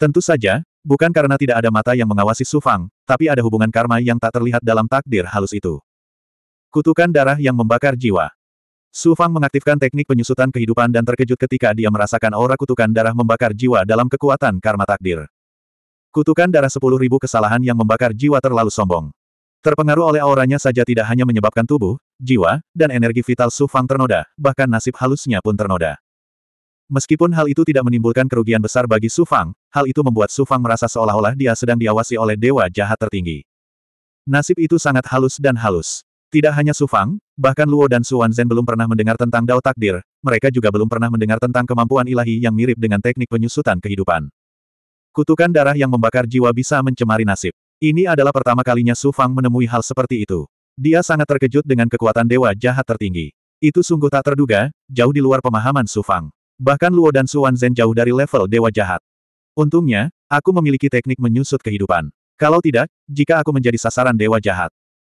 Tentu saja, bukan karena tidak ada mata yang mengawasi Sufang, tapi ada hubungan karma yang tak terlihat dalam takdir halus itu. Kutukan darah yang membakar jiwa. Sufang mengaktifkan teknik penyusutan kehidupan dan terkejut ketika dia merasakan aura kutukan darah membakar jiwa dalam kekuatan karma takdir. Kutukan darah 10.000 kesalahan yang membakar jiwa terlalu sombong. Terpengaruh oleh auranya saja tidak hanya menyebabkan tubuh, jiwa, dan energi vital Sufang ternoda, bahkan nasib halusnya pun ternoda. Meskipun hal itu tidak menimbulkan kerugian besar bagi Su Fang, hal itu membuat Su Fang merasa seolah-olah dia sedang diawasi oleh dewa jahat tertinggi. Nasib itu sangat halus dan halus. Tidak hanya Su Fang, bahkan Luo dan Su Wanzhen belum pernah mendengar tentang Dao Takdir, mereka juga belum pernah mendengar tentang kemampuan ilahi yang mirip dengan teknik penyusutan kehidupan. Kutukan darah yang membakar jiwa bisa mencemari nasib. Ini adalah pertama kalinya Su Fang menemui hal seperti itu. Dia sangat terkejut dengan kekuatan dewa jahat tertinggi. Itu sungguh tak terduga, jauh di luar pemahaman Su Fang. Bahkan Luo dan Suan Zhen jauh dari level dewa jahat. Untungnya, aku memiliki teknik menyusut kehidupan. Kalau tidak, jika aku menjadi sasaran dewa jahat.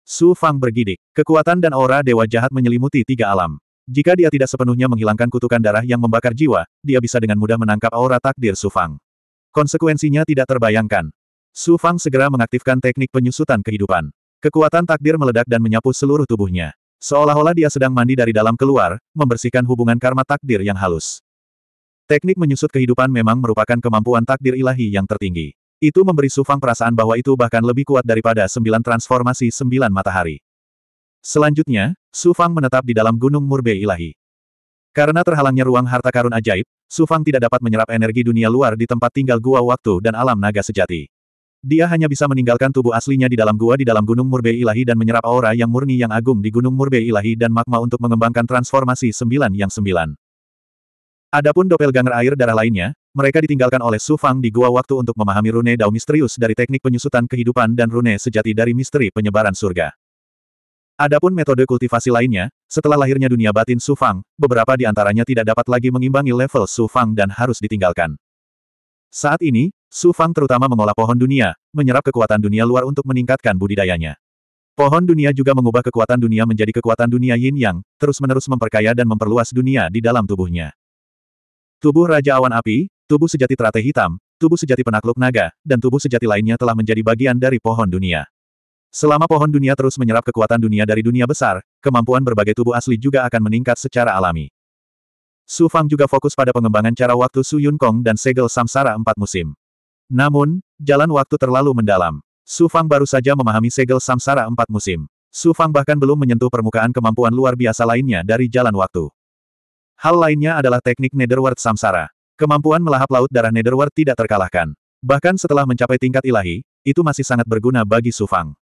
Su Fang bergidik. Kekuatan dan aura dewa jahat menyelimuti tiga alam. Jika dia tidak sepenuhnya menghilangkan kutukan darah yang membakar jiwa, dia bisa dengan mudah menangkap aura takdir Su Fang. Konsekuensinya tidak terbayangkan. Su Fang segera mengaktifkan teknik penyusutan kehidupan. Kekuatan takdir meledak dan menyapu seluruh tubuhnya. Seolah-olah dia sedang mandi dari dalam keluar, membersihkan hubungan karma takdir yang halus. Teknik menyusut kehidupan memang merupakan kemampuan takdir ilahi yang tertinggi. Itu memberi Sufang perasaan bahwa itu bahkan lebih kuat daripada sembilan transformasi sembilan matahari. Selanjutnya, Sufang menetap di dalam Gunung Murbe Ilahi. Karena terhalangnya ruang harta karun ajaib, Sufang tidak dapat menyerap energi dunia luar di tempat tinggal gua waktu dan alam naga sejati. Dia hanya bisa meninggalkan tubuh aslinya di dalam gua di dalam Gunung Murbe Ilahi dan menyerap aura yang murni yang agung di Gunung Murbe Ilahi dan magma untuk mengembangkan transformasi sembilan yang sembilan. Adapun doppelganger air darah lainnya, mereka ditinggalkan oleh Su Fang di gua waktu untuk memahami rune dao misterius dari teknik penyusutan kehidupan dan rune sejati dari misteri penyebaran surga. Adapun metode kultivasi lainnya, setelah lahirnya dunia batin Su Fang, beberapa di antaranya tidak dapat lagi mengimbangi level Su Fang dan harus ditinggalkan. Saat ini, Su Fang terutama mengolah pohon dunia, menyerap kekuatan dunia luar untuk meningkatkan budidayanya. Pohon dunia juga mengubah kekuatan dunia menjadi kekuatan dunia yin yang, terus-menerus memperkaya dan memperluas dunia di dalam tubuhnya. Tubuh Raja Awan Api, tubuh sejati teratai hitam, tubuh sejati penakluk naga, dan tubuh sejati lainnya telah menjadi bagian dari pohon dunia. Selama pohon dunia terus menyerap kekuatan dunia dari dunia besar, kemampuan berbagai tubuh asli juga akan meningkat secara alami. Su Fang juga fokus pada pengembangan cara waktu Su Yun Kong dan segel samsara empat musim. Namun, jalan waktu terlalu mendalam. Su Fang baru saja memahami segel samsara empat musim. Su Fang bahkan belum menyentuh permukaan kemampuan luar biasa lainnya dari jalan waktu. Hal lainnya adalah teknik Netherworld Samsara. Kemampuan melahap laut darah Netherworld tidak terkalahkan. Bahkan setelah mencapai tingkat ilahi, itu masih sangat berguna bagi Sufang.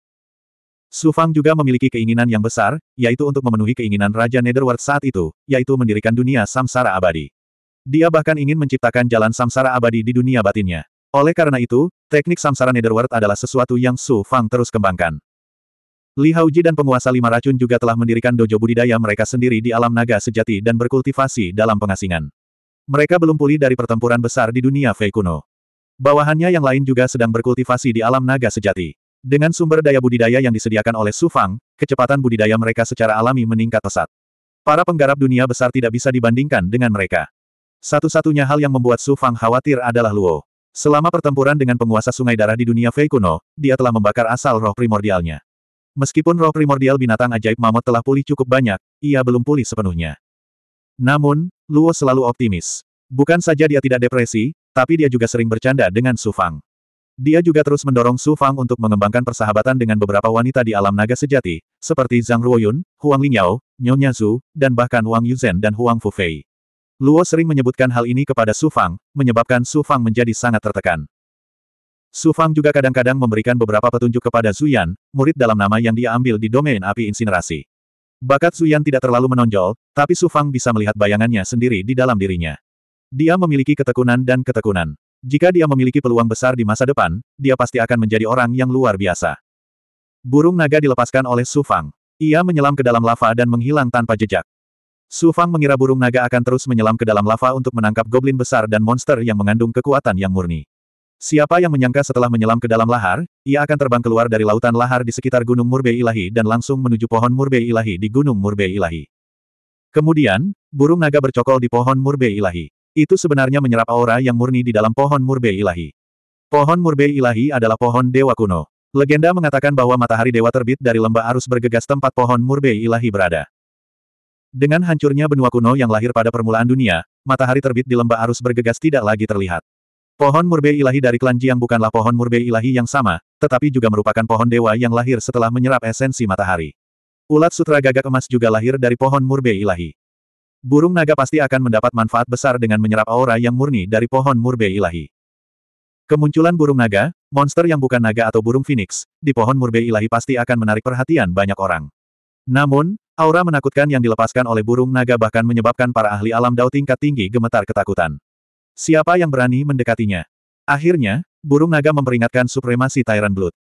Sufang juga memiliki keinginan yang besar, yaitu untuk memenuhi keinginan Raja Netherworld saat itu, yaitu mendirikan dunia samsara abadi. Dia bahkan ingin menciptakan jalan samsara abadi di dunia batinnya. Oleh karena itu, teknik samsara Netherworld adalah sesuatu yang Su terus kembangkan. Li Haoji dan penguasa lima racun juga telah mendirikan dojo budidaya mereka sendiri di alam naga sejati dan berkultivasi dalam pengasingan. Mereka belum pulih dari pertempuran besar di dunia Fei kuno. Bawahannya yang lain juga sedang berkultivasi di alam naga sejati. Dengan sumber daya budidaya yang disediakan oleh Su Fang, kecepatan budidaya mereka secara alami meningkat pesat. Para penggarap dunia besar tidak bisa dibandingkan dengan mereka. Satu-satunya hal yang membuat Su Fang khawatir adalah Luo. Selama pertempuran dengan penguasa sungai darah di dunia Fei kuno, dia telah membakar asal roh primordialnya. Meskipun roh primordial binatang ajaib mamut telah pulih cukup banyak, ia belum pulih sepenuhnya. Namun, Luo selalu optimis. Bukan saja dia tidak depresi, tapi dia juga sering bercanda dengan Su Fang. Dia juga terus mendorong Su Fang untuk mengembangkan persahabatan dengan beberapa wanita di alam naga sejati, seperti Zhang Ruoyun, Huang Lingyao, Nyonya Zhu, dan bahkan Wang Yuzhen dan Huang Fufei. Luo sering menyebutkan hal ini kepada Su Fang, menyebabkan Su Fang menjadi sangat tertekan. Su Fang juga kadang-kadang memberikan beberapa petunjuk kepada Yan, murid dalam nama yang dia ambil di domain api insinerasi. Bakat Yan tidak terlalu menonjol, tapi Su Fang bisa melihat bayangannya sendiri di dalam dirinya. Dia memiliki ketekunan dan ketekunan. Jika dia memiliki peluang besar di masa depan, dia pasti akan menjadi orang yang luar biasa. Burung naga dilepaskan oleh Su Fang. Ia menyelam ke dalam lava dan menghilang tanpa jejak. Su Fang mengira burung naga akan terus menyelam ke dalam lava untuk menangkap goblin besar dan monster yang mengandung kekuatan yang murni. Siapa yang menyangka setelah menyelam ke dalam lahar, ia akan terbang keluar dari lautan lahar di sekitar Gunung Murbe Ilahi dan langsung menuju pohon Murbe Ilahi di Gunung Murbe Ilahi. Kemudian, burung naga bercokol di pohon Murbe Ilahi. Itu sebenarnya menyerap aura yang murni di dalam pohon Murbe Ilahi. Pohon Murbe Ilahi adalah pohon dewa kuno. Legenda mengatakan bahwa matahari dewa terbit dari lembah arus bergegas tempat pohon Murbe Ilahi berada. Dengan hancurnya benua kuno yang lahir pada permulaan dunia, matahari terbit di lembah arus bergegas tidak lagi terlihat. Pohon murbe ilahi dari klan Jiang bukanlah pohon murbe ilahi yang sama, tetapi juga merupakan pohon dewa yang lahir setelah menyerap esensi matahari. Ulat sutra gagak emas juga lahir dari pohon murbe ilahi. Burung naga pasti akan mendapat manfaat besar dengan menyerap aura yang murni dari pohon murbe ilahi. Kemunculan burung naga, monster yang bukan naga atau burung phoenix, di pohon murbe ilahi pasti akan menarik perhatian banyak orang. Namun, aura menakutkan yang dilepaskan oleh burung naga bahkan menyebabkan para ahli alam dao tingkat tinggi gemetar ketakutan. Siapa yang berani mendekatinya? Akhirnya, burung naga memperingatkan supremasi Tyrant Blood.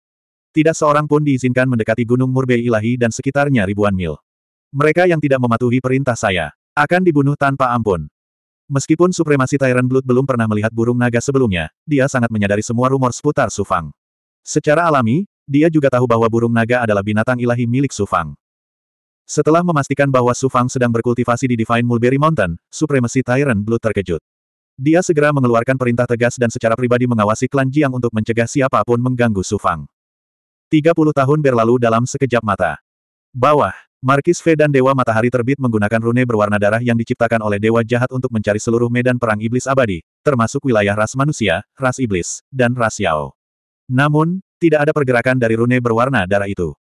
Tidak seorang pun diizinkan mendekati Gunung Murbe Ilahi dan sekitarnya ribuan mil. Mereka yang tidak mematuhi perintah saya, akan dibunuh tanpa ampun. Meskipun supremasi Tyrant Blood belum pernah melihat burung naga sebelumnya, dia sangat menyadari semua rumor seputar Sufang. Secara alami, dia juga tahu bahwa burung naga adalah binatang ilahi milik Sufang. Setelah memastikan bahwa Sufang sedang berkultivasi di Divine Mulberry Mountain, supremasi Tyrant Blood terkejut. Dia segera mengeluarkan perintah tegas dan secara pribadi mengawasi klan Jiang untuk mencegah siapapun mengganggu Sufang. 30 tahun berlalu dalam sekejap mata. Bawah, Markis V dan Dewa Matahari terbit menggunakan rune berwarna darah yang diciptakan oleh Dewa Jahat untuk mencari seluruh medan perang iblis abadi, termasuk wilayah ras manusia, ras iblis, dan ras Yao. Namun, tidak ada pergerakan dari rune berwarna darah itu.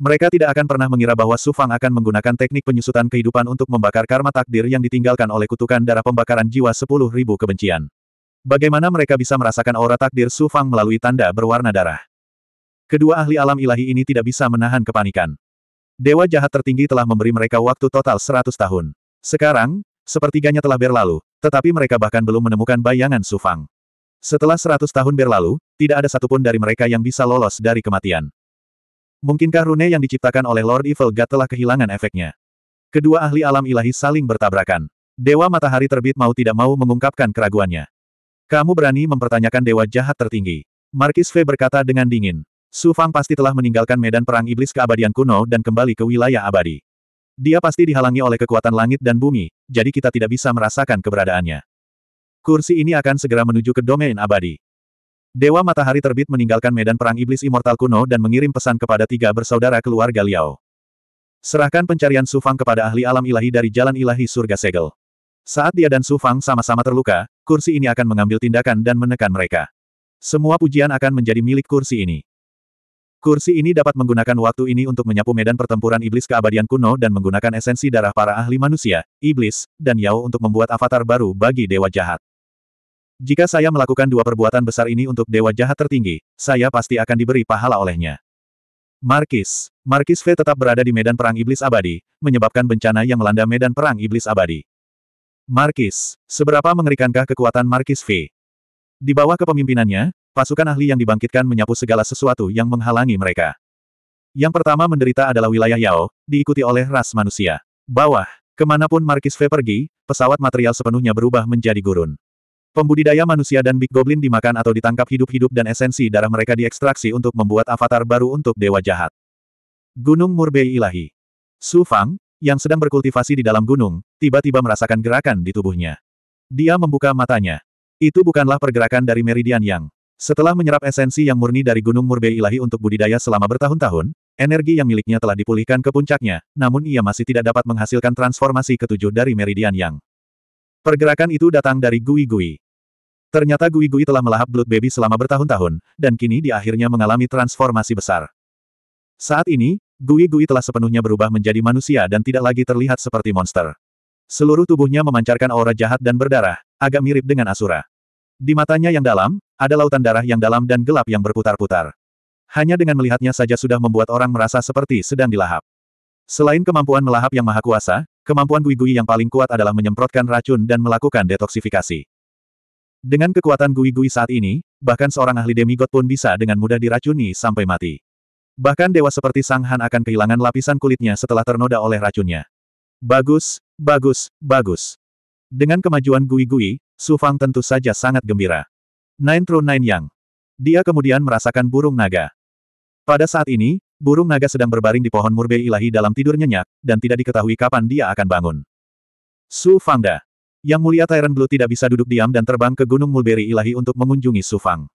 Mereka tidak akan pernah mengira bahwa Su Fang akan menggunakan teknik penyusutan kehidupan untuk membakar karma takdir yang ditinggalkan oleh kutukan darah pembakaran jiwa sepuluh ribu kebencian. Bagaimana mereka bisa merasakan aura takdir Su Fang melalui tanda berwarna darah? Kedua ahli alam ilahi ini tidak bisa menahan kepanikan. Dewa jahat tertinggi telah memberi mereka waktu total seratus tahun. Sekarang, sepertiganya telah berlalu, tetapi mereka bahkan belum menemukan bayangan Su Fang. Setelah seratus tahun berlalu, tidak ada satupun dari mereka yang bisa lolos dari kematian. Mungkinkah rune yang diciptakan oleh Lord Evil God telah kehilangan efeknya? Kedua ahli alam ilahi saling bertabrakan. Dewa matahari terbit mau tidak mau mengungkapkan keraguannya. Kamu berani mempertanyakan dewa jahat tertinggi. Markis V berkata dengan dingin. Su Fang pasti telah meninggalkan medan perang iblis keabadian kuno dan kembali ke wilayah abadi. Dia pasti dihalangi oleh kekuatan langit dan bumi, jadi kita tidak bisa merasakan keberadaannya. Kursi ini akan segera menuju ke domain abadi. Dewa Matahari Terbit meninggalkan medan perang iblis immortal kuno dan mengirim pesan kepada tiga bersaudara keluarga Liao. Serahkan pencarian Sufang kepada ahli alam ilahi dari jalan ilahi surga segel. Saat dia dan Sufang sama-sama terluka, kursi ini akan mengambil tindakan dan menekan mereka. Semua pujian akan menjadi milik kursi ini. Kursi ini dapat menggunakan waktu ini untuk menyapu medan pertempuran iblis keabadian kuno dan menggunakan esensi darah para ahli manusia, iblis, dan Yao untuk membuat avatar baru bagi dewa jahat. Jika saya melakukan dua perbuatan besar ini untuk dewa jahat tertinggi, saya pasti akan diberi pahala olehnya. Markis. Markis V tetap berada di medan perang iblis abadi, menyebabkan bencana yang melanda medan perang iblis abadi. Markis. Seberapa mengerikankah kekuatan Markis V? Di bawah kepemimpinannya, pasukan ahli yang dibangkitkan menyapu segala sesuatu yang menghalangi mereka. Yang pertama menderita adalah wilayah Yao, diikuti oleh ras manusia. Bawah. Kemanapun Markis V pergi, pesawat material sepenuhnya berubah menjadi gurun. Pembudidaya manusia dan Big Goblin dimakan atau ditangkap hidup-hidup dan esensi darah mereka diekstraksi untuk membuat avatar baru untuk Dewa Jahat. Gunung Murbei Ilahi. Su Fang, yang sedang berkultivasi di dalam gunung, tiba-tiba merasakan gerakan di tubuhnya. Dia membuka matanya. Itu bukanlah pergerakan dari Meridian Yang. Setelah menyerap esensi yang murni dari Gunung Murbei Ilahi untuk budidaya selama bertahun-tahun, energi yang miliknya telah dipulihkan ke puncaknya, namun ia masih tidak dapat menghasilkan transformasi ketujuh dari Meridian Yang. Pergerakan itu datang dari Gui Gui. Ternyata Gui Gui telah melahap Blood Baby selama bertahun-tahun, dan kini dia akhirnya mengalami transformasi besar. Saat ini, Gui Gui telah sepenuhnya berubah menjadi manusia dan tidak lagi terlihat seperti monster. Seluruh tubuhnya memancarkan aura jahat dan berdarah, agak mirip dengan Asura. Di matanya yang dalam, ada lautan darah yang dalam dan gelap yang berputar-putar. Hanya dengan melihatnya saja sudah membuat orang merasa seperti sedang dilahap. Selain kemampuan melahap yang maha kuasa, Kemampuan Gui-Gui yang paling kuat adalah menyemprotkan racun dan melakukan detoksifikasi. Dengan kekuatan Gui-Gui saat ini, bahkan seorang ahli demigod pun bisa dengan mudah diracuni sampai mati. Bahkan dewa seperti Sang Han akan kehilangan lapisan kulitnya setelah ternoda oleh racunnya. Bagus, bagus, bagus. Dengan kemajuan Gui-Gui, Su Fang tentu saja sangat gembira. Nine True Nine Yang. Dia kemudian merasakan burung naga. Pada saat ini, Burung naga sedang berbaring di pohon murbei ilahi dalam tidur nyenyak, dan tidak diketahui kapan dia akan bangun. Su Fangda. Yang mulia Tyrant Blue tidak bisa duduk diam dan terbang ke Gunung Mulberry Ilahi untuk mengunjungi Su Fang.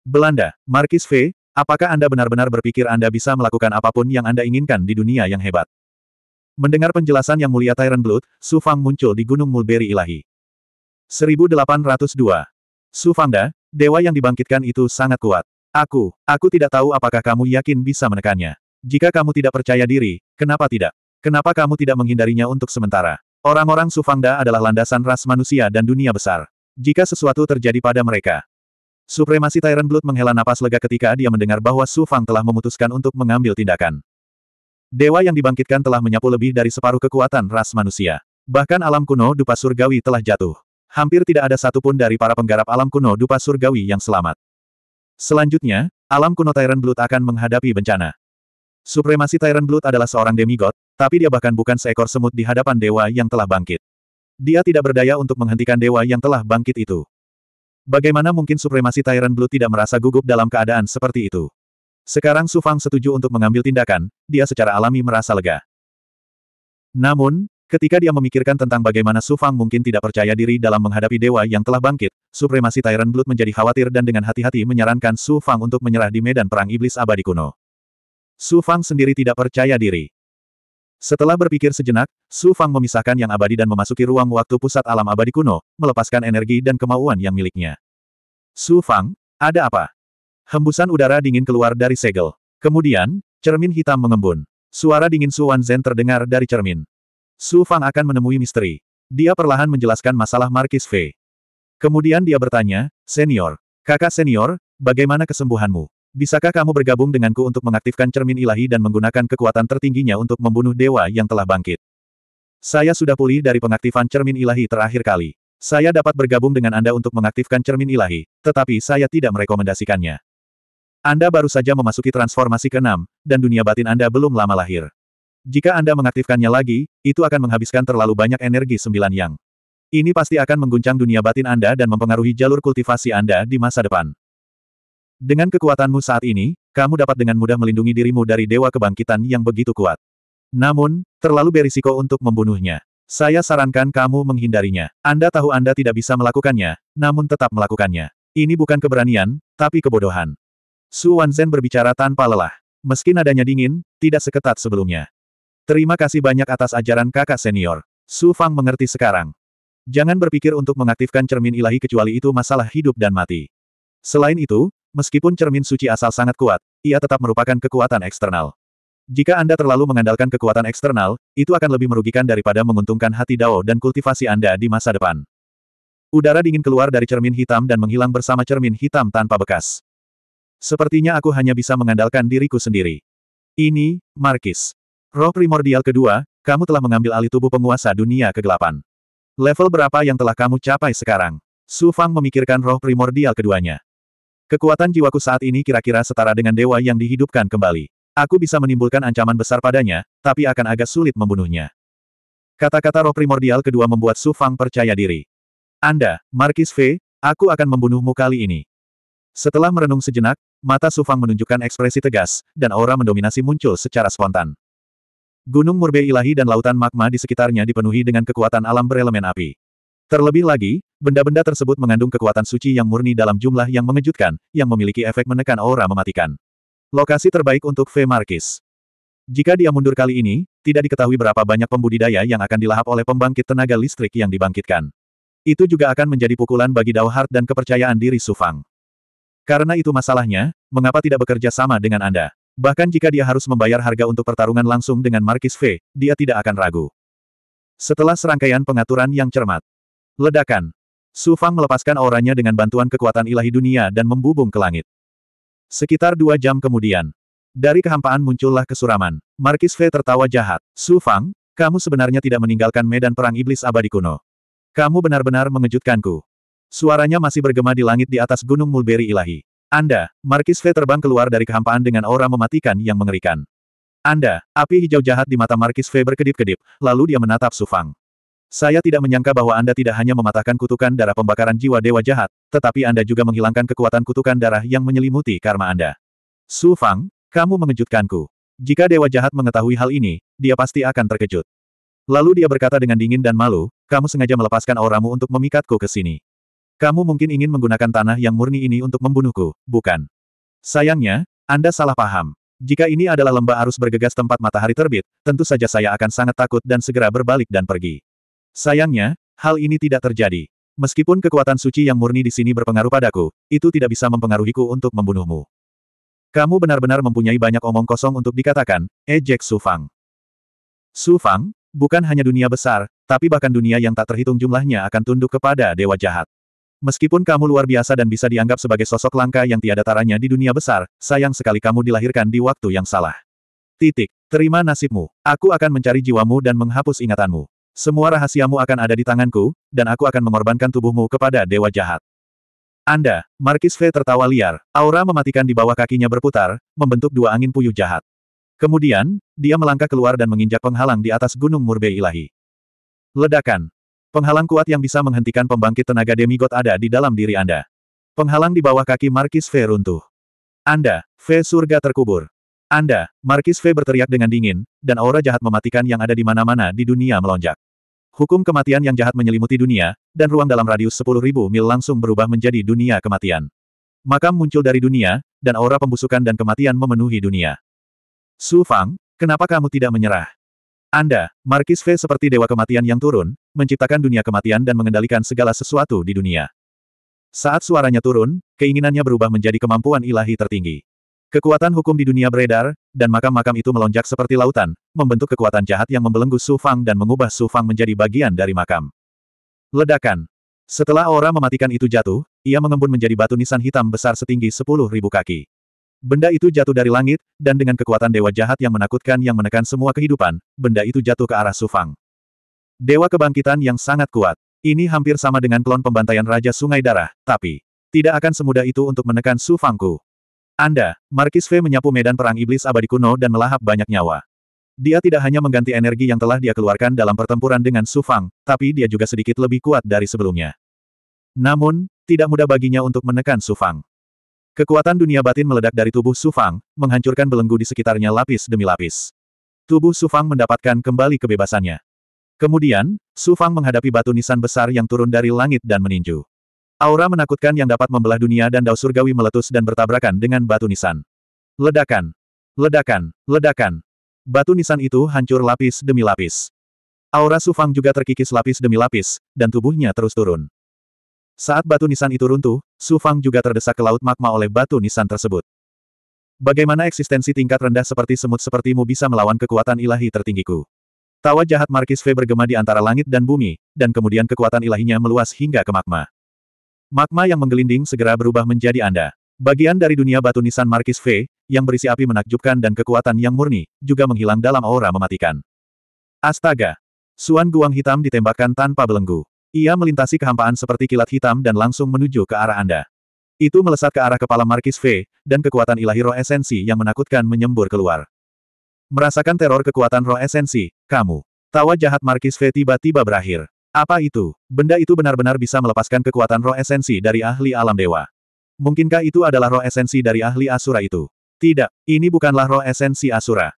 Belanda, Markis V, apakah Anda benar-benar berpikir Anda bisa melakukan apapun yang Anda inginkan di dunia yang hebat? Mendengar penjelasan yang mulia Tyrant Blood, Su Fang muncul di Gunung Mulberry Ilahi. 1802. Su Fangda, dewa yang dibangkitkan itu sangat kuat. Aku, aku tidak tahu apakah kamu yakin bisa menekannya. Jika kamu tidak percaya diri, kenapa tidak? Kenapa kamu tidak menghindarinya untuk sementara? Orang-orang Sufangda adalah landasan ras manusia dan dunia besar. Jika sesuatu terjadi pada mereka, Supremasi Tyrant Blood menghela napas lega ketika dia mendengar bahwa Su telah memutuskan untuk mengambil tindakan. Dewa yang dibangkitkan telah menyapu lebih dari separuh kekuatan ras manusia. Bahkan alam kuno dupa surgawi telah jatuh. Hampir tidak ada satupun dari para penggarap alam kuno dupa surgawi yang selamat. Selanjutnya, alam kuno Tyrant Blood akan menghadapi bencana. Supremasi Tyrant Blood adalah seorang demigod, tapi dia bahkan bukan seekor semut di hadapan dewa yang telah bangkit. Dia tidak berdaya untuk menghentikan dewa yang telah bangkit itu. Bagaimana mungkin supremasi Tyrant Blood tidak merasa gugup dalam keadaan seperti itu? Sekarang Su Fang setuju untuk mengambil tindakan, dia secara alami merasa lega. Namun, ketika dia memikirkan tentang bagaimana Su Fang mungkin tidak percaya diri dalam menghadapi dewa yang telah bangkit, supremasi Tyrant Blood menjadi khawatir dan dengan hati-hati menyarankan Su Fang untuk menyerah di medan perang iblis abadi kuno. Su Fang sendiri tidak percaya diri. Setelah berpikir sejenak, Su Fang memisahkan yang abadi dan memasuki ruang waktu pusat alam abadi kuno, melepaskan energi dan kemauan yang miliknya. Su Fang, ada apa? Hembusan udara dingin keluar dari segel. Kemudian, cermin hitam mengembun. Suara dingin Su Zhen terdengar dari cermin. Su Fang akan menemui misteri. Dia perlahan menjelaskan masalah Markis V. Kemudian dia bertanya, Senior, kakak senior, bagaimana kesembuhanmu? Bisakah kamu bergabung denganku untuk mengaktifkan cermin ilahi dan menggunakan kekuatan tertingginya untuk membunuh dewa yang telah bangkit? Saya sudah pulih dari pengaktifan cermin ilahi terakhir kali. Saya dapat bergabung dengan Anda untuk mengaktifkan cermin ilahi, tetapi saya tidak merekomendasikannya. Anda baru saja memasuki transformasi ke-6, dan dunia batin Anda belum lama lahir. Jika Anda mengaktifkannya lagi, itu akan menghabiskan terlalu banyak energi sembilan yang. Ini pasti akan mengguncang dunia batin Anda dan mempengaruhi jalur kultivasi Anda di masa depan. Dengan kekuatanmu saat ini, kamu dapat dengan mudah melindungi dirimu dari dewa kebangkitan yang begitu kuat. Namun, terlalu berisiko untuk membunuhnya. Saya sarankan kamu menghindarinya. Anda tahu Anda tidak bisa melakukannya, namun tetap melakukannya. Ini bukan keberanian, tapi kebodohan. Su Wanzhen berbicara tanpa lelah. Meski nadanya dingin, tidak seketat sebelumnya. Terima kasih banyak atas ajaran kakak senior. Su Fang mengerti sekarang. Jangan berpikir untuk mengaktifkan cermin ilahi kecuali itu masalah hidup dan mati. Selain itu, meskipun cermin suci asal sangat kuat, ia tetap merupakan kekuatan eksternal. Jika Anda terlalu mengandalkan kekuatan eksternal, itu akan lebih merugikan daripada menguntungkan hati Dao dan kultivasi Anda di masa depan. Udara dingin keluar dari cermin hitam dan menghilang bersama cermin hitam tanpa bekas. Sepertinya aku hanya bisa mengandalkan diriku sendiri. Ini, Markis. Roh primordial kedua, kamu telah mengambil alih tubuh penguasa dunia kegelapan. Level berapa yang telah kamu capai sekarang? Su Fang memikirkan roh primordial keduanya. Kekuatan jiwaku saat ini kira-kira setara dengan dewa yang dihidupkan kembali. Aku bisa menimbulkan ancaman besar padanya, tapi akan agak sulit membunuhnya. Kata-kata roh primordial kedua membuat Su Fang percaya diri. Anda, Markis V, aku akan membunuhmu kali ini. Setelah merenung sejenak, mata Su Fang menunjukkan ekspresi tegas, dan aura mendominasi muncul secara spontan. Gunung murbe ilahi dan lautan magma di sekitarnya dipenuhi dengan kekuatan alam berelemen api. Terlebih lagi, benda-benda tersebut mengandung kekuatan suci yang murni dalam jumlah yang mengejutkan, yang memiliki efek menekan aura mematikan. Lokasi terbaik untuk V. Markis. Jika dia mundur kali ini, tidak diketahui berapa banyak pembudidaya yang akan dilahap oleh pembangkit tenaga listrik yang dibangkitkan. Itu juga akan menjadi pukulan bagi Dao Hart dan kepercayaan diri Sufang. Karena itu masalahnya, mengapa tidak bekerja sama dengan Anda? Bahkan jika dia harus membayar harga untuk pertarungan langsung dengan Markis V, dia tidak akan ragu. Setelah serangkaian pengaturan yang cermat, ledakan, Su Fang melepaskan auranya dengan bantuan kekuatan ilahi dunia dan membubung ke langit. Sekitar dua jam kemudian, dari kehampaan muncullah kesuraman. Markis V tertawa jahat. Su Fang, kamu sebenarnya tidak meninggalkan medan perang iblis abadi kuno. Kamu benar-benar mengejutkanku. Suaranya masih bergema di langit di atas gunung mulberry ilahi. Anda, Markis V terbang keluar dari kehampaan dengan aura mematikan yang mengerikan. Anda, api hijau jahat di mata Markis V berkedip-kedip, lalu dia menatap Sufang. Saya tidak menyangka bahwa Anda tidak hanya mematahkan kutukan darah pembakaran jiwa dewa jahat, tetapi Anda juga menghilangkan kekuatan kutukan darah yang menyelimuti karma Anda. Su Fang, kamu mengejutkanku. Jika dewa jahat mengetahui hal ini, dia pasti akan terkejut. Lalu dia berkata dengan dingin dan malu, kamu sengaja melepaskan auramu untuk memikatku ke sini. Kamu mungkin ingin menggunakan tanah yang murni ini untuk membunuhku, bukan? Sayangnya, Anda salah paham. Jika ini adalah lembah arus bergegas tempat matahari terbit, tentu saja saya akan sangat takut dan segera berbalik dan pergi. Sayangnya, hal ini tidak terjadi. Meskipun kekuatan suci yang murni di sini berpengaruh padaku, itu tidak bisa mempengaruhiku untuk membunuhmu. Kamu benar-benar mempunyai banyak omong kosong untuk dikatakan, ejek eh, Sufang. Sufang, bukan hanya dunia besar, tapi bahkan dunia yang tak terhitung jumlahnya akan tunduk kepada dewa jahat. Meskipun kamu luar biasa dan bisa dianggap sebagai sosok langka yang tiada taranya di dunia besar, sayang sekali kamu dilahirkan di waktu yang salah. Titik. Terima nasibmu. Aku akan mencari jiwamu dan menghapus ingatanmu. Semua rahasiamu akan ada di tanganku, dan aku akan mengorbankan tubuhmu kepada dewa jahat. Anda, Markis V tertawa liar, aura mematikan di bawah kakinya berputar, membentuk dua angin puyuh jahat. Kemudian, dia melangkah keluar dan menginjak penghalang di atas gunung murbe ilahi. Ledakan, Penghalang kuat yang bisa menghentikan pembangkit tenaga demigod ada di dalam diri Anda. Penghalang di bawah kaki Markis V runtuh. Anda, V surga terkubur. Anda, Markis V berteriak dengan dingin, dan aura jahat mematikan yang ada di mana-mana di dunia melonjak. Hukum kematian yang jahat menyelimuti dunia, dan ruang dalam radius 10.000 mil langsung berubah menjadi dunia kematian. Makam muncul dari dunia, dan aura pembusukan dan kematian memenuhi dunia. Su Fang, kenapa kamu tidak menyerah? Anda, Markis V seperti dewa kematian yang turun, menciptakan dunia kematian dan mengendalikan segala sesuatu di dunia. Saat suaranya turun, keinginannya berubah menjadi kemampuan ilahi tertinggi. Kekuatan hukum di dunia beredar, dan makam-makam itu melonjak seperti lautan, membentuk kekuatan jahat yang membelenggu Su Fang dan mengubah Su Fang menjadi bagian dari makam. Ledakan. Setelah aura mematikan itu jatuh, ia mengembun menjadi batu nisan hitam besar setinggi 10.000 kaki. Benda itu jatuh dari langit, dan dengan kekuatan dewa jahat yang menakutkan yang menekan semua kehidupan, benda itu jatuh ke arah Sufang. Dewa kebangkitan yang sangat kuat. Ini hampir sama dengan klon pembantaian Raja Sungai Darah, tapi tidak akan semudah itu untuk menekan Sufangku. Anda, Markis V menyapu medan perang iblis abadi kuno dan melahap banyak nyawa. Dia tidak hanya mengganti energi yang telah dia keluarkan dalam pertempuran dengan Sufang, tapi dia juga sedikit lebih kuat dari sebelumnya. Namun, tidak mudah baginya untuk menekan Sufang. Kekuatan dunia batin meledak dari tubuh Sufang, menghancurkan belenggu di sekitarnya lapis demi lapis. Tubuh Sufang mendapatkan kembali kebebasannya. Kemudian, Sufang menghadapi batu nisan besar yang turun dari langit dan meninju. Aura menakutkan yang dapat membelah dunia dan dao surgawi meletus dan bertabrakan dengan batu nisan. Ledakan! Ledakan! Ledakan! Batu nisan itu hancur lapis demi lapis. Aura Sufang juga terkikis lapis demi lapis, dan tubuhnya terus turun. Saat batu nisan itu runtuh, Su Fang juga terdesak ke laut magma oleh batu nisan tersebut. Bagaimana eksistensi tingkat rendah seperti semut sepertimu bisa melawan kekuatan ilahi tertinggiku? Tawa jahat Markis V bergema di antara langit dan bumi, dan kemudian kekuatan ilahinya meluas hingga ke magma. Magma yang menggelinding segera berubah menjadi Anda. Bagian dari dunia batu nisan Markis V, yang berisi api menakjubkan dan kekuatan yang murni, juga menghilang dalam aura mematikan. Astaga! Suan Guang Hitam ditembakkan tanpa belenggu. Ia melintasi kehampaan seperti kilat hitam dan langsung menuju ke arah Anda. Itu melesat ke arah kepala Markis V, dan kekuatan ilahi roh esensi yang menakutkan menyembur keluar. Merasakan teror kekuatan roh esensi, kamu. Tawa jahat Markis V tiba-tiba berakhir. Apa itu? Benda itu benar-benar bisa melepaskan kekuatan roh esensi dari ahli alam dewa. Mungkinkah itu adalah roh esensi dari ahli Asura itu? Tidak, ini bukanlah roh esensi Asura.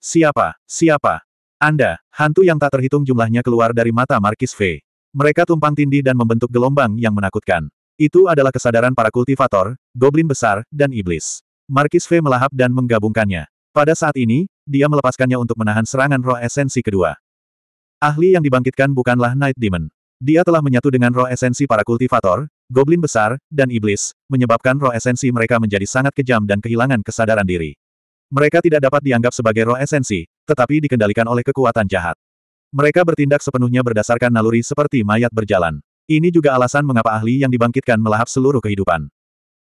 Siapa? Siapa? Anda, hantu yang tak terhitung jumlahnya keluar dari mata Markis V. Mereka tumpang tindih dan membentuk gelombang yang menakutkan. Itu adalah kesadaran para kultivator, goblin besar, dan iblis. Markis V melahap dan menggabungkannya. Pada saat ini, dia melepaskannya untuk menahan serangan roh esensi kedua. Ahli yang dibangkitkan bukanlah Night Demon. Dia telah menyatu dengan roh esensi para kultivator, goblin besar, dan iblis, menyebabkan roh esensi mereka menjadi sangat kejam dan kehilangan kesadaran diri. Mereka tidak dapat dianggap sebagai roh esensi, tetapi dikendalikan oleh kekuatan jahat. Mereka bertindak sepenuhnya berdasarkan naluri seperti mayat berjalan. Ini juga alasan mengapa ahli yang dibangkitkan melahap seluruh kehidupan.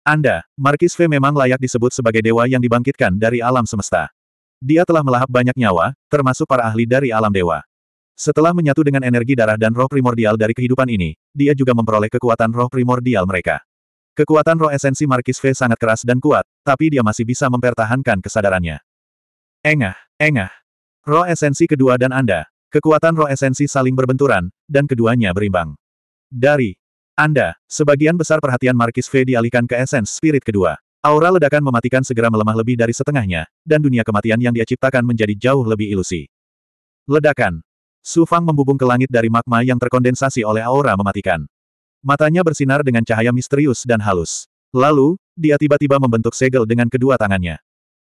Anda, Markis V memang layak disebut sebagai dewa yang dibangkitkan dari alam semesta. Dia telah melahap banyak nyawa, termasuk para ahli dari alam dewa. Setelah menyatu dengan energi darah dan roh primordial dari kehidupan ini, dia juga memperoleh kekuatan roh primordial mereka. Kekuatan roh esensi Markis V sangat keras dan kuat, tapi dia masih bisa mempertahankan kesadarannya. Engah, engah. Roh esensi kedua dan Anda, Kekuatan roh esensi saling berbenturan, dan keduanya berimbang. Dari Anda, sebagian besar perhatian Markis V dialihkan ke esens spirit kedua. Aura ledakan mematikan segera melemah lebih dari setengahnya, dan dunia kematian yang dia ciptakan menjadi jauh lebih ilusi. Ledakan. Su Fang membubung ke langit dari magma yang terkondensasi oleh aura mematikan. Matanya bersinar dengan cahaya misterius dan halus. Lalu, dia tiba-tiba membentuk segel dengan kedua tangannya.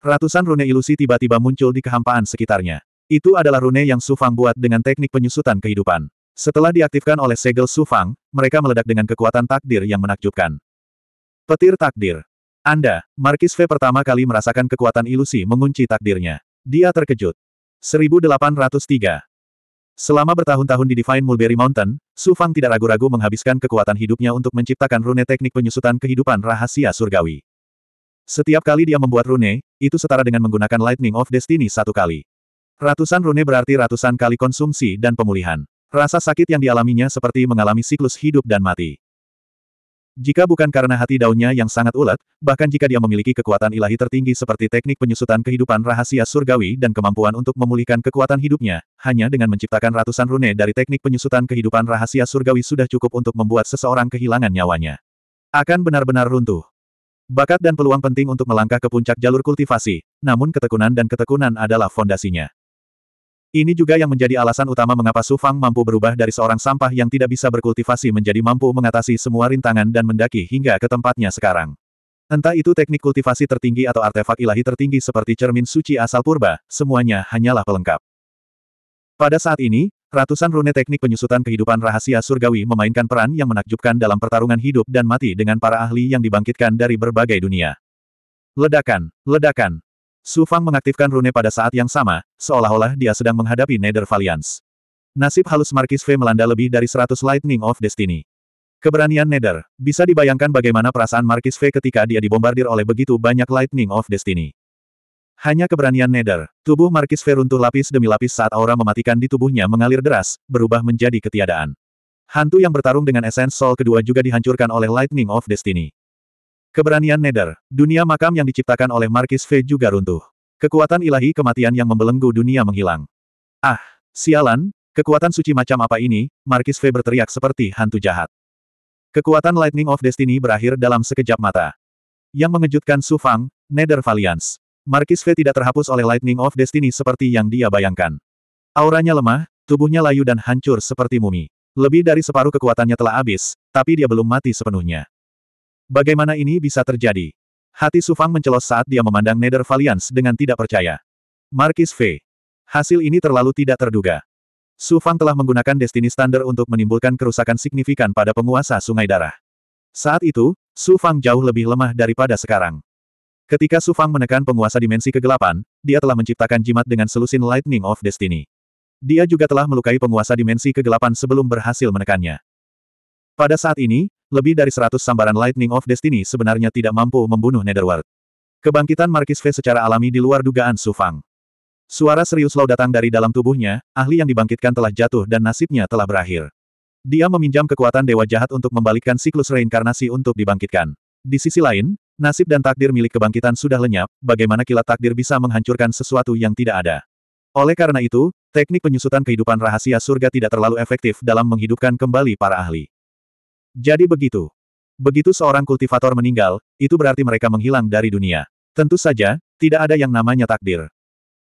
Ratusan rune ilusi tiba-tiba muncul di kehampaan sekitarnya. Itu adalah rune yang Sufang buat dengan teknik penyusutan kehidupan. Setelah diaktifkan oleh segel Sufang, mereka meledak dengan kekuatan takdir yang menakjubkan. Petir takdir. Anda, Markis V pertama kali merasakan kekuatan ilusi mengunci takdirnya. Dia terkejut. 1803. Selama bertahun-tahun di Divine Mulberry Mountain, Su Fang tidak ragu-ragu menghabiskan kekuatan hidupnya untuk menciptakan rune teknik penyusutan kehidupan rahasia surgawi. Setiap kali dia membuat rune, itu setara dengan menggunakan Lightning of Destiny satu kali. Ratusan rune berarti ratusan kali konsumsi dan pemulihan. Rasa sakit yang dialaminya seperti mengalami siklus hidup dan mati. Jika bukan karena hati daunnya yang sangat ulet, bahkan jika dia memiliki kekuatan ilahi tertinggi seperti teknik penyusutan kehidupan rahasia surgawi dan kemampuan untuk memulihkan kekuatan hidupnya, hanya dengan menciptakan ratusan rune dari teknik penyusutan kehidupan rahasia surgawi sudah cukup untuk membuat seseorang kehilangan nyawanya. Akan benar-benar runtuh. Bakat dan peluang penting untuk melangkah ke puncak jalur kultivasi, namun ketekunan dan ketekunan adalah fondasinya. Ini juga yang menjadi alasan utama mengapa Su Fang mampu berubah dari seorang sampah yang tidak bisa berkultivasi menjadi mampu mengatasi semua rintangan dan mendaki hingga ke tempatnya sekarang. Entah itu teknik kultivasi tertinggi atau artefak ilahi tertinggi seperti cermin suci asal purba, semuanya hanyalah pelengkap. Pada saat ini, ratusan rune teknik penyusutan kehidupan rahasia surgawi memainkan peran yang menakjubkan dalam pertarungan hidup dan mati dengan para ahli yang dibangkitkan dari berbagai dunia. Ledakan, ledakan, Su Fang mengaktifkan rune pada saat yang sama, seolah-olah dia sedang menghadapi Nether Valiance. Nasib halus Markis V melanda lebih dari 100 Lightning of Destiny. Keberanian Nether, bisa dibayangkan bagaimana perasaan Markis V ketika dia dibombardir oleh begitu banyak Lightning of Destiny. Hanya keberanian Nether, tubuh Markis V runtuh lapis demi lapis saat aura mematikan di tubuhnya mengalir deras, berubah menjadi ketiadaan. Hantu yang bertarung dengan Essence Soul kedua juga dihancurkan oleh Lightning of Destiny. Keberanian Nether, dunia makam yang diciptakan oleh Markis V juga runtuh. Kekuatan ilahi kematian yang membelenggu dunia menghilang. Ah, sialan, kekuatan suci macam apa ini, Markis V berteriak seperti hantu jahat. Kekuatan Lightning of Destiny berakhir dalam sekejap mata. Yang mengejutkan Su Fang, Nether Valiance. Markis V tidak terhapus oleh Lightning of Destiny seperti yang dia bayangkan. Auranya lemah, tubuhnya layu dan hancur seperti mumi. Lebih dari separuh kekuatannya telah habis, tapi dia belum mati sepenuhnya. Bagaimana ini bisa terjadi? Hati Sufang mencelos saat dia memandang Nether Valiance dengan tidak percaya. Markis V. Hasil ini terlalu tidak terduga. Sufang telah menggunakan Destiny Standard untuk menimbulkan kerusakan signifikan pada penguasa Sungai Darah. Saat itu, Sufang jauh lebih lemah daripada sekarang. Ketika Sufang menekan penguasa dimensi kegelapan, dia telah menciptakan jimat dengan selusin Lightning of Destiny. Dia juga telah melukai penguasa dimensi kegelapan sebelum berhasil menekannya. Pada saat ini, lebih dari 100 sambaran Lightning of Destiny sebenarnya tidak mampu membunuh Netherworld. Kebangkitan Markis V secara alami di luar dugaan Sufang. Suara serius Lau datang dari dalam tubuhnya, ahli yang dibangkitkan telah jatuh dan nasibnya telah berakhir. Dia meminjam kekuatan Dewa Jahat untuk membalikkan siklus reinkarnasi untuk dibangkitkan. Di sisi lain, nasib dan takdir milik kebangkitan sudah lenyap, bagaimana kilat takdir bisa menghancurkan sesuatu yang tidak ada. Oleh karena itu, teknik penyusutan kehidupan rahasia surga tidak terlalu efektif dalam menghidupkan kembali para ahli. Jadi begitu. Begitu seorang kultivator meninggal, itu berarti mereka menghilang dari dunia. Tentu saja, tidak ada yang namanya takdir.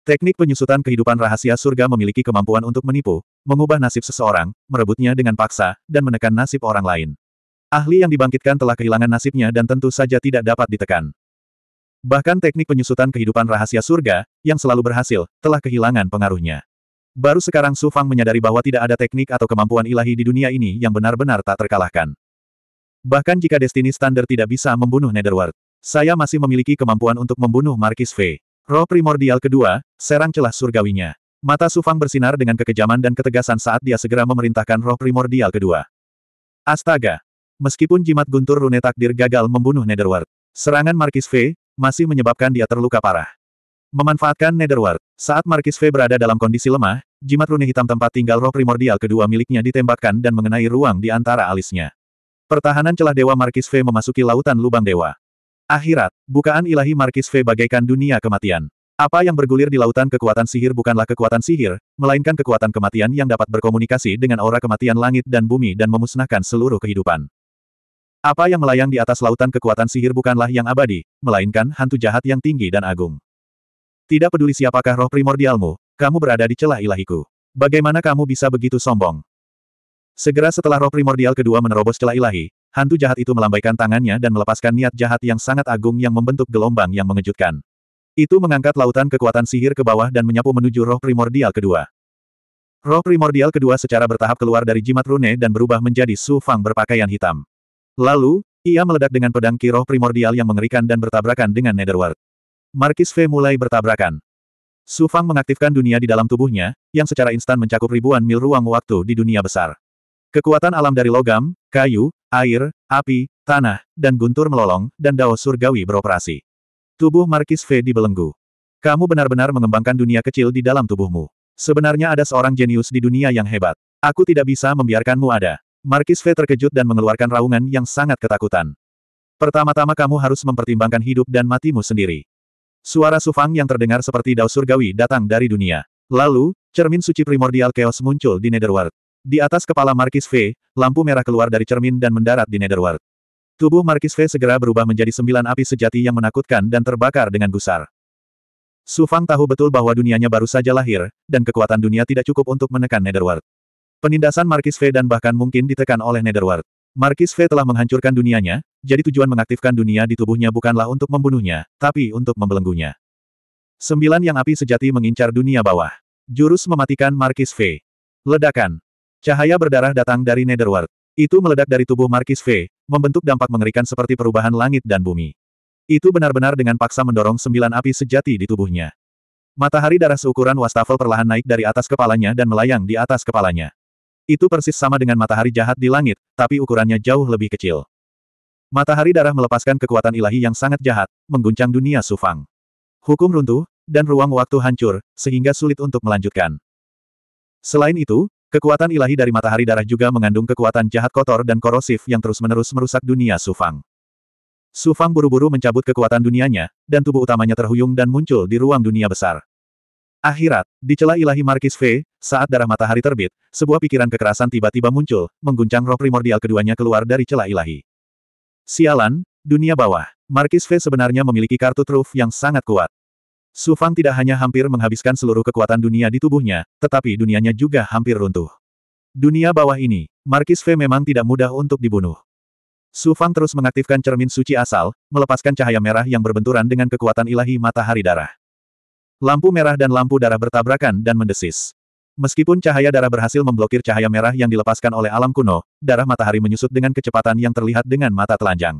Teknik penyusutan kehidupan rahasia surga memiliki kemampuan untuk menipu, mengubah nasib seseorang, merebutnya dengan paksa, dan menekan nasib orang lain. Ahli yang dibangkitkan telah kehilangan nasibnya dan tentu saja tidak dapat ditekan. Bahkan teknik penyusutan kehidupan rahasia surga, yang selalu berhasil, telah kehilangan pengaruhnya. Baru sekarang Su Fang menyadari bahwa tidak ada teknik atau kemampuan ilahi di dunia ini yang benar-benar tak terkalahkan. Bahkan jika Destiny Standar tidak bisa membunuh Netherworld, saya masih memiliki kemampuan untuk membunuh Markis V. Roh primordial kedua, serang celah surgawinya. Mata Su Fang bersinar dengan kekejaman dan ketegasan saat dia segera memerintahkan roh primordial kedua. Astaga! Meskipun jimat guntur rune takdir gagal membunuh Netherworld, serangan Markis V masih menyebabkan dia terluka parah. Memanfaatkan Netherworld, saat Markis V berada dalam kondisi lemah, Jimat rune hitam tempat tinggal roh primordial kedua miliknya ditembakkan dan mengenai ruang di antara alisnya. Pertahanan celah Dewa Markis V memasuki lautan lubang dewa. Akhirat, bukaan ilahi Markis V bagaikan dunia kematian. Apa yang bergulir di lautan kekuatan sihir bukanlah kekuatan sihir, melainkan kekuatan kematian yang dapat berkomunikasi dengan aura kematian langit dan bumi dan memusnahkan seluruh kehidupan. Apa yang melayang di atas lautan kekuatan sihir bukanlah yang abadi, melainkan hantu jahat yang tinggi dan agung. Tidak peduli siapakah roh primordialmu, kamu berada di celah ilahiku. Bagaimana kamu bisa begitu sombong? Segera setelah roh primordial kedua menerobos celah ilahi, hantu jahat itu melambaikan tangannya dan melepaskan niat jahat yang sangat agung yang membentuk gelombang yang mengejutkan. Itu mengangkat lautan kekuatan sihir ke bawah dan menyapu menuju roh primordial kedua. Roh primordial kedua secara bertahap keluar dari jimat rune dan berubah menjadi Su Fang berpakaian hitam. Lalu, ia meledak dengan pedang ki roh primordial yang mengerikan dan bertabrakan dengan Netherworld. Markis V mulai bertabrakan. Su Fang mengaktifkan dunia di dalam tubuhnya, yang secara instan mencakup ribuan mil ruang waktu di dunia besar. Kekuatan alam dari logam, kayu, air, api, tanah, dan guntur melolong, dan dao surgawi beroperasi. Tubuh Markis V dibelenggu. Kamu benar-benar mengembangkan dunia kecil di dalam tubuhmu. Sebenarnya ada seorang jenius di dunia yang hebat. Aku tidak bisa membiarkanmu ada. Markis V terkejut dan mengeluarkan raungan yang sangat ketakutan. Pertama-tama kamu harus mempertimbangkan hidup dan matimu sendiri. Suara Sufang yang terdengar seperti Dao surgawi datang dari dunia. Lalu, cermin suci primordial chaos muncul di Netherworld. Di atas kepala Markis V, lampu merah keluar dari cermin dan mendarat di Netherworld. Tubuh Markis V segera berubah menjadi sembilan api sejati yang menakutkan dan terbakar dengan gusar. Sufang tahu betul bahwa dunianya baru saja lahir, dan kekuatan dunia tidak cukup untuk menekan Netherworld. Penindasan Markis V dan bahkan mungkin ditekan oleh Netherworld. Markis V telah menghancurkan dunianya, jadi tujuan mengaktifkan dunia di tubuhnya bukanlah untuk membunuhnya, tapi untuk membelenggunya. Sembilan yang api sejati mengincar dunia bawah. Jurus mematikan Markis V. Ledakan. Cahaya berdarah datang dari Netherworld. Itu meledak dari tubuh Markis V, membentuk dampak mengerikan seperti perubahan langit dan bumi. Itu benar-benar dengan paksa mendorong sembilan api sejati di tubuhnya. Matahari darah seukuran wastafel perlahan naik dari atas kepalanya dan melayang di atas kepalanya. Itu persis sama dengan matahari jahat di langit, tapi ukurannya jauh lebih kecil. Matahari darah melepaskan kekuatan ilahi yang sangat jahat, mengguncang dunia Sufang. Hukum runtuh, dan ruang waktu hancur, sehingga sulit untuk melanjutkan. Selain itu, kekuatan ilahi dari matahari darah juga mengandung kekuatan jahat kotor dan korosif yang terus-menerus merusak dunia Sufang. Sufang buru-buru mencabut kekuatan dunianya, dan tubuh utamanya terhuyung dan muncul di ruang dunia besar. Akhirat, di celah ilahi Markis V, saat darah matahari terbit, sebuah pikiran kekerasan tiba-tiba muncul, mengguncang roh primordial keduanya keluar dari celah ilahi. Sialan, dunia bawah. Markis V sebenarnya memiliki kartu truf yang sangat kuat. Su Fang tidak hanya hampir menghabiskan seluruh kekuatan dunia di tubuhnya, tetapi dunianya juga hampir runtuh. Dunia bawah ini, Markis V memang tidak mudah untuk dibunuh. Su Fang terus mengaktifkan cermin suci asal, melepaskan cahaya merah yang berbenturan dengan kekuatan ilahi matahari darah. Lampu merah dan lampu darah bertabrakan dan mendesis. Meskipun cahaya darah berhasil memblokir cahaya merah yang dilepaskan oleh alam kuno, darah matahari menyusut dengan kecepatan yang terlihat dengan mata telanjang.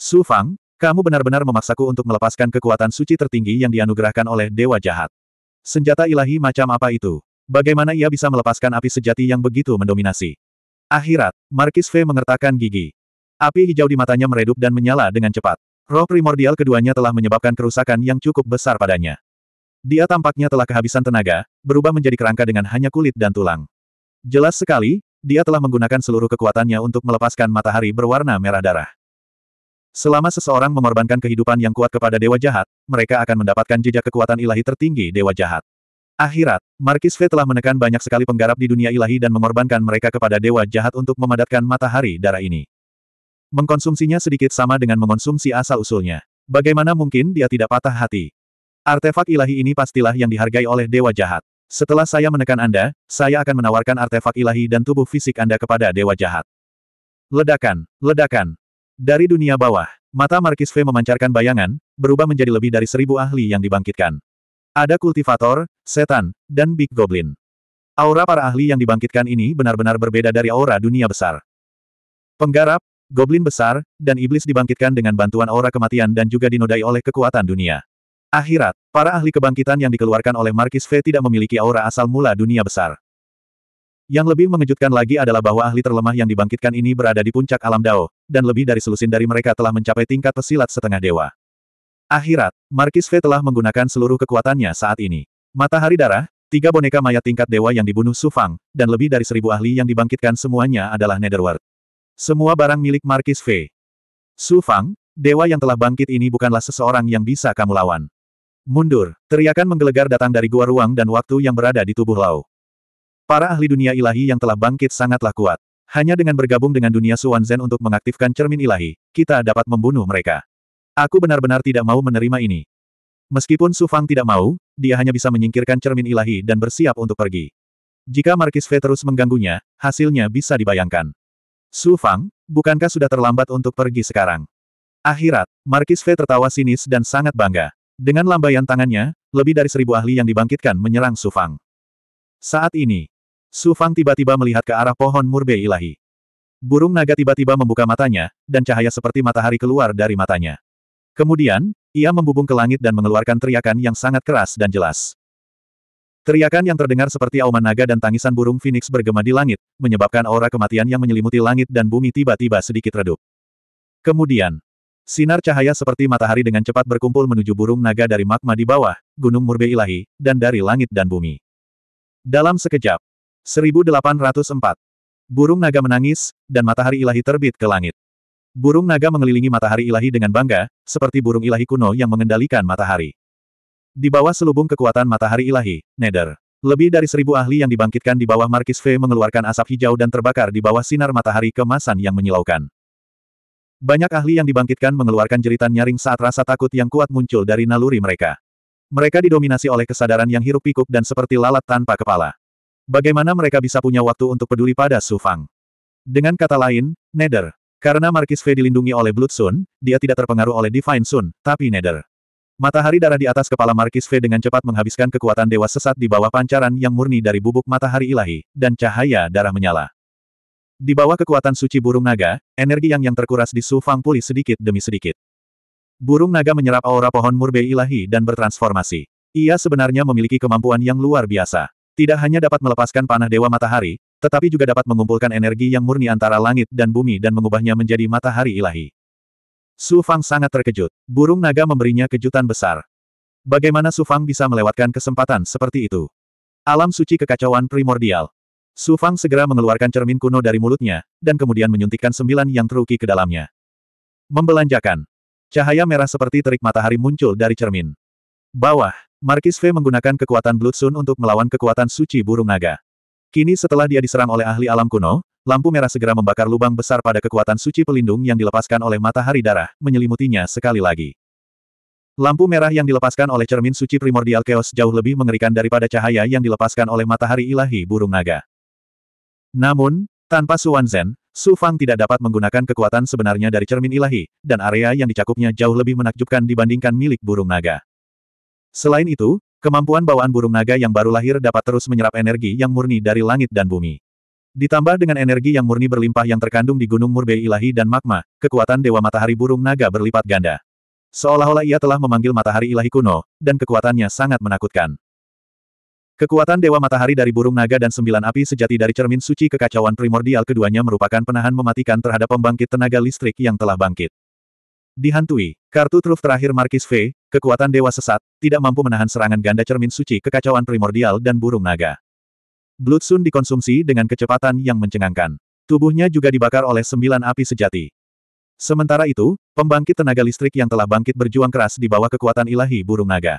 Su Fang, kamu benar-benar memaksaku untuk melepaskan kekuatan suci tertinggi yang dianugerahkan oleh Dewa Jahat. Senjata ilahi macam apa itu? Bagaimana ia bisa melepaskan api sejati yang begitu mendominasi? Akhirat, Markis V mengertakkan gigi. Api hijau di matanya meredup dan menyala dengan cepat. Roh primordial keduanya telah menyebabkan kerusakan yang cukup besar padanya. Dia tampaknya telah kehabisan tenaga, berubah menjadi kerangka dengan hanya kulit dan tulang. Jelas sekali, dia telah menggunakan seluruh kekuatannya untuk melepaskan matahari berwarna merah darah. Selama seseorang mengorbankan kehidupan yang kuat kepada dewa jahat, mereka akan mendapatkan jejak kekuatan ilahi tertinggi dewa jahat. Akhirat, Markis V telah menekan banyak sekali penggarap di dunia ilahi dan mengorbankan mereka kepada dewa jahat untuk memadatkan matahari darah ini. Mengkonsumsinya sedikit sama dengan mengonsumsi asal-usulnya. Bagaimana mungkin dia tidak patah hati? Artefak ilahi ini pastilah yang dihargai oleh dewa jahat. Setelah saya menekan Anda, saya akan menawarkan artefak ilahi dan tubuh fisik Anda kepada dewa jahat. Ledakan, ledakan. Dari dunia bawah, mata Markis V memancarkan bayangan, berubah menjadi lebih dari seribu ahli yang dibangkitkan. Ada kultivator, setan, dan big goblin. Aura para ahli yang dibangkitkan ini benar-benar berbeda dari aura dunia besar. Penggarap, goblin besar, dan iblis dibangkitkan dengan bantuan aura kematian dan juga dinodai oleh kekuatan dunia. Akhirat, para ahli kebangkitan yang dikeluarkan oleh Markis V tidak memiliki aura asal mula dunia besar. Yang lebih mengejutkan lagi adalah bahwa ahli terlemah yang dibangkitkan ini berada di puncak alam Dao, dan lebih dari selusin dari mereka telah mencapai tingkat pesilat setengah dewa. Akhirat, Markis V telah menggunakan seluruh kekuatannya saat ini. Matahari darah, tiga boneka mayat tingkat dewa yang dibunuh Sufang, dan lebih dari seribu ahli yang dibangkitkan semuanya adalah Netherworld. Semua barang milik Markis V. Sufang, dewa yang telah bangkit ini bukanlah seseorang yang bisa kamu lawan. Mundur, teriakan menggelegar datang dari gua ruang dan waktu yang berada di tubuh Lau. Para ahli dunia ilahi yang telah bangkit sangatlah kuat. Hanya dengan bergabung dengan dunia Suan Zen untuk mengaktifkan cermin ilahi, kita dapat membunuh mereka. Aku benar-benar tidak mau menerima ini. Meskipun Su Fang tidak mau, dia hanya bisa menyingkirkan cermin ilahi dan bersiap untuk pergi. Jika Markis V terus mengganggunya, hasilnya bisa dibayangkan. Su Fang, bukankah sudah terlambat untuk pergi sekarang? Akhirat, Markis V tertawa sinis dan sangat bangga. Dengan lambaian tangannya, lebih dari seribu ahli yang dibangkitkan menyerang Su Fang. Saat ini, Su Fang tiba-tiba melihat ke arah pohon murbe ilahi. Burung naga tiba-tiba membuka matanya, dan cahaya seperti matahari keluar dari matanya. Kemudian, ia membubung ke langit dan mengeluarkan teriakan yang sangat keras dan jelas. Teriakan yang terdengar seperti auman naga dan tangisan burung phoenix bergema di langit, menyebabkan aura kematian yang menyelimuti langit dan bumi tiba-tiba sedikit redup. Kemudian, Sinar cahaya seperti matahari dengan cepat berkumpul menuju burung naga dari magma di bawah, Gunung Murbe Ilahi, dan dari langit dan bumi. Dalam sekejap, 1804, burung naga menangis, dan matahari ilahi terbit ke langit. Burung naga mengelilingi matahari ilahi dengan bangga, seperti burung ilahi kuno yang mengendalikan matahari. Di bawah selubung kekuatan matahari ilahi, Neder, Lebih dari seribu ahli yang dibangkitkan di bawah Markis V mengeluarkan asap hijau dan terbakar di bawah sinar matahari kemasan yang menyilaukan. Banyak ahli yang dibangkitkan mengeluarkan jeritan nyaring saat rasa takut yang kuat muncul dari naluri mereka. Mereka didominasi oleh kesadaran yang hirup pikuk dan seperti lalat tanpa kepala. Bagaimana mereka bisa punya waktu untuk peduli pada Su Fang? Dengan kata lain, Nether. Karena Markis V dilindungi oleh Blood Sun, dia tidak terpengaruh oleh Divine Sun, tapi Nether. Matahari darah di atas kepala Markis V dengan cepat menghabiskan kekuatan dewa sesat di bawah pancaran yang murni dari bubuk matahari ilahi, dan cahaya darah menyala. Di bawah kekuatan suci burung naga, energi yang yang terkuras di Su Fang pulih sedikit demi sedikit. Burung naga menyerap aura pohon murbe ilahi dan bertransformasi. Ia sebenarnya memiliki kemampuan yang luar biasa. Tidak hanya dapat melepaskan panah Dewa Matahari, tetapi juga dapat mengumpulkan energi yang murni antara langit dan bumi dan mengubahnya menjadi matahari ilahi. Su Fang sangat terkejut. Burung naga memberinya kejutan besar. Bagaimana Su Fang bisa melewatkan kesempatan seperti itu? Alam suci kekacauan primordial. Su Fang segera mengeluarkan cermin kuno dari mulutnya, dan kemudian menyuntikkan sembilan yang teruki ke dalamnya. Membelanjakan. Cahaya merah seperti terik matahari muncul dari cermin. Bawah, Markis V menggunakan kekuatan Blood Sun untuk melawan kekuatan suci burung naga. Kini setelah dia diserang oleh ahli alam kuno, lampu merah segera membakar lubang besar pada kekuatan suci pelindung yang dilepaskan oleh matahari darah, menyelimutinya sekali lagi. Lampu merah yang dilepaskan oleh cermin suci primordial chaos jauh lebih mengerikan daripada cahaya yang dilepaskan oleh matahari ilahi burung naga. Namun, tanpa Suan Zen, Su Fang tidak dapat menggunakan kekuatan sebenarnya dari cermin ilahi, dan area yang dicakupnya jauh lebih menakjubkan dibandingkan milik burung naga. Selain itu, kemampuan bawaan burung naga yang baru lahir dapat terus menyerap energi yang murni dari langit dan bumi. Ditambah dengan energi yang murni berlimpah yang terkandung di Gunung murbei Ilahi dan Magma, kekuatan Dewa Matahari Burung Naga berlipat ganda. Seolah-olah ia telah memanggil matahari ilahi kuno, dan kekuatannya sangat menakutkan. Kekuatan Dewa Matahari dari burung naga dan sembilan api sejati dari cermin suci kekacauan primordial keduanya merupakan penahan mematikan terhadap pembangkit tenaga listrik yang telah bangkit. Dihantui, kartu truf terakhir Markis V, kekuatan Dewa Sesat, tidak mampu menahan serangan ganda cermin suci kekacauan primordial dan burung naga. Blutsun dikonsumsi dengan kecepatan yang mencengangkan. Tubuhnya juga dibakar oleh sembilan api sejati. Sementara itu, pembangkit tenaga listrik yang telah bangkit berjuang keras di bawah kekuatan ilahi burung naga.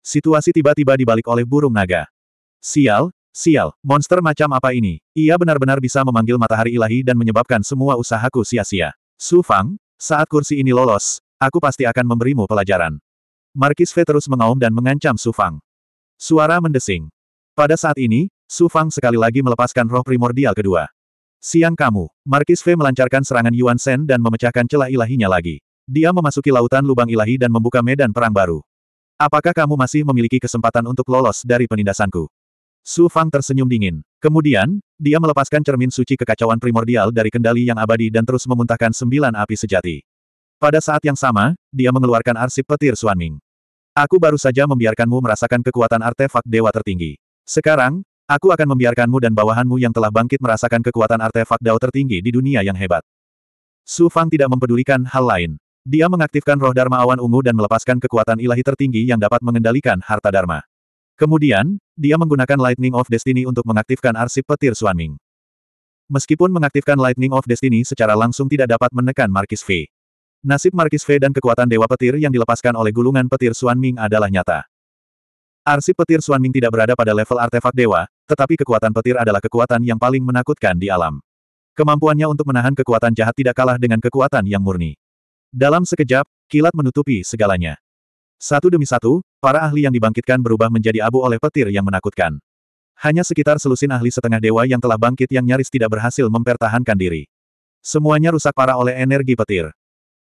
Situasi tiba-tiba dibalik oleh burung naga. Sial, sial, monster macam apa ini? Ia benar-benar bisa memanggil matahari ilahi dan menyebabkan semua usahaku sia-sia. Su Fang, saat kursi ini lolos, aku pasti akan memberimu pelajaran. Markis V terus mengaum dan mengancam Su Fang. Suara mendesing. Pada saat ini, Su Fang sekali lagi melepaskan roh primordial kedua. Siang kamu, Markis V melancarkan serangan Yuan Shen dan memecahkan celah ilahinya lagi. Dia memasuki lautan lubang ilahi dan membuka medan perang baru. Apakah kamu masih memiliki kesempatan untuk lolos dari penindasanku? Su Fang tersenyum dingin. Kemudian, dia melepaskan cermin suci kekacauan primordial dari kendali yang abadi dan terus memuntahkan sembilan api sejati. Pada saat yang sama, dia mengeluarkan arsip petir Suan Ming. Aku baru saja membiarkanmu merasakan kekuatan artefak dewa tertinggi. Sekarang, aku akan membiarkanmu dan bawahanmu yang telah bangkit merasakan kekuatan artefak dao tertinggi di dunia yang hebat. Su Fang tidak mempedulikan hal lain. Dia mengaktifkan roh Dharma Awan Ungu dan melepaskan kekuatan ilahi tertinggi yang dapat mengendalikan harta Dharma. Kemudian, dia menggunakan Lightning of Destiny untuk mengaktifkan arsip petir Suanming. Meskipun mengaktifkan Lightning of Destiny secara langsung tidak dapat menekan Markis V. Nasib Markis V dan kekuatan Dewa Petir yang dilepaskan oleh gulungan petir Suanming adalah nyata. Arsip petir Suanming tidak berada pada level artefak dewa, tetapi kekuatan petir adalah kekuatan yang paling menakutkan di alam. Kemampuannya untuk menahan kekuatan jahat tidak kalah dengan kekuatan yang murni. Dalam sekejap, kilat menutupi segalanya. Satu demi satu, para ahli yang dibangkitkan berubah menjadi abu oleh petir yang menakutkan. Hanya sekitar selusin ahli setengah dewa yang telah bangkit yang nyaris tidak berhasil mempertahankan diri. Semuanya rusak parah oleh energi petir.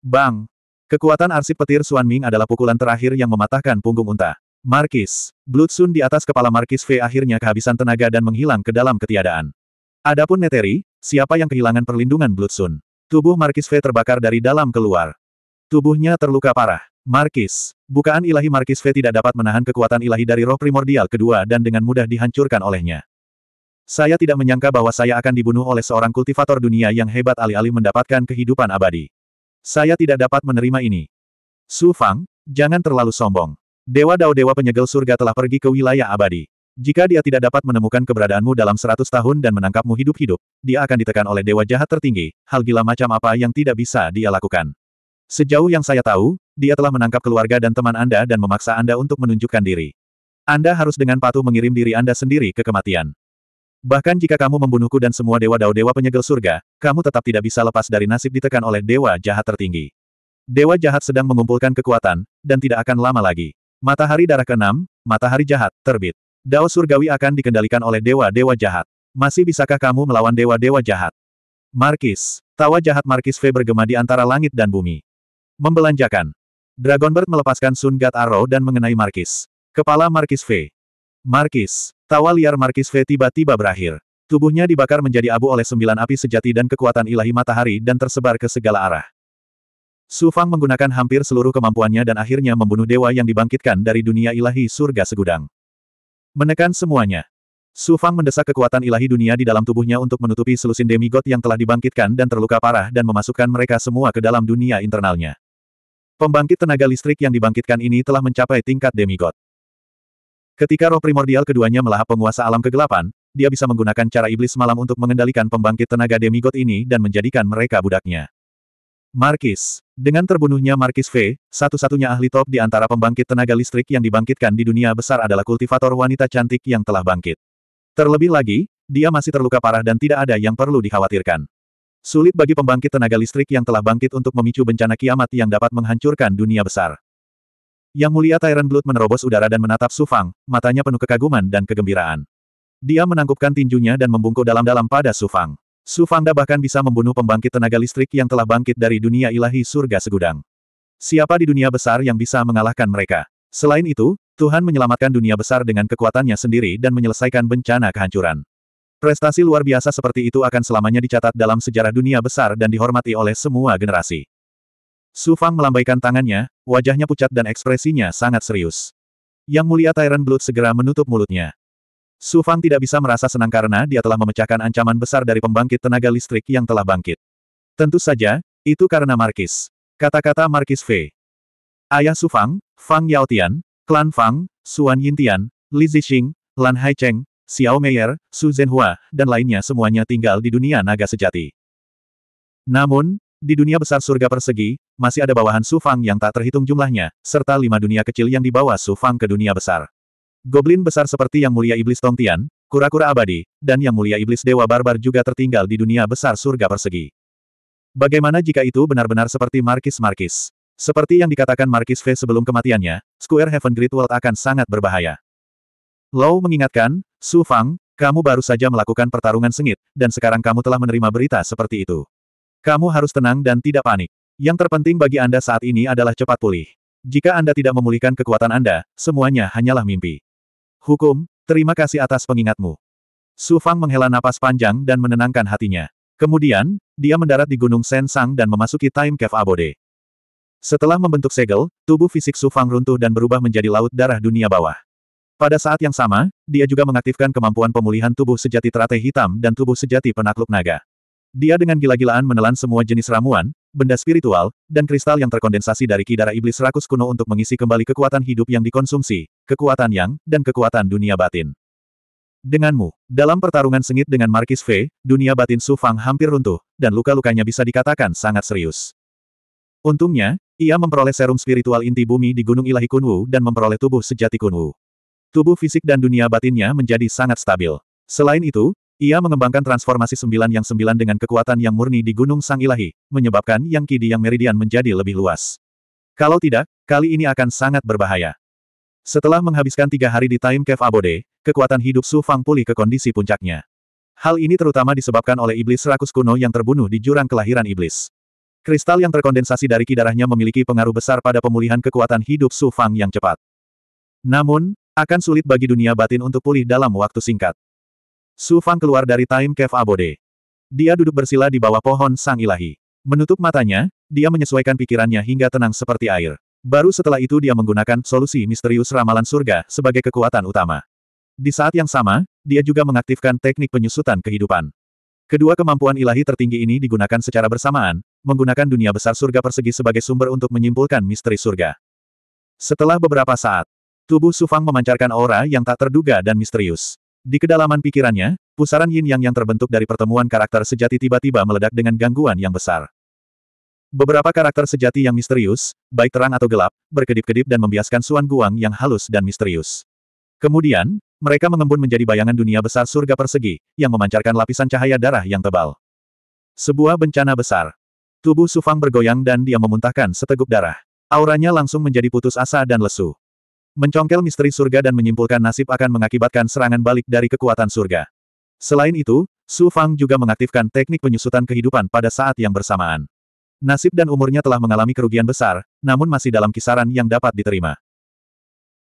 Bang! Kekuatan arsip petir Suan Ming adalah pukulan terakhir yang mematahkan punggung unta. Markis. Bloodsun di atas kepala Markis V akhirnya kehabisan tenaga dan menghilang ke dalam ketiadaan. Adapun Neteri, siapa yang kehilangan perlindungan Bloodsun? Tubuh Markis V terbakar dari dalam keluar. Tubuhnya terluka parah. Markis. Bukaan ilahi Markis V tidak dapat menahan kekuatan ilahi dari roh primordial kedua dan dengan mudah dihancurkan olehnya. Saya tidak menyangka bahwa saya akan dibunuh oleh seorang kultivator dunia yang hebat alih-alih mendapatkan kehidupan abadi. Saya tidak dapat menerima ini. Su Fang, jangan terlalu sombong. Dewa Dao Dewa Penyegel Surga telah pergi ke wilayah abadi. Jika dia tidak dapat menemukan keberadaanmu dalam seratus tahun dan menangkapmu hidup-hidup, dia akan ditekan oleh dewa jahat tertinggi, hal gila macam apa yang tidak bisa dia lakukan. Sejauh yang saya tahu, dia telah menangkap keluarga dan teman Anda dan memaksa Anda untuk menunjukkan diri. Anda harus dengan patuh mengirim diri Anda sendiri ke kematian. Bahkan jika kamu membunuhku dan semua dewa dao dewa penyegel surga, kamu tetap tidak bisa lepas dari nasib ditekan oleh dewa jahat tertinggi. Dewa jahat sedang mengumpulkan kekuatan, dan tidak akan lama lagi. Matahari darah keenam, matahari jahat, terbit. Dao surgawi akan dikendalikan oleh dewa-dewa jahat. Masih bisakah kamu melawan dewa-dewa jahat? Markis. Tawa jahat Markis V bergema di antara langit dan bumi. Membelanjakan. Dragon Bird melepaskan Sun God Arrow dan mengenai Markis. Kepala Markis V. Markis. Tawa liar Markis V tiba-tiba berakhir. Tubuhnya dibakar menjadi abu oleh sembilan api sejati dan kekuatan ilahi matahari dan tersebar ke segala arah. Su Fang menggunakan hampir seluruh kemampuannya dan akhirnya membunuh dewa yang dibangkitkan dari dunia ilahi surga segudang. Menekan semuanya. Su Fang mendesak kekuatan ilahi dunia di dalam tubuhnya untuk menutupi selusin demigod yang telah dibangkitkan dan terluka parah dan memasukkan mereka semua ke dalam dunia internalnya. Pembangkit tenaga listrik yang dibangkitkan ini telah mencapai tingkat demigod. Ketika roh primordial keduanya melahap penguasa alam kegelapan, dia bisa menggunakan cara iblis malam untuk mengendalikan pembangkit tenaga demigod ini dan menjadikan mereka budaknya. Markis. Dengan terbunuhnya Markis V, satu-satunya ahli top di antara pembangkit tenaga listrik yang dibangkitkan di dunia besar adalah kultivator wanita cantik yang telah bangkit. Terlebih lagi, dia masih terluka parah dan tidak ada yang perlu dikhawatirkan. Sulit bagi pembangkit tenaga listrik yang telah bangkit untuk memicu bencana kiamat yang dapat menghancurkan dunia besar. Yang mulia Tyrant Blood menerobos udara dan menatap Sufang, matanya penuh kekaguman dan kegembiraan. Dia menangkupkan tinjunya dan membungkuk dalam-dalam pada Sufang. Su Fangda bahkan bisa membunuh pembangkit tenaga listrik yang telah bangkit dari dunia ilahi surga segudang. Siapa di dunia besar yang bisa mengalahkan mereka? Selain itu, Tuhan menyelamatkan dunia besar dengan kekuatannya sendiri dan menyelesaikan bencana kehancuran. Prestasi luar biasa seperti itu akan selamanya dicatat dalam sejarah dunia besar dan dihormati oleh semua generasi. Su Fang melambaikan tangannya, wajahnya pucat dan ekspresinya sangat serius. Yang mulia Tyrant Blood segera menutup mulutnya. Su Fang tidak bisa merasa senang karena dia telah memecahkan ancaman besar dari pembangkit tenaga listrik yang telah bangkit. Tentu saja, itu karena Markis. Kata-kata Markis V. Ayah Su Fang, Fang Yaotian, Klan Fang, Suan Yintian, Li Zixing, Lan Haicheng, Xiao Meier, Su Zhenhua, dan lainnya semuanya tinggal di dunia naga sejati. Namun, di dunia besar surga persegi, masih ada bawahan Su Fang yang tak terhitung jumlahnya, serta lima dunia kecil yang dibawa Su Fang ke dunia besar. Goblin besar seperti Yang Mulia Iblis Tongtian, Kura-Kura Abadi, dan Yang Mulia Iblis Dewa Barbar juga tertinggal di dunia besar surga persegi. Bagaimana jika itu benar-benar seperti Markis Markis? Seperti yang dikatakan Markis V sebelum kematiannya, Square Heaven Great World akan sangat berbahaya. Low mengingatkan, Su Fang, kamu baru saja melakukan pertarungan sengit, dan sekarang kamu telah menerima berita seperti itu. Kamu harus tenang dan tidak panik. Yang terpenting bagi Anda saat ini adalah cepat pulih. Jika Anda tidak memulihkan kekuatan Anda, semuanya hanyalah mimpi. Hukum, terima kasih atas pengingatmu. Su Fang menghela napas panjang dan menenangkan hatinya. Kemudian, dia mendarat di Gunung Sensang dan memasuki Time Cave Abode. Setelah membentuk segel, tubuh fisik Su Fang runtuh dan berubah menjadi laut darah dunia bawah. Pada saat yang sama, dia juga mengaktifkan kemampuan pemulihan tubuh sejati teratai hitam dan tubuh sejati penakluk naga. Dia dengan gila-gilaan menelan semua jenis ramuan, benda spiritual, dan kristal yang terkondensasi dari kidara iblis rakus kuno untuk mengisi kembali kekuatan hidup yang dikonsumsi, kekuatan yang, dan kekuatan dunia batin. Denganmu, dalam pertarungan sengit dengan Markis V, dunia batin Su Fang hampir runtuh, dan luka-lukanya bisa dikatakan sangat serius. Untungnya, ia memperoleh serum spiritual inti bumi di Gunung Ilahi Kunwu dan memperoleh tubuh sejati Kunwu. Tubuh fisik dan dunia batinnya menjadi sangat stabil. Selain itu, ia mengembangkan transformasi sembilan yang sembilan dengan kekuatan yang murni di Gunung Sang Ilahi, menyebabkan yang di yang Meridian menjadi lebih luas. Kalau tidak, kali ini akan sangat berbahaya. Setelah menghabiskan tiga hari di Time Cave Abode, kekuatan hidup Su Fang pulih ke kondisi puncaknya. Hal ini terutama disebabkan oleh iblis rakus kuno yang terbunuh di jurang kelahiran iblis. Kristal yang terkondensasi dari darahnya memiliki pengaruh besar pada pemulihan kekuatan hidup Su Fang yang cepat. Namun, akan sulit bagi dunia batin untuk pulih dalam waktu singkat. Su Fang keluar dari Time Cave Abode. Dia duduk bersila di bawah pohon sang ilahi. Menutup matanya, dia menyesuaikan pikirannya hingga tenang seperti air. Baru setelah itu dia menggunakan solusi misterius ramalan surga sebagai kekuatan utama. Di saat yang sama, dia juga mengaktifkan teknik penyusutan kehidupan. Kedua kemampuan ilahi tertinggi ini digunakan secara bersamaan, menggunakan dunia besar surga persegi sebagai sumber untuk menyimpulkan misteri surga. Setelah beberapa saat, tubuh Sufang memancarkan aura yang tak terduga dan misterius. Di kedalaman pikirannya, pusaran yin yang yang terbentuk dari pertemuan karakter sejati tiba-tiba meledak dengan gangguan yang besar. Beberapa karakter sejati yang misterius, baik terang atau gelap, berkedip-kedip dan membiaskan Suan Guang yang halus dan misterius. Kemudian, mereka mengembun menjadi bayangan dunia besar surga persegi, yang memancarkan lapisan cahaya darah yang tebal. Sebuah bencana besar. Tubuh Sufang bergoyang dan dia memuntahkan seteguk darah. Auranya langsung menjadi putus asa dan lesu. Mencongkel misteri surga dan menyimpulkan nasib akan mengakibatkan serangan balik dari kekuatan surga. Selain itu, Su Fang juga mengaktifkan teknik penyusutan kehidupan pada saat yang bersamaan. Nasib dan umurnya telah mengalami kerugian besar, namun masih dalam kisaran yang dapat diterima.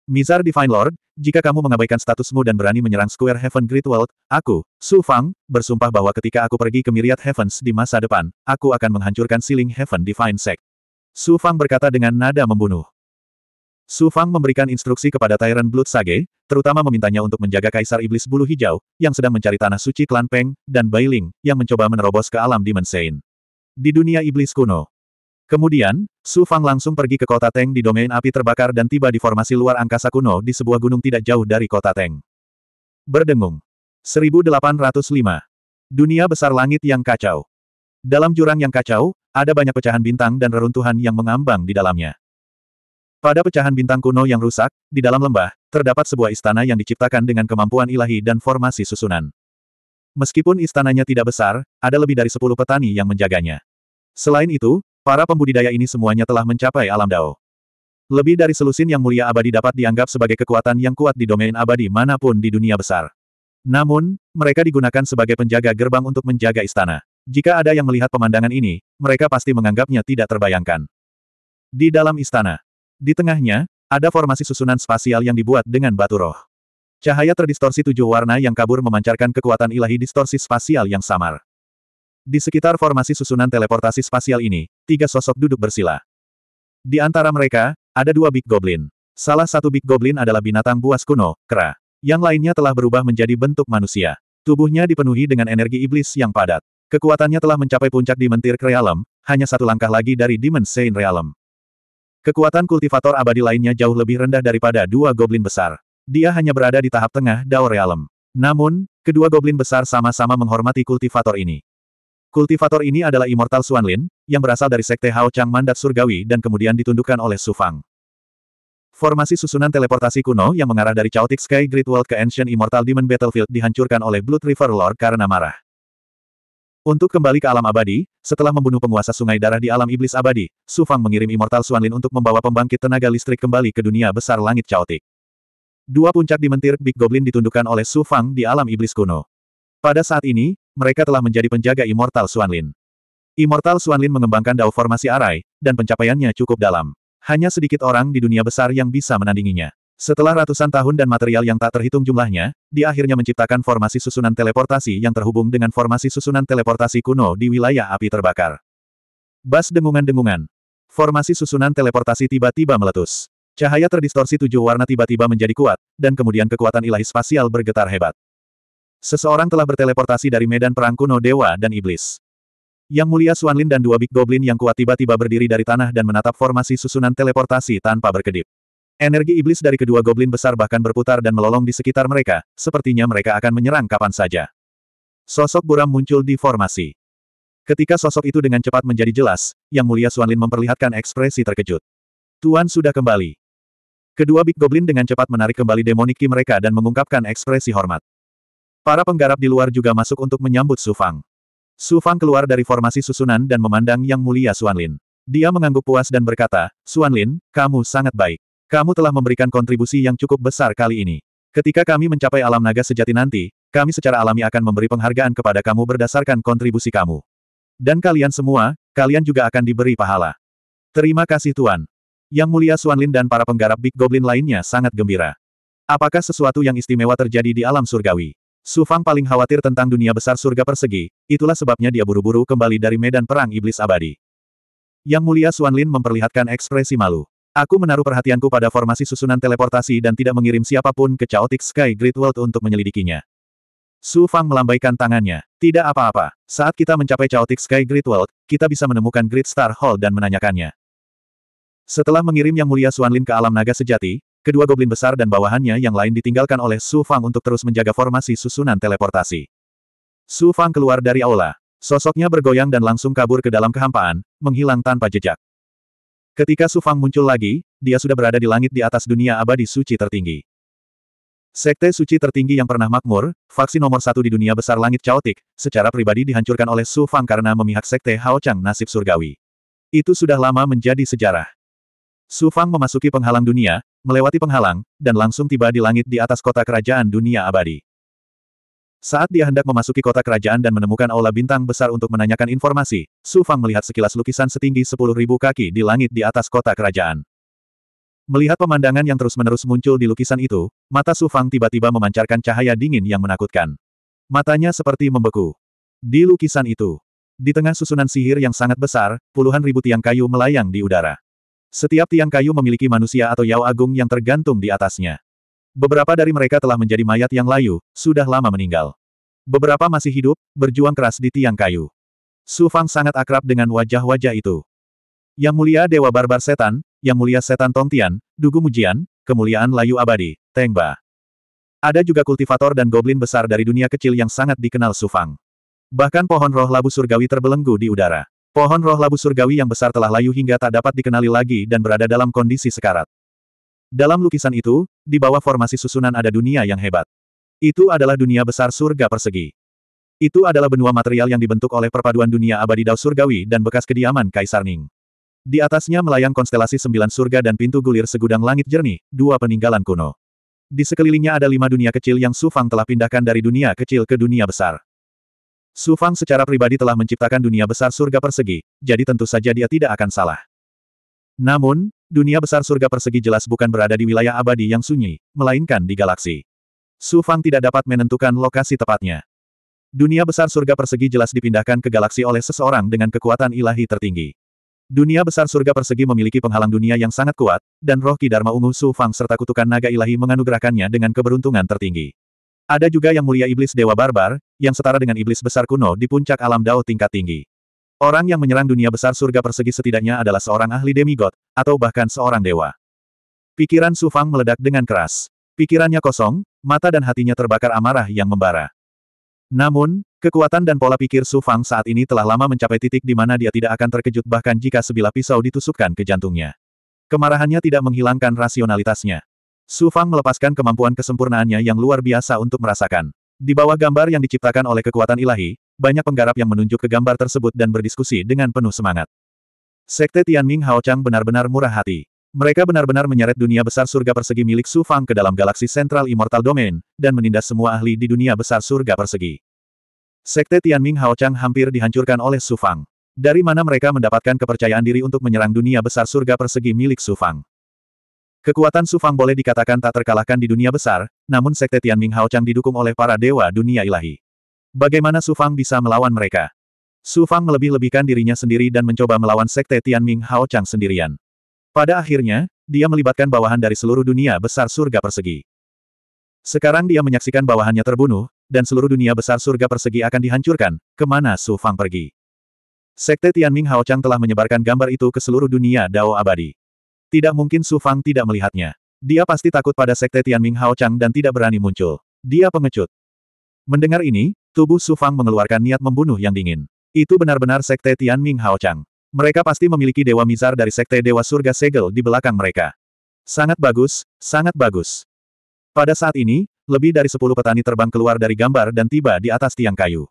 Mizar Divine Lord, jika kamu mengabaikan statusmu dan berani menyerang Square Heaven Great World, aku, Su Fang, bersumpah bahwa ketika aku pergi ke Myriad Heavens di masa depan, aku akan menghancurkan Siling Heaven Divine Sect. Su Fang berkata dengan nada membunuh. Su Fang memberikan instruksi kepada Tyrant Blood Sage, terutama memintanya untuk menjaga Kaisar Iblis Bulu Hijau, yang sedang mencari tanah suci klan Peng, dan Bai Ling, yang mencoba menerobos ke alam Dimensein. Di dunia Iblis kuno. Kemudian, Su Fang langsung pergi ke kota Teng di domain api terbakar dan tiba di formasi luar angkasa kuno di sebuah gunung tidak jauh dari kota Teng. Berdengung. 1805. Dunia besar langit yang kacau. Dalam jurang yang kacau, ada banyak pecahan bintang dan reruntuhan yang mengambang di dalamnya. Pada pecahan bintang kuno yang rusak, di dalam lembah, terdapat sebuah istana yang diciptakan dengan kemampuan ilahi dan formasi susunan. Meskipun istananya tidak besar, ada lebih dari sepuluh petani yang menjaganya. Selain itu, para pembudidaya ini semuanya telah mencapai alam dao. Lebih dari selusin yang mulia abadi dapat dianggap sebagai kekuatan yang kuat di domain abadi manapun di dunia besar. Namun, mereka digunakan sebagai penjaga gerbang untuk menjaga istana. Jika ada yang melihat pemandangan ini, mereka pasti menganggapnya tidak terbayangkan. Di dalam istana, di tengahnya, ada formasi susunan spasial yang dibuat dengan batu roh. Cahaya terdistorsi tujuh warna yang kabur memancarkan kekuatan ilahi distorsi spasial yang samar. Di sekitar formasi susunan teleportasi spasial ini, tiga sosok duduk bersila. Di antara mereka, ada dua Big Goblin. Salah satu Big Goblin adalah binatang buas kuno, kera. Yang lainnya telah berubah menjadi bentuk manusia. Tubuhnya dipenuhi dengan energi iblis yang padat. Kekuatannya telah mencapai puncak di mentir Realm, hanya satu langkah lagi dari Demon Sein Realm. Kekuatan kultivator abadi lainnya jauh lebih rendah daripada dua goblin besar. Dia hanya berada di tahap tengah Dao Realm. Namun, kedua goblin besar sama-sama menghormati kultivator ini. Kultivator ini adalah Immortal Suanlin, yang berasal dari Sekte Hao Chang Mandat Surgawi dan kemudian ditundukkan oleh Su Fang. Formasi susunan teleportasi kuno yang mengarah dari Chaotic Sky Great World ke Ancient Immortal Demon Battlefield dihancurkan oleh Blood River Lord karena marah. Untuk kembali ke alam abadi, setelah membunuh penguasa sungai darah di alam iblis abadi, Su Fang mengirim Immortal Suan Lin untuk membawa pembangkit tenaga listrik kembali ke dunia besar langit caotik. Dua puncak di mentir Big Goblin ditundukkan oleh Su Fang di alam iblis kuno. Pada saat ini, mereka telah menjadi penjaga Immortal Suan Lin. Immortal Suan Lin mengembangkan dao formasi arai, dan pencapaiannya cukup dalam. Hanya sedikit orang di dunia besar yang bisa menandinginya. Setelah ratusan tahun dan material yang tak terhitung jumlahnya, dia akhirnya menciptakan formasi susunan teleportasi yang terhubung dengan formasi susunan teleportasi kuno di wilayah api terbakar. Bas dengungan-dengungan. Formasi susunan teleportasi tiba-tiba meletus. Cahaya terdistorsi tujuh warna tiba-tiba menjadi kuat, dan kemudian kekuatan ilahi spasial bergetar hebat. Seseorang telah berteleportasi dari medan perang kuno dewa dan iblis. Yang mulia Suanlin dan dua Big Goblin yang kuat tiba-tiba berdiri dari tanah dan menatap formasi susunan teleportasi tanpa berkedip. Energi iblis dari kedua goblin besar bahkan berputar dan melolong di sekitar mereka, sepertinya mereka akan menyerang kapan saja. Sosok buram muncul di formasi. Ketika sosok itu dengan cepat menjadi jelas, Yang Mulia Suanlin memperlihatkan ekspresi terkejut. Tuan sudah kembali. Kedua Big Goblin dengan cepat menarik kembali demoniki mereka dan mengungkapkan ekspresi hormat. Para penggarap di luar juga masuk untuk menyambut Sufang. Sufang keluar dari formasi susunan dan memandang Yang Mulia Suanlin. Dia mengangguk puas dan berkata, Suanlin, kamu sangat baik. Kamu telah memberikan kontribusi yang cukup besar kali ini. Ketika kami mencapai alam naga sejati nanti, kami secara alami akan memberi penghargaan kepada kamu berdasarkan kontribusi kamu. Dan kalian semua, kalian juga akan diberi pahala. Terima kasih Tuan. Yang mulia Suan Lin dan para penggarap Big Goblin lainnya sangat gembira. Apakah sesuatu yang istimewa terjadi di alam surgawi? Su Fang paling khawatir tentang dunia besar surga persegi, itulah sebabnya dia buru-buru kembali dari medan perang iblis abadi. Yang mulia Suan Lin memperlihatkan ekspresi malu. Aku menaruh perhatianku pada formasi susunan teleportasi dan tidak mengirim siapapun ke Chaotic Sky Great World untuk menyelidikinya. Su Fang melambaikan tangannya. Tidak apa-apa. Saat kita mencapai Chaotic Sky Great World, kita bisa menemukan Great Star Hall dan menanyakannya. Setelah mengirim Yang Mulia Suanlin ke alam naga sejati, kedua goblin besar dan bawahannya yang lain ditinggalkan oleh Su Fang untuk terus menjaga formasi susunan teleportasi. Su Fang keluar dari aula. Sosoknya bergoyang dan langsung kabur ke dalam kehampaan, menghilang tanpa jejak. Ketika Su Fang muncul lagi, dia sudah berada di langit di atas dunia abadi suci tertinggi. Sekte suci tertinggi yang pernah makmur, faksi nomor satu di dunia besar langit caotik, secara pribadi dihancurkan oleh Su Fang karena memihak sekte Hao Chang nasib surgawi. Itu sudah lama menjadi sejarah. Su Fang memasuki penghalang dunia, melewati penghalang, dan langsung tiba di langit di atas kota kerajaan dunia abadi. Saat dia hendak memasuki kota kerajaan dan menemukan aula bintang besar untuk menanyakan informasi, Su Fang melihat sekilas lukisan setinggi 10.000 kaki di langit di atas kota kerajaan. Melihat pemandangan yang terus-menerus muncul di lukisan itu, mata Su Fang tiba-tiba memancarkan cahaya dingin yang menakutkan. Matanya seperti membeku. Di lukisan itu, di tengah susunan sihir yang sangat besar, puluhan ribu tiang kayu melayang di udara. Setiap tiang kayu memiliki manusia atau yao agung yang tergantung di atasnya. Beberapa dari mereka telah menjadi mayat yang layu, sudah lama meninggal. Beberapa masih hidup, berjuang keras di tiang kayu. Su Fang sangat akrab dengan wajah-wajah itu. Yang mulia Dewa Barbar Setan, Yang mulia Setan Tongtian, Dugu Mujian, Kemuliaan Layu Abadi, Tengba. Ada juga kultivator dan goblin besar dari dunia kecil yang sangat dikenal Su Fang. Bahkan pohon roh labu surgawi terbelenggu di udara. Pohon roh labu surgawi yang besar telah layu hingga tak dapat dikenali lagi dan berada dalam kondisi sekarat. Dalam lukisan itu, di bawah formasi susunan ada dunia yang hebat. Itu adalah dunia besar surga persegi. Itu adalah benua material yang dibentuk oleh perpaduan dunia abadi Dao Surgawi dan bekas kediaman Kaisar Ning. Di atasnya melayang konstelasi sembilan surga dan pintu gulir segudang langit jernih, dua peninggalan kuno. Di sekelilingnya ada lima dunia kecil yang Su Fang telah pindahkan dari dunia kecil ke dunia besar. Su Fang secara pribadi telah menciptakan dunia besar surga persegi, jadi tentu saja dia tidak akan salah. Namun, Dunia besar surga persegi jelas bukan berada di wilayah abadi yang sunyi, melainkan di galaksi. Su Fang tidak dapat menentukan lokasi tepatnya. Dunia besar surga persegi jelas dipindahkan ke galaksi oleh seseorang dengan kekuatan ilahi tertinggi. Dunia besar surga persegi memiliki penghalang dunia yang sangat kuat, dan roh Ki Dharma Ungu Su Fang serta kutukan naga ilahi menganugerahkannya dengan keberuntungan tertinggi. Ada juga yang mulia iblis Dewa Barbar, yang setara dengan iblis besar kuno di puncak alam Dao tingkat tinggi. Orang yang menyerang dunia besar surga persegi setidaknya adalah seorang ahli demigod, atau bahkan seorang dewa. Pikiran Su Fang meledak dengan keras. Pikirannya kosong, mata dan hatinya terbakar amarah yang membara. Namun, kekuatan dan pola pikir Su Fang saat ini telah lama mencapai titik di mana dia tidak akan terkejut bahkan jika sebilah pisau ditusukkan ke jantungnya. Kemarahannya tidak menghilangkan rasionalitasnya. Su Fang melepaskan kemampuan kesempurnaannya yang luar biasa untuk merasakan. Di bawah gambar yang diciptakan oleh kekuatan ilahi, banyak penggarap yang menunjuk ke gambar tersebut dan berdiskusi dengan penuh semangat. Sekte Tianming Hao Chang benar-benar murah hati. Mereka benar-benar menyeret dunia besar surga persegi milik Su Fang ke dalam galaksi sentral Immortal Domain, dan menindas semua ahli di dunia besar surga persegi. Sekte Tianming Hao Chang hampir dihancurkan oleh Su Fang. Dari mana mereka mendapatkan kepercayaan diri untuk menyerang dunia besar surga persegi milik Su Fang? Kekuatan Su Fang boleh dikatakan tak terkalahkan di dunia besar, namun Sekte Tianming Hao Chang didukung oleh para dewa dunia ilahi. Bagaimana Su Fang bisa melawan mereka? Su Fang melebih-lebihkan dirinya sendiri dan mencoba melawan Sekte Tianming Hao Chang sendirian. Pada akhirnya, dia melibatkan bawahan dari seluruh dunia besar surga persegi. Sekarang dia menyaksikan bawahannya terbunuh, dan seluruh dunia besar surga persegi akan dihancurkan, kemana Su Fang pergi. Sekte Tianming Hao Chang telah menyebarkan gambar itu ke seluruh dunia Dao Abadi. Tidak mungkin Su Fang tidak melihatnya. Dia pasti takut pada Sekte Tianming Hao Chang dan tidak berani muncul. Dia pengecut. Mendengar ini, Tubuh Su Fang mengeluarkan niat membunuh yang dingin. Itu benar-benar sekte Tian Ming Hao Chang. Mereka pasti memiliki dewa mizar dari sekte dewa surga segel di belakang mereka. Sangat bagus, sangat bagus. Pada saat ini, lebih dari sepuluh petani terbang keluar dari gambar dan tiba di atas tiang kayu.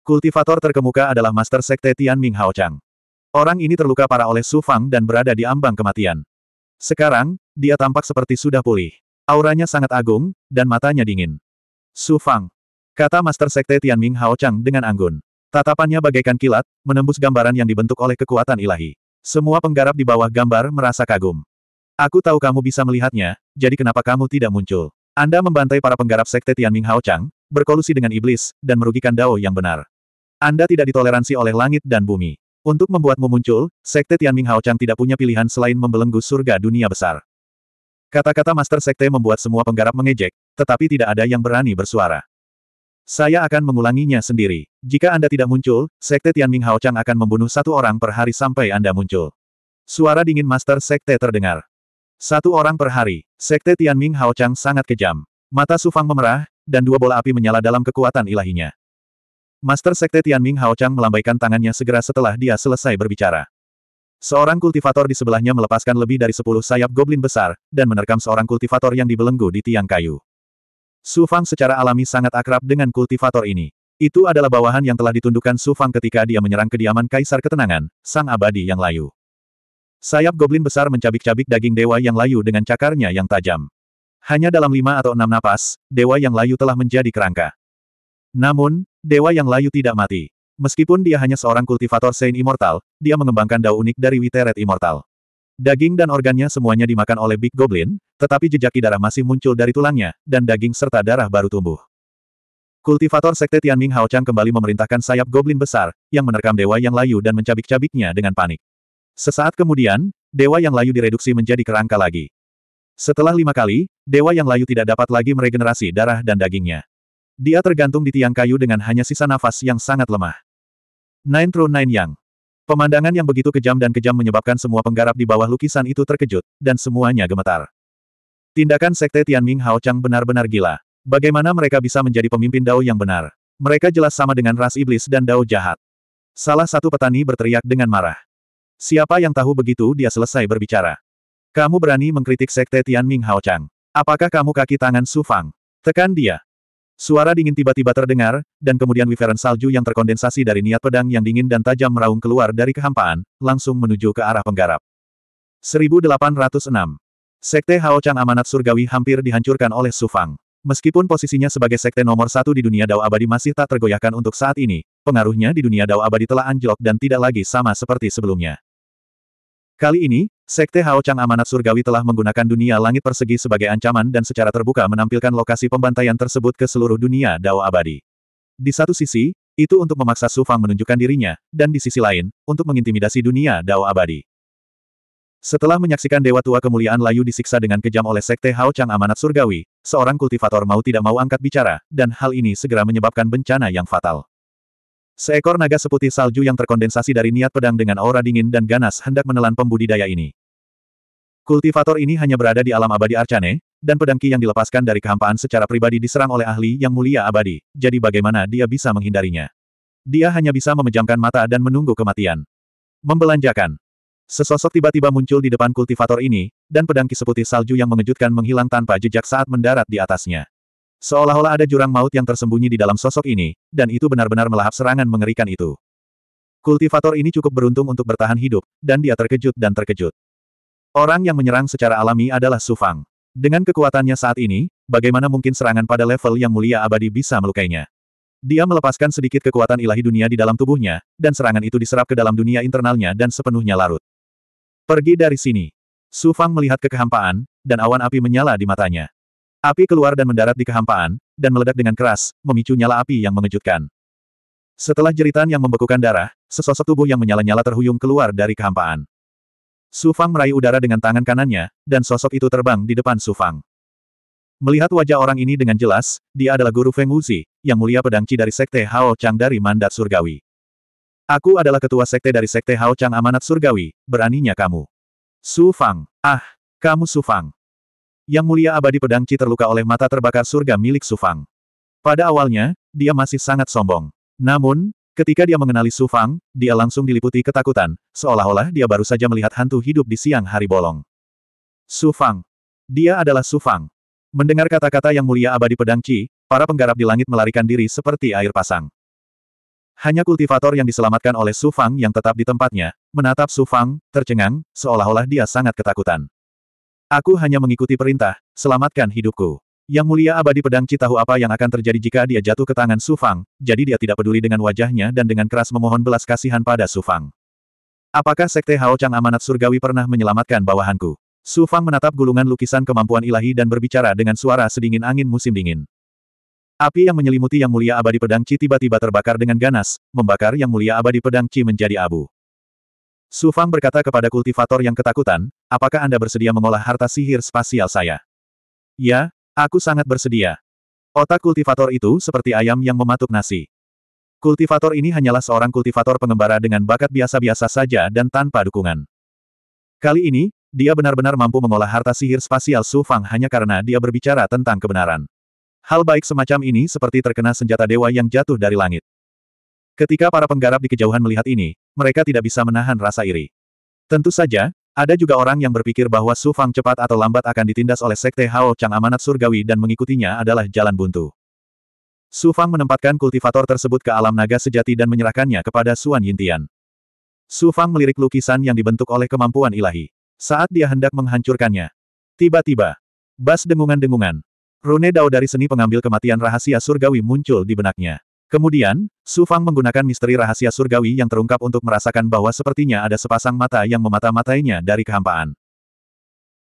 Kultivator terkemuka adalah Master Sekte Tian Ming Hao Chang. Orang ini terluka parah oleh Su Fang dan berada di ambang kematian. Sekarang, dia tampak seperti sudah pulih. Auranya sangat agung, dan matanya dingin. Su Fang, Kata Master Sekte Tianming Hao Chang dengan anggun. Tatapannya bagaikan kilat, menembus gambaran yang dibentuk oleh kekuatan ilahi. Semua penggarap di bawah gambar merasa kagum. Aku tahu kamu bisa melihatnya, jadi kenapa kamu tidak muncul? Anda membantai para penggarap Sekte Tianming Hao Chang, berkolusi dengan iblis, dan merugikan Dao yang benar. Anda tidak ditoleransi oleh langit dan bumi. Untuk membuatmu muncul, Sekte Tianming Hao Chang tidak punya pilihan selain membelenggu surga dunia besar. Kata-kata Master Sekte membuat semua penggarap mengejek, tetapi tidak ada yang berani bersuara. Saya akan mengulanginya sendiri. Jika Anda tidak muncul, Sekte Tianming Haochang akan membunuh satu orang per hari sampai Anda muncul. Suara dingin Master Sekte terdengar. Satu orang per hari. Sekte Tianming Haochang sangat kejam. Mata Sufang memerah, dan dua bola api menyala dalam kekuatan ilahinya. Master Sekte Tianming Haochang melambaikan tangannya segera setelah dia selesai berbicara. Seorang kultivator di sebelahnya melepaskan lebih dari sepuluh sayap goblin besar, dan menerkam seorang kultivator yang dibelenggu di tiang kayu. Su Fang secara alami sangat akrab dengan kultivator ini. Itu adalah bawahan yang telah ditundukkan Su Fang ketika dia menyerang kediaman Kaisar Ketenangan, Sang Abadi yang layu. Sayap goblin besar mencabik-cabik daging dewa yang layu dengan cakarnya yang tajam. Hanya dalam lima atau enam napas, dewa yang layu telah menjadi kerangka. Namun, dewa yang layu tidak mati. Meskipun dia hanya seorang kultivator Saint Immortal, dia mengembangkan dao unik dari Witeret Immortal. Daging dan organnya semuanya dimakan oleh Big Goblin, tetapi jejak darah masih muncul dari tulangnya, dan daging serta darah baru tumbuh. Kultivator Sekte Tianming Hao Chang kembali memerintahkan sayap Goblin besar, yang menerkam dewa yang layu dan mencabik-cabiknya dengan panik. Sesaat kemudian, dewa yang layu direduksi menjadi kerangka lagi. Setelah lima kali, dewa yang layu tidak dapat lagi meregenerasi darah dan dagingnya. Dia tergantung di tiang kayu dengan hanya sisa nafas yang sangat lemah. Nine True Nine Yang Pemandangan yang begitu kejam dan kejam menyebabkan semua penggarap di bawah lukisan itu terkejut, dan semuanya gemetar. Tindakan Sekte Tianming Hao Chang benar-benar gila. Bagaimana mereka bisa menjadi pemimpin Dao yang benar? Mereka jelas sama dengan ras iblis dan Dao jahat. Salah satu petani berteriak dengan marah. Siapa yang tahu begitu dia selesai berbicara. Kamu berani mengkritik Sekte Tianming Hao Chang. Apakah kamu kaki tangan Su Fang? Tekan dia. Suara dingin tiba-tiba terdengar, dan kemudian wiferan salju yang terkondensasi dari niat pedang yang dingin dan tajam meraung keluar dari kehampaan, langsung menuju ke arah penggarap. 1806. Sekte Hao Chang Amanat Surgawi hampir dihancurkan oleh Su Fang. Meskipun posisinya sebagai sekte nomor satu di dunia Dao Abadi masih tak tergoyahkan untuk saat ini, pengaruhnya di dunia Dao Abadi telah anjlok dan tidak lagi sama seperti sebelumnya. Kali ini, Sekte Hao Chang Amanat Surgawi telah menggunakan dunia langit persegi sebagai ancaman dan secara terbuka menampilkan lokasi pembantaian tersebut ke seluruh dunia Dao Abadi. Di satu sisi, itu untuk memaksa Su Fang menunjukkan dirinya, dan di sisi lain, untuk mengintimidasi dunia Dao Abadi. Setelah menyaksikan Dewa Tua Kemuliaan Layu disiksa dengan kejam oleh Sekte Hao Chang Amanat Surgawi, seorang kultivator mau tidak mau angkat bicara, dan hal ini segera menyebabkan bencana yang fatal. Seekor naga seputih salju yang terkondensasi dari niat pedang dengan aura dingin dan ganas hendak menelan pembudidaya ini. Kultivator ini hanya berada di alam abadi Arcane, dan pedangki yang dilepaskan dari kehampaan secara pribadi diserang oleh ahli yang mulia abadi, jadi bagaimana dia bisa menghindarinya? Dia hanya bisa memejamkan mata dan menunggu kematian. Membelanjakan. Sesosok tiba-tiba muncul di depan kultivator ini, dan pedangki seputih salju yang mengejutkan menghilang tanpa jejak saat mendarat di atasnya. Seolah-olah ada jurang maut yang tersembunyi di dalam sosok ini, dan itu benar-benar melahap serangan mengerikan itu. Kultivator ini cukup beruntung untuk bertahan hidup, dan dia terkejut dan terkejut. Orang yang menyerang secara alami adalah Sufang. Dengan kekuatannya saat ini, bagaimana mungkin serangan pada level yang mulia abadi bisa melukainya? Dia melepaskan sedikit kekuatan ilahi dunia di dalam tubuhnya, dan serangan itu diserap ke dalam dunia internalnya dan sepenuhnya larut. Pergi dari sini. Sufang melihat kekehampaan, dan awan api menyala di matanya. Api keluar dan mendarat di kehampaan, dan meledak dengan keras, memicu nyala api yang mengejutkan. Setelah jeritan yang membekukan darah, sesosok tubuh yang menyala-nyala terhuyung keluar dari kehampaan. Su Fang meraih udara dengan tangan kanannya, dan sosok itu terbang di depan Su Fang. Melihat wajah orang ini dengan jelas, dia adalah guru Feng Wuzi, yang mulia pedangci dari Sekte Hao Chang dari Mandat Surgawi. Aku adalah ketua sekte dari Sekte Hao Chang Amanat Surgawi, beraninya kamu. Su Fang, ah, kamu Su Fang. Yang mulia abadi Pedangci terluka oleh mata terbakar surga milik Sufang. Pada awalnya, dia masih sangat sombong. Namun, ketika dia mengenali Sufang, dia langsung diliputi ketakutan, seolah-olah dia baru saja melihat hantu hidup di siang hari bolong. Sufang. Dia adalah Sufang. Mendengar kata-kata yang mulia abadi Pedangci, para penggarap di langit melarikan diri seperti air pasang. Hanya kultivator yang diselamatkan oleh Sufang yang tetap di tempatnya, menatap Sufang, tercengang, seolah-olah dia sangat ketakutan. Aku hanya mengikuti perintah, selamatkan hidupku. Yang mulia abadi pedang tahu apa yang akan terjadi jika dia jatuh ke tangan Sufang, jadi dia tidak peduli dengan wajahnya dan dengan keras memohon belas kasihan pada Sufang. Apakah Sekte Hao Chang Amanat Surgawi pernah menyelamatkan bawahanku? Sufang menatap gulungan lukisan kemampuan ilahi dan berbicara dengan suara sedingin angin musim dingin. Api yang menyelimuti Yang Mulia Abadi Pedang Ci tiba-tiba terbakar dengan ganas, membakar Yang Mulia Abadi Pedang Ci menjadi abu. Su Fang berkata kepada kultivator yang ketakutan, apakah Anda bersedia mengolah harta sihir spasial saya? Ya, aku sangat bersedia. Otak kultivator itu seperti ayam yang mematuk nasi. Kultivator ini hanyalah seorang kultivator pengembara dengan bakat biasa-biasa saja dan tanpa dukungan. Kali ini, dia benar-benar mampu mengolah harta sihir spasial Su Fang hanya karena dia berbicara tentang kebenaran. Hal baik semacam ini seperti terkena senjata dewa yang jatuh dari langit. Ketika para penggarap di kejauhan melihat ini, mereka tidak bisa menahan rasa iri. Tentu saja, ada juga orang yang berpikir bahwa Su Fang cepat atau lambat akan ditindas oleh Sekte Hao Chang Amanat Surgawi dan mengikutinya adalah jalan buntu. Su Fang menempatkan kultivator tersebut ke alam naga sejati dan menyerahkannya kepada Suan Yintian. Su Fang melirik lukisan yang dibentuk oleh kemampuan ilahi. Saat dia hendak menghancurkannya, tiba-tiba, bas dengungan-dengungan, Rune Dao dari seni pengambil kematian rahasia surgawi muncul di benaknya. Kemudian, Su Fang menggunakan misteri rahasia surgawi yang terungkap untuk merasakan bahwa sepertinya ada sepasang mata yang memata-matainya dari kehampaan.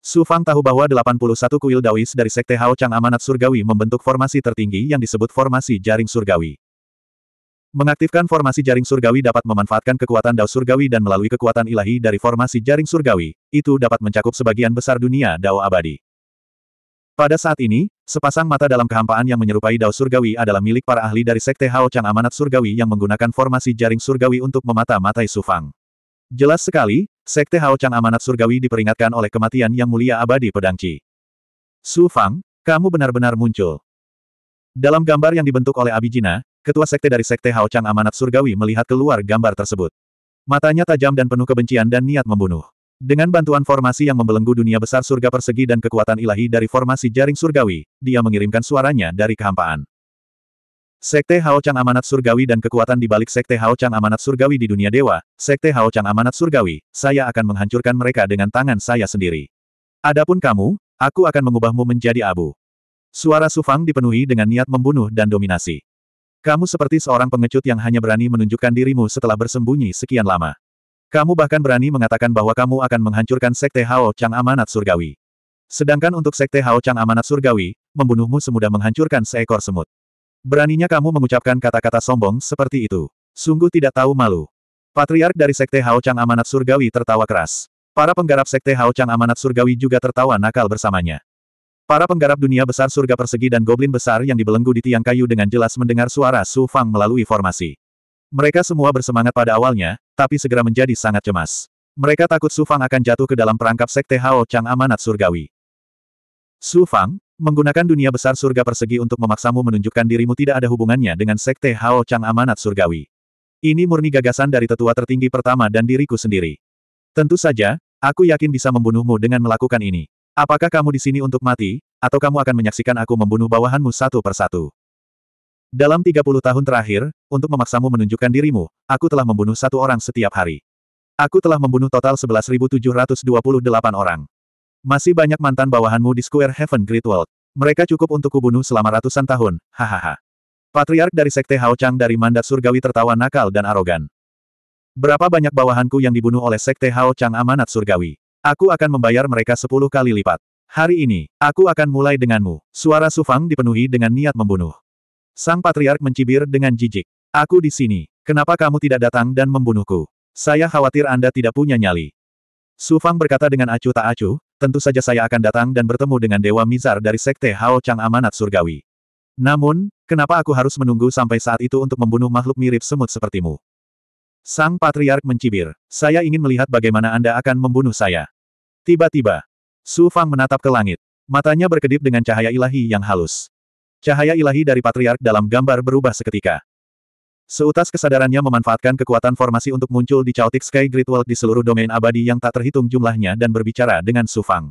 Su Fang tahu bahwa 81 kuil Daois dari Sekte Hao Chang Amanat Surgawi membentuk formasi tertinggi yang disebut formasi jaring surgawi. Mengaktifkan formasi jaring surgawi dapat memanfaatkan kekuatan Dao surgawi dan melalui kekuatan ilahi dari formasi jaring surgawi, itu dapat mencakup sebagian besar dunia Dao abadi. Pada saat ini, sepasang mata dalam kehampaan yang menyerupai dao surgawi adalah milik para ahli dari Sekte Hao Chang Amanat Surgawi yang menggunakan formasi jaring surgawi untuk memata-matai Sufang. Jelas sekali, Sekte Hao Chang Amanat Surgawi diperingatkan oleh kematian yang mulia abadi Pedangci. Qi. Sufang, kamu benar-benar muncul. Dalam gambar yang dibentuk oleh Abijina, ketua sekte dari Sekte Hao Chang Amanat Surgawi melihat keluar gambar tersebut. Matanya tajam dan penuh kebencian dan niat membunuh. Dengan bantuan formasi yang membelenggu dunia besar surga persegi dan kekuatan ilahi dari formasi jaring surgawi, dia mengirimkan suaranya dari kehampaan. Sekte Haocang Amanat Surgawi dan kekuatan di balik Sekte Haocang Amanat Surgawi di dunia dewa, Sekte Haocang Amanat Surgawi, saya akan menghancurkan mereka dengan tangan saya sendiri. Adapun kamu, aku akan mengubahmu menjadi abu. Suara Sufang dipenuhi dengan niat membunuh dan dominasi. Kamu seperti seorang pengecut yang hanya berani menunjukkan dirimu setelah bersembunyi sekian lama. Kamu bahkan berani mengatakan bahwa kamu akan menghancurkan Sekte Hao Chang Amanat Surgawi. Sedangkan untuk Sekte Hao Chang Amanat Surgawi, membunuhmu semudah menghancurkan seekor semut. Beraninya kamu mengucapkan kata-kata sombong seperti itu. Sungguh tidak tahu malu. Patriark dari Sekte Hao Chang Amanat Surgawi tertawa keras. Para penggarap Sekte Hao Chang Amanat Surgawi juga tertawa nakal bersamanya. Para penggarap dunia besar surga persegi dan goblin besar yang dibelenggu di tiang kayu dengan jelas mendengar suara Su Fang melalui formasi. Mereka semua bersemangat pada awalnya, tapi segera menjadi sangat cemas. Mereka takut Su Fang akan jatuh ke dalam perangkap sekte Hao Chang Amanat Surgawi. Su Fang, menggunakan dunia besar surga persegi untuk memaksamu menunjukkan dirimu tidak ada hubungannya dengan sekte Hao Chang Amanat Surgawi. Ini murni gagasan dari tetua tertinggi pertama dan diriku sendiri. Tentu saja, aku yakin bisa membunuhmu dengan melakukan ini. Apakah kamu di sini untuk mati, atau kamu akan menyaksikan aku membunuh bawahanmu satu persatu? Dalam 30 tahun terakhir, untuk memaksamu menunjukkan dirimu, aku telah membunuh satu orang setiap hari. Aku telah membunuh total 11.728 orang. Masih banyak mantan bawahanmu di Square Heaven Great World. Mereka cukup untuk kubunuh selama ratusan tahun, hahaha. Patriark dari Sekte Hao Chang dari Mandat Surgawi tertawa nakal dan arogan. Berapa banyak bawahanku yang dibunuh oleh Sekte Hao Chang Amanat Surgawi? Aku akan membayar mereka sepuluh kali lipat. Hari ini, aku akan mulai denganmu. Suara Sufang dipenuhi dengan niat membunuh. Sang patriark mencibir dengan jijik. Aku di sini. Kenapa kamu tidak datang dan membunuhku? Saya khawatir Anda tidak punya nyali. Su Fang berkata dengan acuh tak acuh, tentu saja saya akan datang dan bertemu dengan Dewa Mizar dari Sekte Hao Chang Amanat Surgawi. Namun, kenapa aku harus menunggu sampai saat itu untuk membunuh makhluk mirip semut sepertimu? Sang Patriark mencibir. Saya ingin melihat bagaimana Anda akan membunuh saya. Tiba-tiba, Su Fang menatap ke langit. Matanya berkedip dengan cahaya ilahi yang halus. Cahaya ilahi dari patriark dalam gambar berubah seketika. Seutas kesadarannya memanfaatkan kekuatan formasi untuk muncul di Chaotic Sky Grid World di seluruh domain abadi yang tak terhitung jumlahnya dan berbicara dengan Sufang.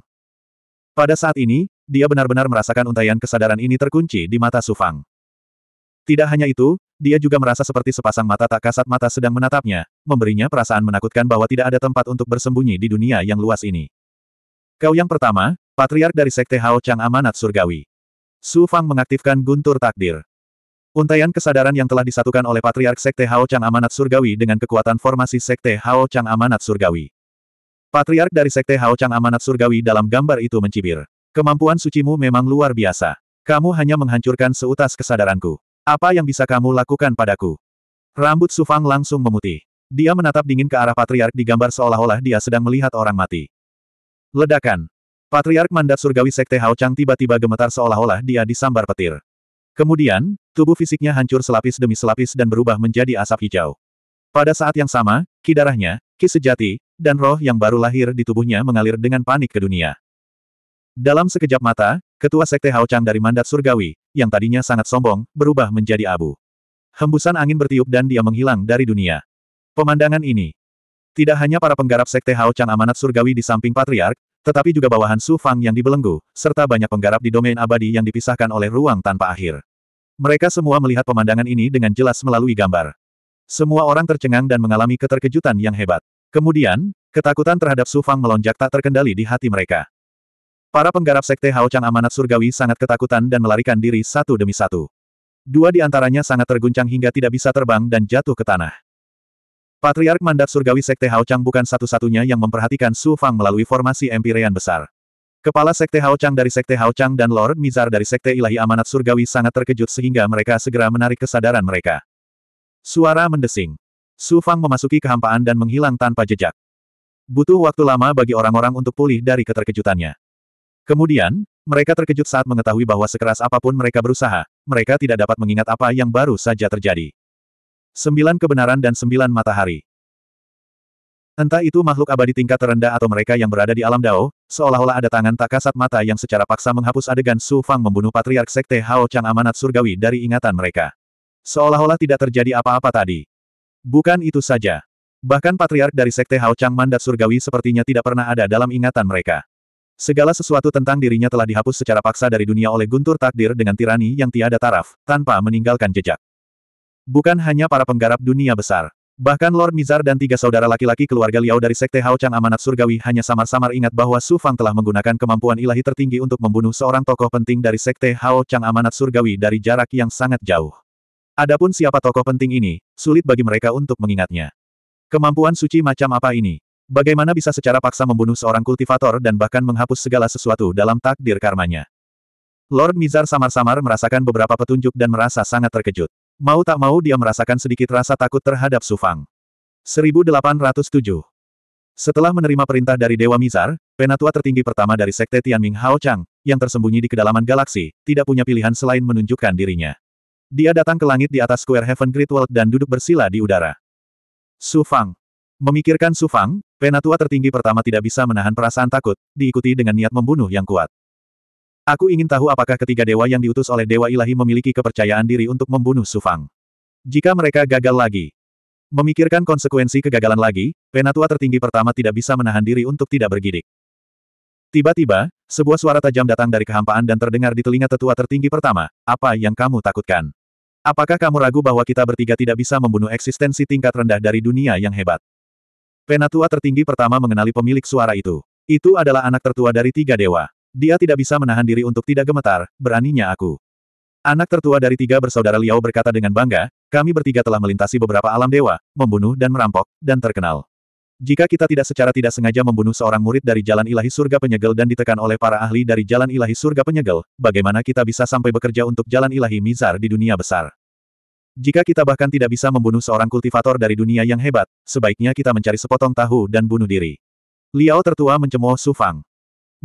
Pada saat ini, dia benar-benar merasakan untaian kesadaran ini terkunci di mata Sufang. Tidak hanya itu, dia juga merasa seperti sepasang mata tak kasat mata sedang menatapnya, memberinya perasaan menakutkan bahwa tidak ada tempat untuk bersembunyi di dunia yang luas ini. Kau yang pertama, patriark dari Sekte Hao Chang Amanat Surgawi. Su Fang mengaktifkan guntur takdir. Untaian kesadaran yang telah disatukan oleh Patriark Sekte Hao Chang Amanat Surgawi dengan kekuatan formasi Sekte Hao Chang Amanat Surgawi. Patriark dari Sekte Hao Chang Amanat Surgawi dalam gambar itu mencibir. Kemampuan sucimu memang luar biasa. Kamu hanya menghancurkan seutas kesadaranku. Apa yang bisa kamu lakukan padaku? Rambut Su Fang langsung memutih. Dia menatap dingin ke arah Patriark di gambar seolah-olah dia sedang melihat orang mati. Ledakan. Patriark Mandat Surgawi Sekte Hao Chang tiba-tiba gemetar seolah-olah dia disambar petir. Kemudian, tubuh fisiknya hancur selapis demi selapis dan berubah menjadi asap hijau. Pada saat yang sama, ki darahnya, ki sejati, dan roh yang baru lahir di tubuhnya mengalir dengan panik ke dunia. Dalam sekejap mata, ketua Sekte Hao Chang dari Mandat Surgawi, yang tadinya sangat sombong, berubah menjadi abu. Hembusan angin bertiup dan dia menghilang dari dunia. Pemandangan ini. Tidak hanya para penggarap Sekte Hao Chang Amanat Surgawi di samping Patriark, tetapi juga bawahan Su Fang yang dibelenggu, serta banyak penggarap di domain abadi yang dipisahkan oleh ruang tanpa akhir. Mereka semua melihat pemandangan ini dengan jelas melalui gambar. Semua orang tercengang dan mengalami keterkejutan yang hebat. Kemudian, ketakutan terhadap Su Fang melonjak tak terkendali di hati mereka. Para penggarap sekte Hao Chang Amanat Surgawi sangat ketakutan dan melarikan diri satu demi satu. Dua di antaranya sangat terguncang hingga tidak bisa terbang dan jatuh ke tanah. Patriark Mandat Surgawi Sekte Hao Chang bukan satu-satunya yang memperhatikan Su Fang melalui formasi empirean besar. Kepala Sekte Hao Chang dari Sekte Hao Chang dan Lord Mizar dari Sekte Ilahi Amanat Surgawi sangat terkejut sehingga mereka segera menarik kesadaran mereka. Suara mendesing. Su Fang memasuki kehampaan dan menghilang tanpa jejak. Butuh waktu lama bagi orang-orang untuk pulih dari keterkejutannya. Kemudian, mereka terkejut saat mengetahui bahwa sekeras apapun mereka berusaha, mereka tidak dapat mengingat apa yang baru saja terjadi. Sembilan kebenaran dan sembilan matahari. Entah itu makhluk abadi tingkat terendah atau mereka yang berada di alam Dao, seolah-olah ada tangan tak kasat mata yang secara paksa menghapus adegan Su Fang membunuh Patriark Sekte Hao Chang amanat surgawi dari ingatan mereka. Seolah-olah tidak terjadi apa-apa tadi. Bukan itu saja. Bahkan Patriark dari Sekte Hao Chang mandat surgawi sepertinya tidak pernah ada dalam ingatan mereka. Segala sesuatu tentang dirinya telah dihapus secara paksa dari dunia oleh guntur takdir dengan tirani yang tiada taraf, tanpa meninggalkan jejak. Bukan hanya para penggarap dunia besar. Bahkan Lord Mizar dan tiga saudara laki-laki keluarga Liao dari Sekte Hao Chang Amanat Surgawi hanya samar-samar ingat bahwa Su Fang telah menggunakan kemampuan ilahi tertinggi untuk membunuh seorang tokoh penting dari Sekte Hao Chang Amanat Surgawi dari jarak yang sangat jauh. Adapun siapa tokoh penting ini, sulit bagi mereka untuk mengingatnya. Kemampuan suci macam apa ini? Bagaimana bisa secara paksa membunuh seorang kultivator dan bahkan menghapus segala sesuatu dalam takdir karmanya? Lord Mizar samar-samar merasakan beberapa petunjuk dan merasa sangat terkejut. Mau tak mau dia merasakan sedikit rasa takut terhadap Sufang. 1807 Setelah menerima perintah dari Dewa Mizar, penatua tertinggi pertama dari Sekte Tianming Hao Chang, yang tersembunyi di kedalaman galaksi, tidak punya pilihan selain menunjukkan dirinya. Dia datang ke langit di atas Square Heaven Great World dan duduk bersila di udara. Sufang. Memikirkan Sufang, penatua tertinggi pertama tidak bisa menahan perasaan takut, diikuti dengan niat membunuh yang kuat. Aku ingin tahu apakah ketiga dewa yang diutus oleh Dewa Ilahi memiliki kepercayaan diri untuk membunuh Sufang. Jika mereka gagal lagi, memikirkan konsekuensi kegagalan lagi, penatua tertinggi pertama tidak bisa menahan diri untuk tidak bergidik. Tiba-tiba, sebuah suara tajam datang dari kehampaan dan terdengar di telinga tetua tertinggi pertama, apa yang kamu takutkan? Apakah kamu ragu bahwa kita bertiga tidak bisa membunuh eksistensi tingkat rendah dari dunia yang hebat? Penatua tertinggi pertama mengenali pemilik suara itu. Itu adalah anak tertua dari tiga dewa. Dia tidak bisa menahan diri untuk tidak gemetar, beraninya aku. Anak tertua dari tiga bersaudara Liao berkata dengan bangga, kami bertiga telah melintasi beberapa alam dewa, membunuh dan merampok, dan terkenal. Jika kita tidak secara tidak sengaja membunuh seorang murid dari jalan ilahi surga penyegel dan ditekan oleh para ahli dari jalan ilahi surga penyegel, bagaimana kita bisa sampai bekerja untuk jalan ilahi mizar di dunia besar? Jika kita bahkan tidak bisa membunuh seorang kultivator dari dunia yang hebat, sebaiknya kita mencari sepotong tahu dan bunuh diri. Liao tertua mencemooh Su Fang.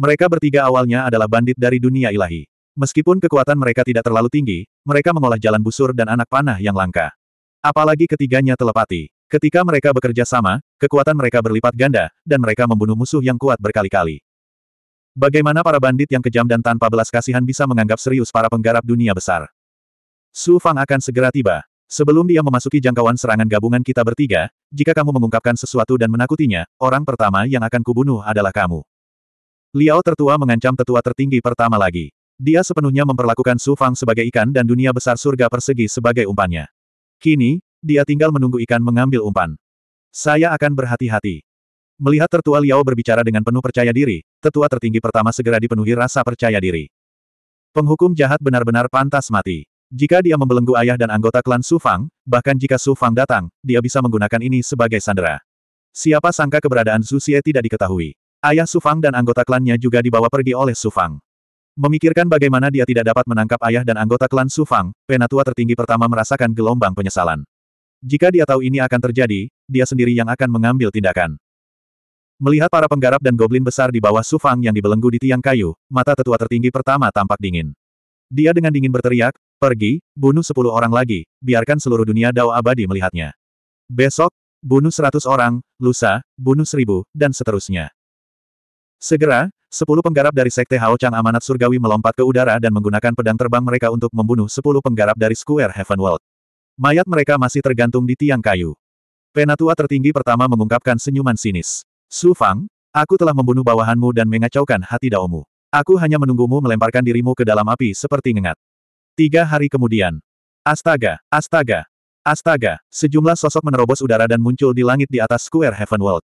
Mereka bertiga awalnya adalah bandit dari dunia ilahi. Meskipun kekuatan mereka tidak terlalu tinggi, mereka mengolah jalan busur dan anak panah yang langka. Apalagi ketiganya telepati. Ketika mereka bekerja sama, kekuatan mereka berlipat ganda, dan mereka membunuh musuh yang kuat berkali-kali. Bagaimana para bandit yang kejam dan tanpa belas kasihan bisa menganggap serius para penggarap dunia besar? Su Fang akan segera tiba. Sebelum dia memasuki jangkauan serangan gabungan kita bertiga, jika kamu mengungkapkan sesuatu dan menakutinya, orang pertama yang akan kubunuh adalah kamu. Liao tertua mengancam tetua tertinggi pertama lagi. Dia sepenuhnya memperlakukan Su Fang sebagai ikan dan dunia besar surga persegi sebagai umpannya. Kini, dia tinggal menunggu ikan mengambil umpan. Saya akan berhati-hati. Melihat tertua Liao berbicara dengan penuh percaya diri, tetua tertinggi pertama segera dipenuhi rasa percaya diri. Penghukum jahat benar-benar pantas mati. Jika dia membelenggu ayah dan anggota klan Su Fang, bahkan jika Su Fang datang, dia bisa menggunakan ini sebagai sandera. Siapa sangka keberadaan Su Xie tidak diketahui. Ayah Sufang dan anggota klannya juga dibawa pergi oleh Sufang. Memikirkan bagaimana dia tidak dapat menangkap ayah dan anggota klan Sufang, penatua tertinggi pertama merasakan gelombang penyesalan. Jika dia tahu ini akan terjadi, dia sendiri yang akan mengambil tindakan. Melihat para penggarap dan goblin besar di bawah Sufang yang dibelenggu di tiang kayu, mata tetua tertinggi pertama tampak dingin. Dia dengan dingin berteriak, pergi, bunuh sepuluh orang lagi, biarkan seluruh dunia dao abadi melihatnya. Besok, bunuh seratus orang, lusa, bunuh seribu, dan seterusnya. Segera, sepuluh penggarap dari Sekte Hao Chang Amanat Surgawi melompat ke udara dan menggunakan pedang terbang mereka untuk membunuh sepuluh penggarap dari Square Heaven World. Mayat mereka masih tergantung di tiang kayu. Penatua tertinggi pertama mengungkapkan senyuman sinis. Su Fang, aku telah membunuh bawahanmu dan mengacaukan hati Daomu. Aku hanya menunggumu melemparkan dirimu ke dalam api seperti ngengat. Tiga hari kemudian. Astaga, astaga, astaga, sejumlah sosok menerobos udara dan muncul di langit di atas Square Heaven World.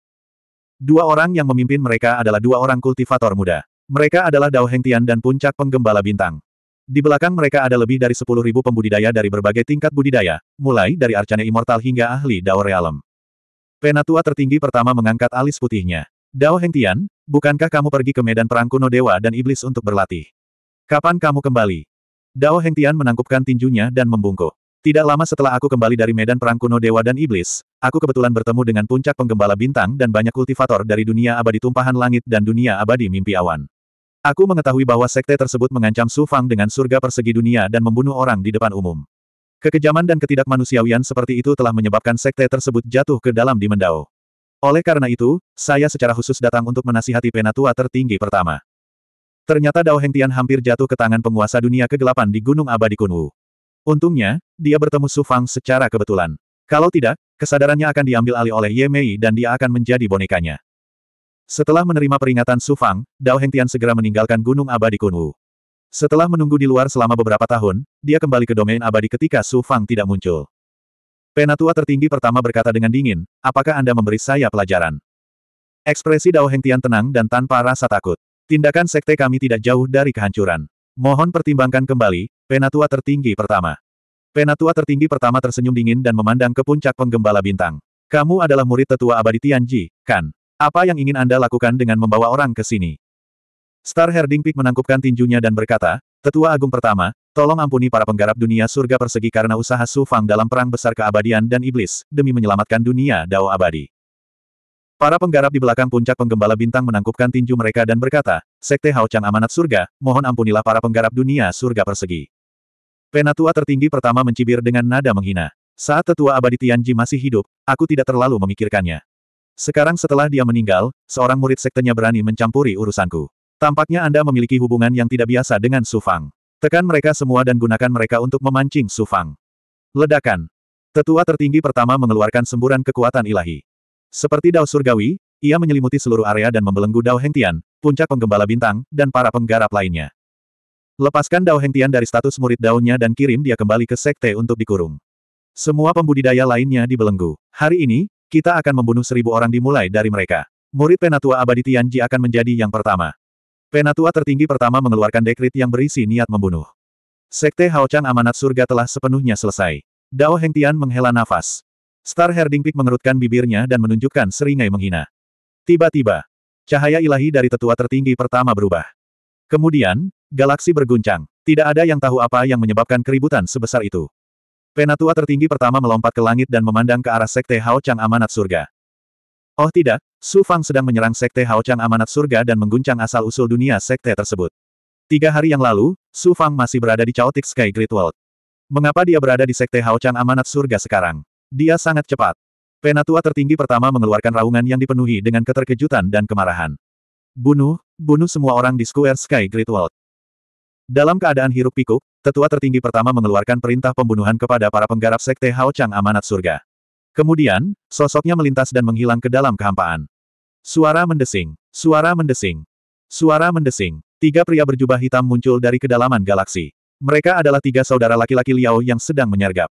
Dua orang yang memimpin mereka adalah dua orang kultivator muda. Mereka adalah Dao Hengtian dan Puncak Penggembala Bintang. Di belakang mereka ada lebih dari 10.000 pembudidaya dari berbagai tingkat budidaya, mulai dari arcane immortal hingga ahli Dao Realm. Penatua tertinggi pertama mengangkat alis putihnya. Dao Hengtian, bukankah kamu pergi ke medan perang kuno dewa dan iblis untuk berlatih? Kapan kamu kembali? Dao Hengtian menangkupkan tinjunya dan membungkuk. Tidak lama setelah aku kembali dari medan perang kuno Dewa dan Iblis, aku kebetulan bertemu dengan puncak penggembala bintang dan banyak kultivator dari dunia abadi tumpahan langit dan dunia abadi mimpi awan. Aku mengetahui bahwa sekte tersebut mengancam Su Fang dengan surga persegi dunia dan membunuh orang di depan umum. Kekejaman dan ketidakmanusiawian seperti itu telah menyebabkan sekte tersebut jatuh ke dalam di Mendao. Oleh karena itu, saya secara khusus datang untuk menasihati penatua tertinggi pertama. Ternyata Dao Tian hampir jatuh ke tangan penguasa dunia kegelapan di Gunung Abadi Kunwu. Untungnya, dia bertemu Su Fang secara kebetulan. Kalau tidak, kesadarannya akan diambil alih oleh Ye Mei dan dia akan menjadi bonekanya. Setelah menerima peringatan Su Fang, Dao Hengtian segera meninggalkan Gunung Abadi Kunwu. Setelah menunggu di luar selama beberapa tahun, dia kembali ke domain abadi ketika Su Fang tidak muncul. Penatua tertinggi pertama berkata dengan dingin, apakah Anda memberi saya pelajaran? Ekspresi Dao Hengtian tenang dan tanpa rasa takut. Tindakan sekte kami tidak jauh dari kehancuran. Mohon pertimbangkan kembali, Penatua tertinggi pertama. Penatua tertinggi pertama tersenyum dingin dan memandang ke puncak penggembala bintang. Kamu adalah murid tetua abadi Tianji, kan? Apa yang ingin Anda lakukan dengan membawa orang ke sini? Star Herding Peak menangkupkan tinjunya dan berkata, Tetua Agung pertama, tolong ampuni para penggarap dunia surga persegi karena usaha Su Fang dalam perang besar keabadian dan iblis, demi menyelamatkan dunia Dao abadi. Para penggarap di belakang puncak penggembala bintang menangkupkan tinju mereka dan berkata, Sekte Hao Chang Amanat Surga, mohon ampunilah para penggarap dunia surga persegi. Penatua tertinggi pertama mencibir dengan nada menghina. Saat tetua abadi Tianji masih hidup, aku tidak terlalu memikirkannya. Sekarang setelah dia meninggal, seorang murid sektenya berani mencampuri urusanku. Tampaknya Anda memiliki hubungan yang tidak biasa dengan Sufang. Tekan mereka semua dan gunakan mereka untuk memancing Sufang. Ledakan. Tetua tertinggi pertama mengeluarkan semburan kekuatan ilahi. Seperti dao surgawi, ia menyelimuti seluruh area dan membelenggu Dao Hengtian, puncak penggembala bintang, dan para penggarap lainnya. Lepaskan Dao Hengtian dari status murid daunnya dan kirim dia kembali ke sekte untuk dikurung. Semua pembudidaya lainnya dibelenggu. Hari ini, kita akan membunuh seribu orang dimulai dari mereka. Murid Penatua Abadi Tianji akan menjadi yang pertama. Penatua tertinggi pertama mengeluarkan dekrit yang berisi niat membunuh. Sekte Haochang Amanat Surga telah sepenuhnya selesai. Dao Hengtian menghela nafas. Star Herding Peak mengerutkan bibirnya dan menunjukkan seringai menghina. Tiba-tiba, cahaya ilahi dari tetua tertinggi pertama berubah. Kemudian, galaksi berguncang. Tidak ada yang tahu apa yang menyebabkan keributan sebesar itu. Penatua tertinggi pertama melompat ke langit dan memandang ke arah Sekte Hao Chang Amanat Surga. Oh tidak, Su Fang sedang menyerang Sekte Hao Chang Amanat Surga dan mengguncang asal-usul dunia Sekte tersebut. Tiga hari yang lalu, Su Fang masih berada di Chaotic Sky Great World. Mengapa dia berada di Sekte Hao Chang Amanat Surga sekarang? Dia sangat cepat. Penatua tertinggi pertama mengeluarkan raungan yang dipenuhi dengan keterkejutan dan kemarahan. Bunuh, bunuh semua orang di Square Sky Great World. Dalam keadaan hiruk pikuk, tetua tertinggi pertama mengeluarkan perintah pembunuhan kepada para penggarap sekte Hao Chang Amanat Surga. Kemudian, sosoknya melintas dan menghilang ke dalam kehampaan. Suara mendesing, suara mendesing, suara mendesing. Tiga pria berjubah hitam muncul dari kedalaman galaksi. Mereka adalah tiga saudara laki-laki Liao yang sedang menyergap.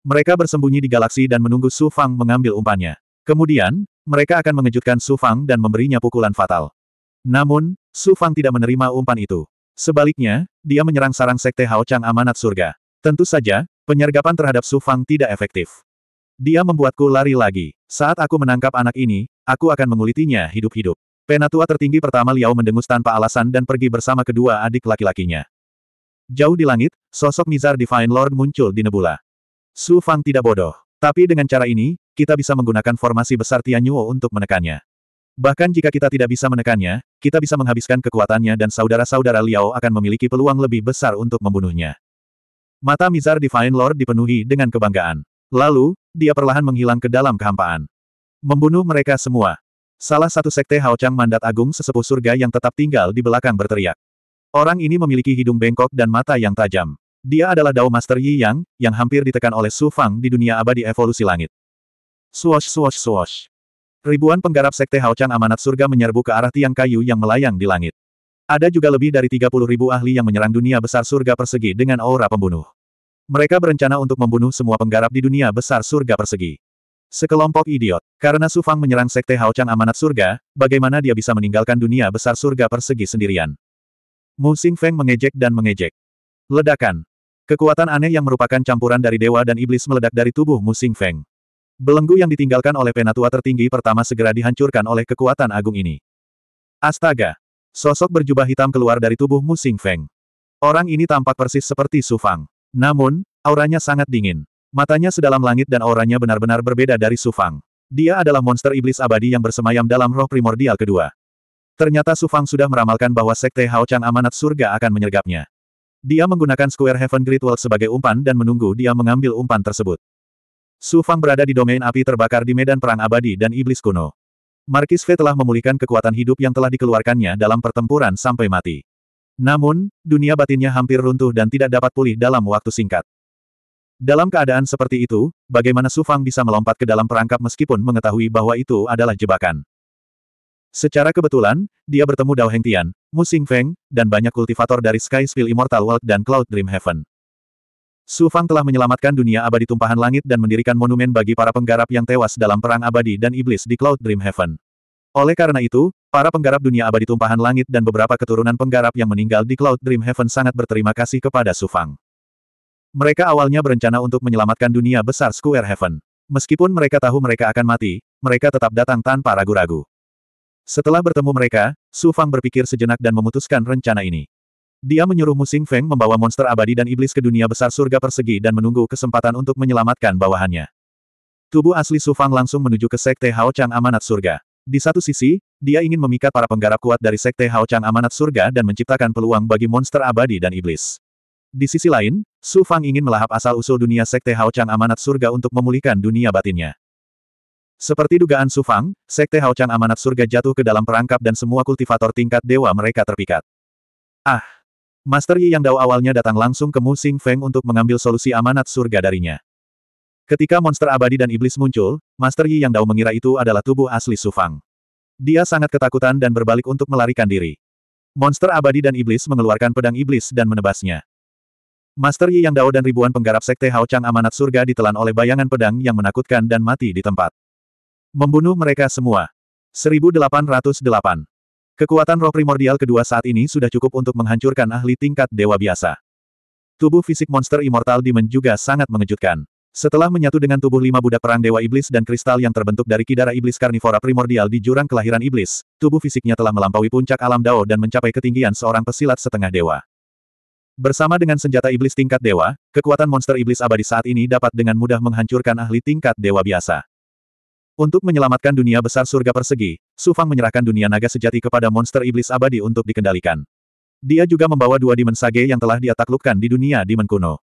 Mereka bersembunyi di galaksi dan menunggu Su Fang mengambil umpannya. Kemudian, mereka akan mengejutkan Su Fang dan memberinya pukulan fatal. Namun, Su Fang tidak menerima umpan itu. Sebaliknya, dia menyerang sarang sekte Hao Chang amanat surga. Tentu saja, penyergapan terhadap Su Fang tidak efektif. Dia membuatku lari lagi. Saat aku menangkap anak ini, aku akan mengulitinya hidup-hidup. Penatua tertinggi pertama Liao mendengus tanpa alasan dan pergi bersama kedua adik laki-lakinya. Jauh di langit, sosok Mizar Divine Lord muncul di nebula. Su Fang tidak bodoh. Tapi dengan cara ini, kita bisa menggunakan formasi besar Tianyuo untuk menekannya. Bahkan jika kita tidak bisa menekannya, kita bisa menghabiskan kekuatannya dan saudara-saudara Liao akan memiliki peluang lebih besar untuk membunuhnya. Mata Mizar Divine Lord dipenuhi dengan kebanggaan. Lalu, dia perlahan menghilang ke dalam kehampaan. Membunuh mereka semua. Salah satu sekte Hao Chang Mandat Agung sesepuh surga yang tetap tinggal di belakang berteriak. Orang ini memiliki hidung bengkok dan mata yang tajam. Dia adalah Dao Master Yi Yang, yang hampir ditekan oleh Su Fang di dunia abadi evolusi langit. Swash swash swash. Ribuan penggarap Sekte Haochang Amanat Surga menyerbu ke arah tiang kayu yang melayang di langit. Ada juga lebih dari 30 ribu ahli yang menyerang dunia besar surga persegi dengan aura pembunuh. Mereka berencana untuk membunuh semua penggarap di dunia besar surga persegi. Sekelompok idiot. Karena Su Fang menyerang Sekte Haochang Amanat Surga, bagaimana dia bisa meninggalkan dunia besar surga persegi sendirian? Mu Xing Feng mengejek dan mengejek. Ledakan. Kekuatan aneh yang merupakan campuran dari dewa dan iblis meledak dari tubuh Musing Feng. Belenggu yang ditinggalkan oleh penatua tertinggi pertama segera dihancurkan oleh kekuatan agung ini. Astaga! Sosok berjubah hitam keluar dari tubuh Musing Feng. Orang ini tampak persis seperti Su Fang. Namun, auranya sangat dingin. Matanya sedalam langit dan auranya benar-benar berbeda dari Su Fang. Dia adalah monster iblis abadi yang bersemayam dalam roh primordial kedua. Ternyata Su Fang sudah meramalkan bahwa Sekte Hao Chang amanat surga akan menyergapnya. Dia menggunakan Square Heaven Great World sebagai umpan dan menunggu dia mengambil umpan tersebut. Su Fang berada di domain api terbakar di medan perang abadi dan iblis kuno. Markis V telah memulihkan kekuatan hidup yang telah dikeluarkannya dalam pertempuran sampai mati. Namun, dunia batinnya hampir runtuh dan tidak dapat pulih dalam waktu singkat. Dalam keadaan seperti itu, bagaimana Su Fang bisa melompat ke dalam perangkap meskipun mengetahui bahwa itu adalah jebakan. Secara kebetulan, dia bertemu Dao Hengtian, Mu Feng, dan banyak kultivator dari Sky Spill Immortal World dan Cloud Dream Heaven. Su Fang telah menyelamatkan dunia abadi tumpahan langit dan mendirikan monumen bagi para penggarap yang tewas dalam perang abadi dan iblis di Cloud Dream Heaven. Oleh karena itu, para penggarap dunia abadi tumpahan langit dan beberapa keturunan penggarap yang meninggal di Cloud Dream Heaven sangat berterima kasih kepada Su Fang. Mereka awalnya berencana untuk menyelamatkan dunia besar Square Heaven. Meskipun mereka tahu mereka akan mati, mereka tetap datang tanpa ragu-ragu. Setelah bertemu mereka, Su Fang berpikir sejenak dan memutuskan rencana ini. Dia menyuruh Musing Feng membawa monster abadi dan iblis ke dunia besar surga persegi dan menunggu kesempatan untuk menyelamatkan bawahannya. Tubuh asli Su Fang langsung menuju ke Sekte Hao Chang Amanat Surga. Di satu sisi, dia ingin memikat para penggarap kuat dari Sekte Hao Chang Amanat Surga dan menciptakan peluang bagi monster abadi dan iblis. Di sisi lain, Su Fang ingin melahap asal-usul dunia Sekte Hao Chang Amanat Surga untuk memulihkan dunia batinnya. Seperti dugaan Sufang, Sekte Chang amanat surga jatuh ke dalam perangkap dan semua kultivator tingkat dewa mereka terpikat. Ah! Master Yi yang Dao awalnya datang langsung ke Mu Xing Feng untuk mengambil solusi amanat surga darinya. Ketika monster abadi dan iblis muncul, Master Yi yang Dao mengira itu adalah tubuh asli Sufang. Dia sangat ketakutan dan berbalik untuk melarikan diri. Monster abadi dan iblis mengeluarkan pedang iblis dan menebasnya. Master Yi yang Dao dan ribuan penggarap sekte Hao Chang amanat surga ditelan oleh bayangan pedang yang menakutkan dan mati di tempat. Membunuh mereka semua. 1808. Kekuatan roh primordial kedua saat ini sudah cukup untuk menghancurkan ahli tingkat dewa biasa. Tubuh fisik monster immortal Demon juga sangat mengejutkan. Setelah menyatu dengan tubuh lima budak perang Dewa Iblis dan kristal yang terbentuk dari kidara iblis karnivora primordial di jurang kelahiran iblis, tubuh fisiknya telah melampaui puncak alam Dao dan mencapai ketinggian seorang pesilat setengah dewa. Bersama dengan senjata iblis tingkat dewa, kekuatan monster iblis abadi saat ini dapat dengan mudah menghancurkan ahli tingkat dewa biasa. Untuk menyelamatkan dunia besar surga persegi, Su Fang menyerahkan dunia naga sejati kepada monster iblis abadi untuk dikendalikan. Dia juga membawa dua Sage yang telah dia taklukkan di dunia dimen kuno.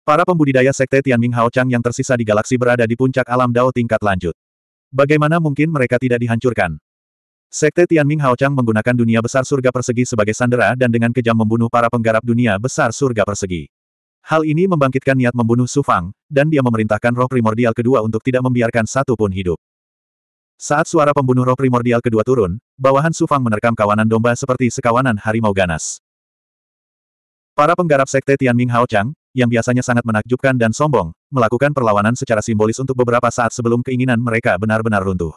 Para pembudidaya sekte Tianming Hao Chang yang tersisa di galaksi berada di puncak alam Dao tingkat lanjut. Bagaimana mungkin mereka tidak dihancurkan? Sekte Tianming Hao Chang menggunakan dunia besar surga persegi sebagai sandera dan dengan kejam membunuh para penggarap dunia besar surga persegi. Hal ini membangkitkan niat membunuh Su Fang, dan dia memerintahkan roh primordial kedua untuk tidak membiarkan satu pun hidup. Saat suara pembunuh roh primordial kedua turun, bawahan Su Fang menerkam kawanan domba seperti sekawanan harimau ganas. Para penggarap sekte Tianming Hao Chang, yang biasanya sangat menakjubkan dan sombong, melakukan perlawanan secara simbolis untuk beberapa saat sebelum keinginan mereka benar-benar runtuh.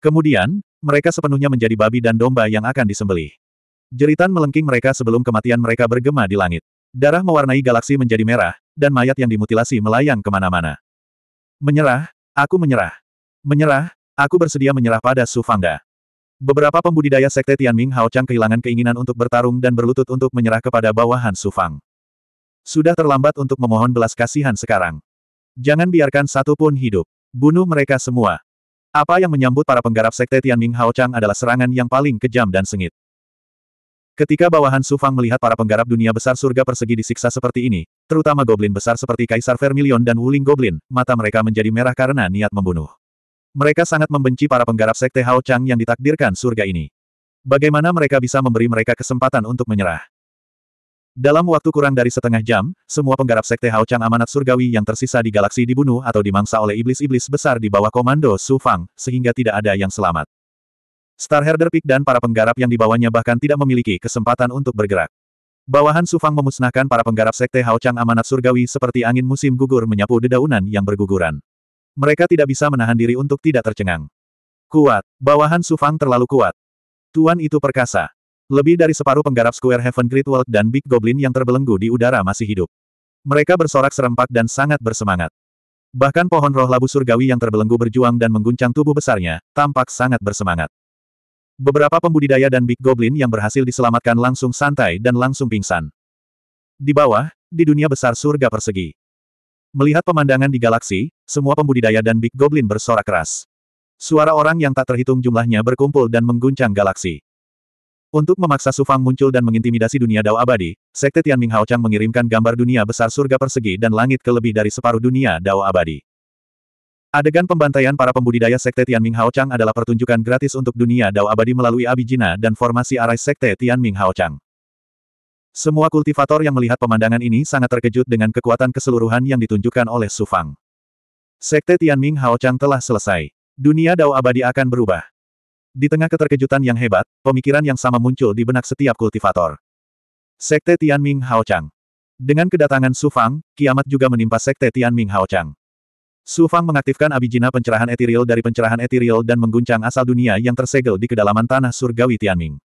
Kemudian, mereka sepenuhnya menjadi babi dan domba yang akan disembelih. Jeritan melengking mereka sebelum kematian mereka bergema di langit. Darah mewarnai galaksi menjadi merah, dan mayat yang dimutilasi melayang kemana-mana. Menyerah, aku menyerah. Menyerah, aku bersedia menyerah pada Su Fangda. Beberapa pembudidaya sekte Tianming Hao Chang kehilangan keinginan untuk bertarung dan berlutut untuk menyerah kepada bawahan Su Fang. Sudah terlambat untuk memohon belas kasihan sekarang. Jangan biarkan satu pun hidup. Bunuh mereka semua. Apa yang menyambut para penggarap sekte Tianming Hao Chang adalah serangan yang paling kejam dan sengit. Ketika bawahan Sufang melihat para penggarap dunia besar surga persegi disiksa seperti ini, terutama goblin besar seperti Kaisar Vermilion dan Wuling Goblin, mata mereka menjadi merah karena niat membunuh. Mereka sangat membenci para penggarap sekte Hao Chang yang ditakdirkan surga ini. Bagaimana mereka bisa memberi mereka kesempatan untuk menyerah? Dalam waktu kurang dari setengah jam, semua penggarap sekte Hao Chang amanat surgawi yang tersisa di galaksi dibunuh atau dimangsa oleh iblis-iblis besar di bawah komando Su Fang, sehingga tidak ada yang selamat. Star Herder Peak dan para penggarap yang dibawanya bahkan tidak memiliki kesempatan untuk bergerak. Bawahan Sufang memusnahkan para penggarap Sekte Hao Chang Amanat Surgawi seperti angin musim gugur menyapu dedaunan yang berguguran. Mereka tidak bisa menahan diri untuk tidak tercengang. Kuat, bawahan Sufang terlalu kuat. Tuan itu perkasa. Lebih dari separuh penggarap Square Heaven Great World dan Big Goblin yang terbelenggu di udara masih hidup. Mereka bersorak serempak dan sangat bersemangat. Bahkan pohon roh labu surgawi yang terbelenggu berjuang dan mengguncang tubuh besarnya, tampak sangat bersemangat. Beberapa pembudidaya dan Big Goblin yang berhasil diselamatkan langsung santai dan langsung pingsan. Di bawah, di dunia besar surga persegi. Melihat pemandangan di galaksi, semua pembudidaya dan Big Goblin bersorak keras. Suara orang yang tak terhitung jumlahnya berkumpul dan mengguncang galaksi. Untuk memaksa Sufang muncul dan mengintimidasi dunia Dao Abadi, Sekte Tianming Chang mengirimkan gambar dunia besar surga persegi dan langit ke lebih dari separuh dunia Dao Abadi. Adegan pembantaian para pembudidaya Sekte Tianming Haochang adalah pertunjukan gratis untuk dunia Dao abadi melalui Abijina dan formasi arai Sekte Tianming Haochang. Semua kultivator yang melihat pemandangan ini sangat terkejut dengan kekuatan keseluruhan yang ditunjukkan oleh Su Fang. Sekte Tianming Haochang telah selesai. Dunia Dao abadi akan berubah. Di tengah keterkejutan yang hebat, pemikiran yang sama muncul di benak setiap kultivator. Sekte Tianming Haochang. Dengan kedatangan Su Fang, kiamat juga menimpa Sekte Tianming Haochang. Su Fang mengaktifkan abijina pencerahan etiril dari pencerahan etiril dan mengguncang asal dunia yang tersegel di kedalaman tanah surgawi Tianming.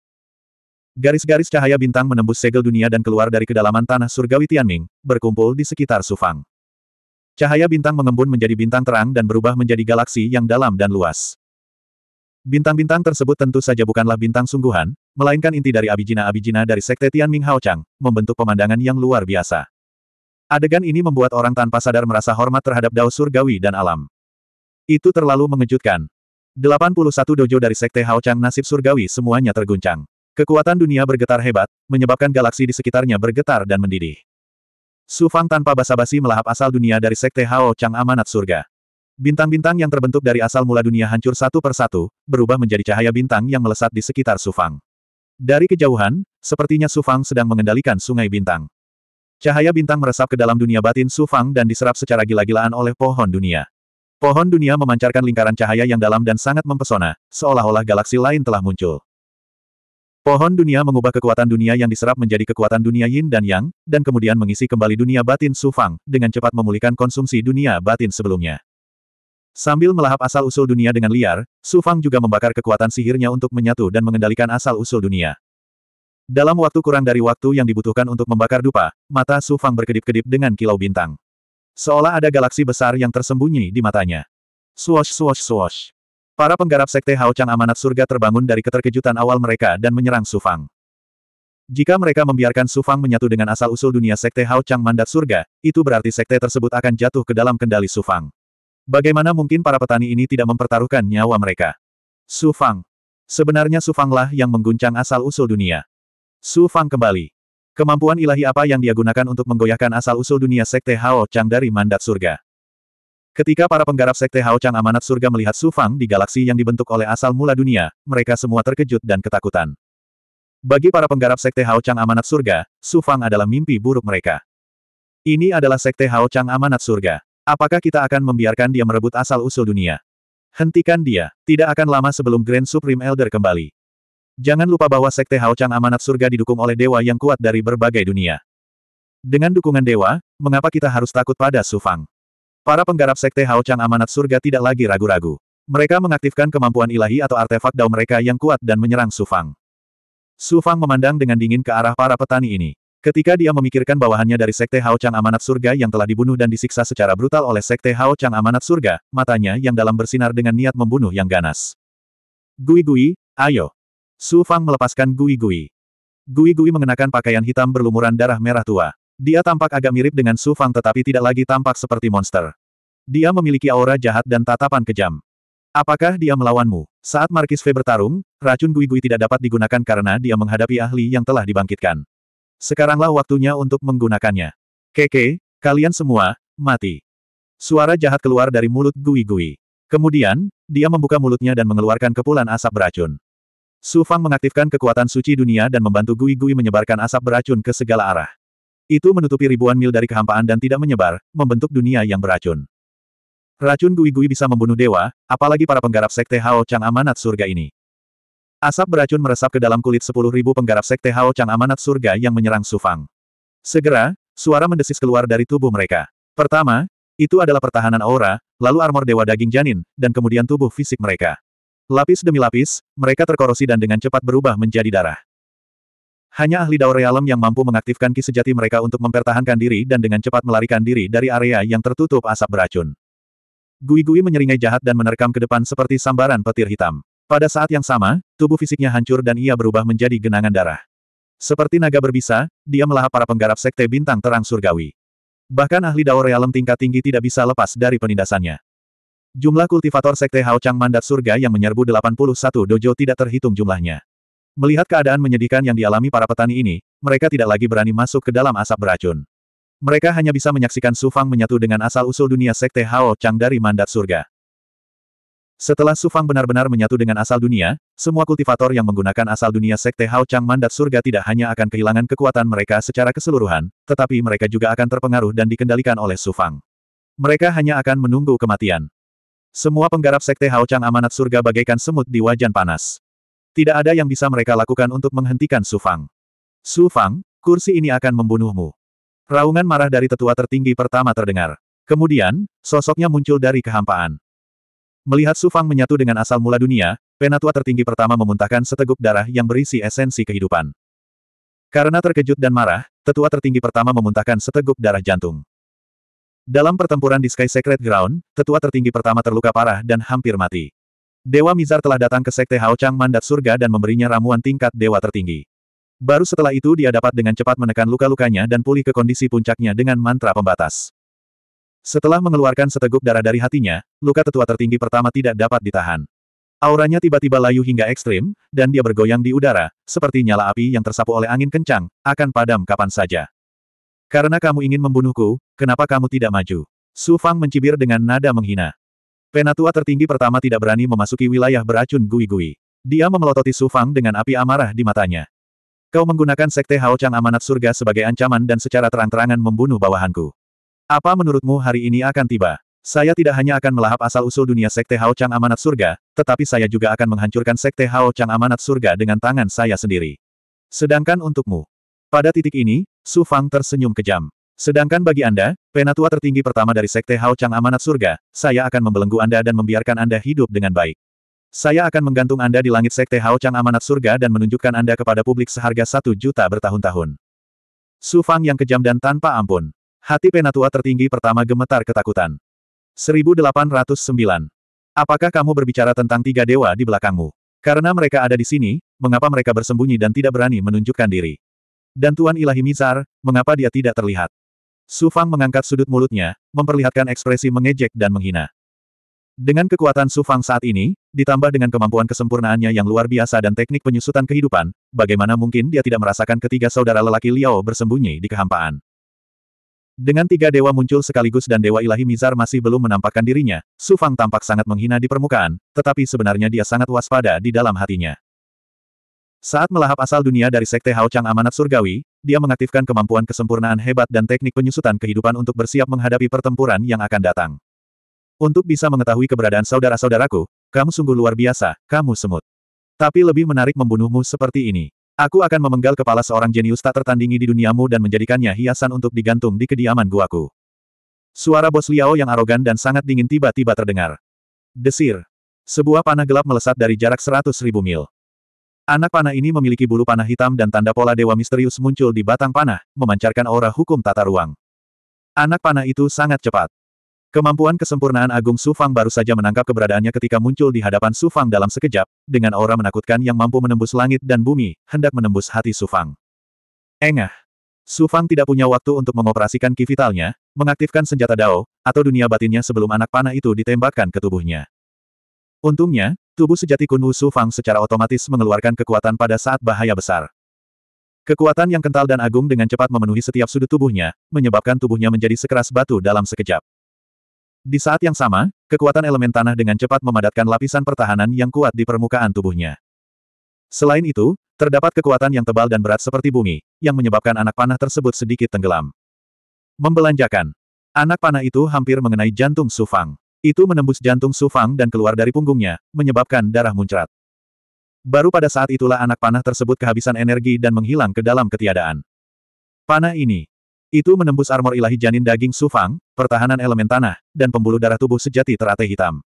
Garis-garis cahaya bintang menembus segel dunia dan keluar dari kedalaman tanah surgawi Tianming, berkumpul di sekitar Su Fang. Cahaya bintang mengembun menjadi bintang terang dan berubah menjadi galaksi yang dalam dan luas. Bintang-bintang tersebut tentu saja bukanlah bintang sungguhan, melainkan inti dari abijina-abijina dari Sekte Tianming Hao Chang membentuk pemandangan yang luar biasa. Adegan ini membuat orang tanpa sadar merasa hormat terhadap dao surgawi dan alam. Itu terlalu mengejutkan. 81 dojo dari Sekte Hao Chang nasib surgawi semuanya terguncang. Kekuatan dunia bergetar hebat, menyebabkan galaksi di sekitarnya bergetar dan mendidih. Su Fang tanpa basa-basi melahap asal dunia dari Sekte Hao Chang Amanat Surga. Bintang-bintang yang terbentuk dari asal mula dunia hancur satu persatu, berubah menjadi cahaya bintang yang melesat di sekitar Su Fang. Dari kejauhan, sepertinya Su Fang sedang mengendalikan sungai bintang. Cahaya bintang meresap ke dalam dunia batin Su Fang dan diserap secara gila-gilaan oleh pohon dunia. Pohon dunia memancarkan lingkaran cahaya yang dalam dan sangat mempesona, seolah-olah galaksi lain telah muncul. Pohon dunia mengubah kekuatan dunia yang diserap menjadi kekuatan dunia yin dan yang, dan kemudian mengisi kembali dunia batin Su Fang, dengan cepat memulihkan konsumsi dunia batin sebelumnya. Sambil melahap asal-usul dunia dengan liar, Su Fang juga membakar kekuatan sihirnya untuk menyatu dan mengendalikan asal-usul dunia. Dalam waktu kurang dari waktu yang dibutuhkan untuk membakar dupa, mata Su Fang berkedip-kedip dengan kilau bintang. Seolah ada galaksi besar yang tersembunyi di matanya. Swosh swosh swosh. Para penggarap sekte Hao Chang amanat surga terbangun dari keterkejutan awal mereka dan menyerang Su Fang. Jika mereka membiarkan Su Fang menyatu dengan asal-usul dunia sekte Hao Chang mandat surga, itu berarti sekte tersebut akan jatuh ke dalam kendali Su Fang. Bagaimana mungkin para petani ini tidak mempertaruhkan nyawa mereka? Su Fang. Sebenarnya Su Fang yang mengguncang asal-usul dunia. Su Fang kembali. Kemampuan ilahi apa yang dia gunakan untuk menggoyahkan asal-usul dunia Sekte Hao Chang dari mandat surga. Ketika para penggarap Sekte Hao Chang amanat surga melihat Su Fang di galaksi yang dibentuk oleh asal mula dunia, mereka semua terkejut dan ketakutan. Bagi para penggarap Sekte Hao Chang amanat surga, Su Fang adalah mimpi buruk mereka. Ini adalah Sekte Hao Chang amanat surga. Apakah kita akan membiarkan dia merebut asal-usul dunia? Hentikan dia. Tidak akan lama sebelum Grand Supreme Elder kembali. Jangan lupa bahwa Sekte Hao Chang Amanat Surga didukung oleh dewa yang kuat dari berbagai dunia. Dengan dukungan dewa, mengapa kita harus takut pada Sufang? Para penggarap Sekte Hao Chang Amanat Surga tidak lagi ragu-ragu. Mereka mengaktifkan kemampuan ilahi atau artefak dao mereka yang kuat dan menyerang Sufang. Sufang memandang dengan dingin ke arah para petani ini. Ketika dia memikirkan bawahannya dari Sekte Hao Chang Amanat Surga yang telah dibunuh dan disiksa secara brutal oleh Sekte Hao Chang Amanat Surga, matanya yang dalam bersinar dengan niat membunuh yang ganas. Gui Gui, ayo. Su Fang melepaskan Gui-Gui. Gui-Gui mengenakan pakaian hitam berlumuran darah merah tua. Dia tampak agak mirip dengan Su Fang tetapi tidak lagi tampak seperti monster. Dia memiliki aura jahat dan tatapan kejam. Apakah dia melawanmu? Saat Markis V bertarung, racun Gui-Gui tidak dapat digunakan karena dia menghadapi ahli yang telah dibangkitkan. Sekaranglah waktunya untuk menggunakannya. Keke, kalian semua, mati. Suara jahat keluar dari mulut Gui-Gui. Kemudian, dia membuka mulutnya dan mengeluarkan kepulan asap beracun. Su Fang mengaktifkan kekuatan suci dunia dan membantu Gui Gui menyebarkan asap beracun ke segala arah. Itu menutupi ribuan mil dari kehampaan dan tidak menyebar, membentuk dunia yang beracun. Racun Gui Gui bisa membunuh dewa, apalagi para penggarap sekte Hao Chang Amanat Surga ini. Asap beracun meresap ke dalam kulit sepuluh ribu penggarap sekte Hao Chang Amanat Surga yang menyerang Su Fang. Segera, suara mendesis keluar dari tubuh mereka. Pertama, itu adalah pertahanan aura, lalu armor dewa daging janin, dan kemudian tubuh fisik mereka. Lapis demi lapis, mereka terkorosi dan dengan cepat berubah menjadi darah. Hanya ahli Dao Realem yang mampu mengaktifkan ki sejati mereka untuk mempertahankan diri dan dengan cepat melarikan diri dari area yang tertutup asap beracun. Gui-gui menyeringai jahat dan menerkam ke depan seperti sambaran petir hitam. Pada saat yang sama, tubuh fisiknya hancur dan ia berubah menjadi genangan darah. Seperti naga berbisa, dia melahap para penggarap sekte bintang terang surgawi. Bahkan ahli Dao Realem tingkat tinggi tidak bisa lepas dari penindasannya. Jumlah kultivator Sekte Hao Chang Mandat Surga yang menyerbu 81 dojo tidak terhitung jumlahnya. Melihat keadaan menyedihkan yang dialami para petani ini, mereka tidak lagi berani masuk ke dalam asap beracun. Mereka hanya bisa menyaksikan Sufang menyatu dengan asal-usul dunia Sekte Hao Chang dari Mandat Surga. Setelah Sufang benar-benar menyatu dengan asal dunia, semua kultivator yang menggunakan asal dunia Sekte Hao Chang Mandat Surga tidak hanya akan kehilangan kekuatan mereka secara keseluruhan, tetapi mereka juga akan terpengaruh dan dikendalikan oleh Sufang. Mereka hanya akan menunggu kematian. Semua penggarap Sekte Hao Chang amanat surga bagaikan semut di wajan panas. Tidak ada yang bisa mereka lakukan untuk menghentikan Su Fang. Su Fang, kursi ini akan membunuhmu. Raungan marah dari tetua tertinggi pertama terdengar. Kemudian, sosoknya muncul dari kehampaan. Melihat Su Fang menyatu dengan asal mula dunia, penatua tertinggi pertama memuntahkan seteguk darah yang berisi esensi kehidupan. Karena terkejut dan marah, tetua tertinggi pertama memuntahkan seteguk darah jantung. Dalam pertempuran di Sky Secret Ground, tetua tertinggi pertama terluka parah dan hampir mati. Dewa Mizar telah datang ke Sekte Hao Chang Mandat Surga dan memberinya ramuan tingkat dewa tertinggi. Baru setelah itu dia dapat dengan cepat menekan luka-lukanya dan pulih ke kondisi puncaknya dengan mantra pembatas. Setelah mengeluarkan seteguk darah dari hatinya, luka tetua tertinggi pertama tidak dapat ditahan. Auranya tiba-tiba layu hingga ekstrim, dan dia bergoyang di udara, seperti nyala api yang tersapu oleh angin kencang, akan padam kapan saja. Karena kamu ingin membunuhku, Kenapa kamu tidak maju? Su Fang mencibir dengan nada menghina. Penatua tertinggi pertama tidak berani memasuki wilayah beracun Gui-Gui. Dia memelototi Su Fang dengan api amarah di matanya. Kau menggunakan sekte Hao Chang amanat surga sebagai ancaman dan secara terang-terangan membunuh bawahanku. Apa menurutmu hari ini akan tiba? Saya tidak hanya akan melahap asal-usul dunia sekte Hao Chang amanat surga, tetapi saya juga akan menghancurkan sekte Hao Chang amanat surga dengan tangan saya sendiri. Sedangkan untukmu. Pada titik ini, Su Fang tersenyum kejam. Sedangkan bagi Anda, penatua tertinggi pertama dari Sekte Hao Chang Amanat Surga, saya akan membelenggu Anda dan membiarkan Anda hidup dengan baik. Saya akan menggantung Anda di langit Sekte Hao Chang Amanat Surga dan menunjukkan Anda kepada publik seharga satu juta bertahun-tahun. Su Fang yang kejam dan tanpa ampun. Hati penatua tertinggi pertama gemetar ketakutan. 1809. Apakah kamu berbicara tentang tiga dewa di belakangmu? Karena mereka ada di sini, mengapa mereka bersembunyi dan tidak berani menunjukkan diri? Dan Tuan Ilahi Mizar, mengapa dia tidak terlihat? Su Fang mengangkat sudut mulutnya, memperlihatkan ekspresi mengejek dan menghina. Dengan kekuatan Su Fang saat ini, ditambah dengan kemampuan kesempurnaannya yang luar biasa dan teknik penyusutan kehidupan, bagaimana mungkin dia tidak merasakan ketiga saudara lelaki Liao bersembunyi di kehampaan. Dengan tiga dewa muncul sekaligus dan dewa ilahi Mizar masih belum menampakkan dirinya, Su Fang tampak sangat menghina di permukaan, tetapi sebenarnya dia sangat waspada di dalam hatinya. Saat melahap asal dunia dari Sekte Hao Chang Amanat Surgawi, dia mengaktifkan kemampuan kesempurnaan hebat dan teknik penyusutan kehidupan untuk bersiap menghadapi pertempuran yang akan datang. Untuk bisa mengetahui keberadaan saudara-saudaraku, kamu sungguh luar biasa, kamu semut. Tapi lebih menarik membunuhmu seperti ini. Aku akan memenggal kepala seorang jenius tak tertandingi di duniamu dan menjadikannya hiasan untuk digantung di kediaman guaku. Suara bos Liao yang arogan dan sangat dingin tiba-tiba terdengar. Desir. Sebuah panah gelap melesat dari jarak seratus ribu mil. Anak panah ini memiliki bulu panah hitam dan tanda pola dewa misterius muncul di batang panah, memancarkan aura hukum tata ruang. Anak panah itu sangat cepat. Kemampuan kesempurnaan Agung Sufang baru saja menangkap keberadaannya ketika muncul di hadapan Sufang dalam sekejap, dengan aura menakutkan yang mampu menembus langit dan bumi, hendak menembus hati Sufang. Engah. Sufang tidak punya waktu untuk mengoperasikan ki mengaktifkan senjata Dao, atau dunia batinnya sebelum anak panah itu ditembakkan ke tubuhnya. Untungnya, Tubuh sejati Kun Wusu Fang secara otomatis mengeluarkan kekuatan pada saat bahaya besar. Kekuatan yang kental dan agung dengan cepat memenuhi setiap sudut tubuhnya, menyebabkan tubuhnya menjadi sekeras batu dalam sekejap. Di saat yang sama, kekuatan elemen tanah dengan cepat memadatkan lapisan pertahanan yang kuat di permukaan tubuhnya. Selain itu, terdapat kekuatan yang tebal dan berat seperti bumi, yang menyebabkan anak panah tersebut sedikit tenggelam. Membelanjakan. Anak panah itu hampir mengenai jantung Sufang. Itu menembus jantung Su Fang dan keluar dari punggungnya, menyebabkan darah muncrat. Baru pada saat itulah anak panah tersebut kehabisan energi dan menghilang ke dalam ketiadaan. Panah ini. Itu menembus armor ilahi janin daging Su Fang, pertahanan elemen tanah, dan pembuluh darah tubuh sejati teratai hitam.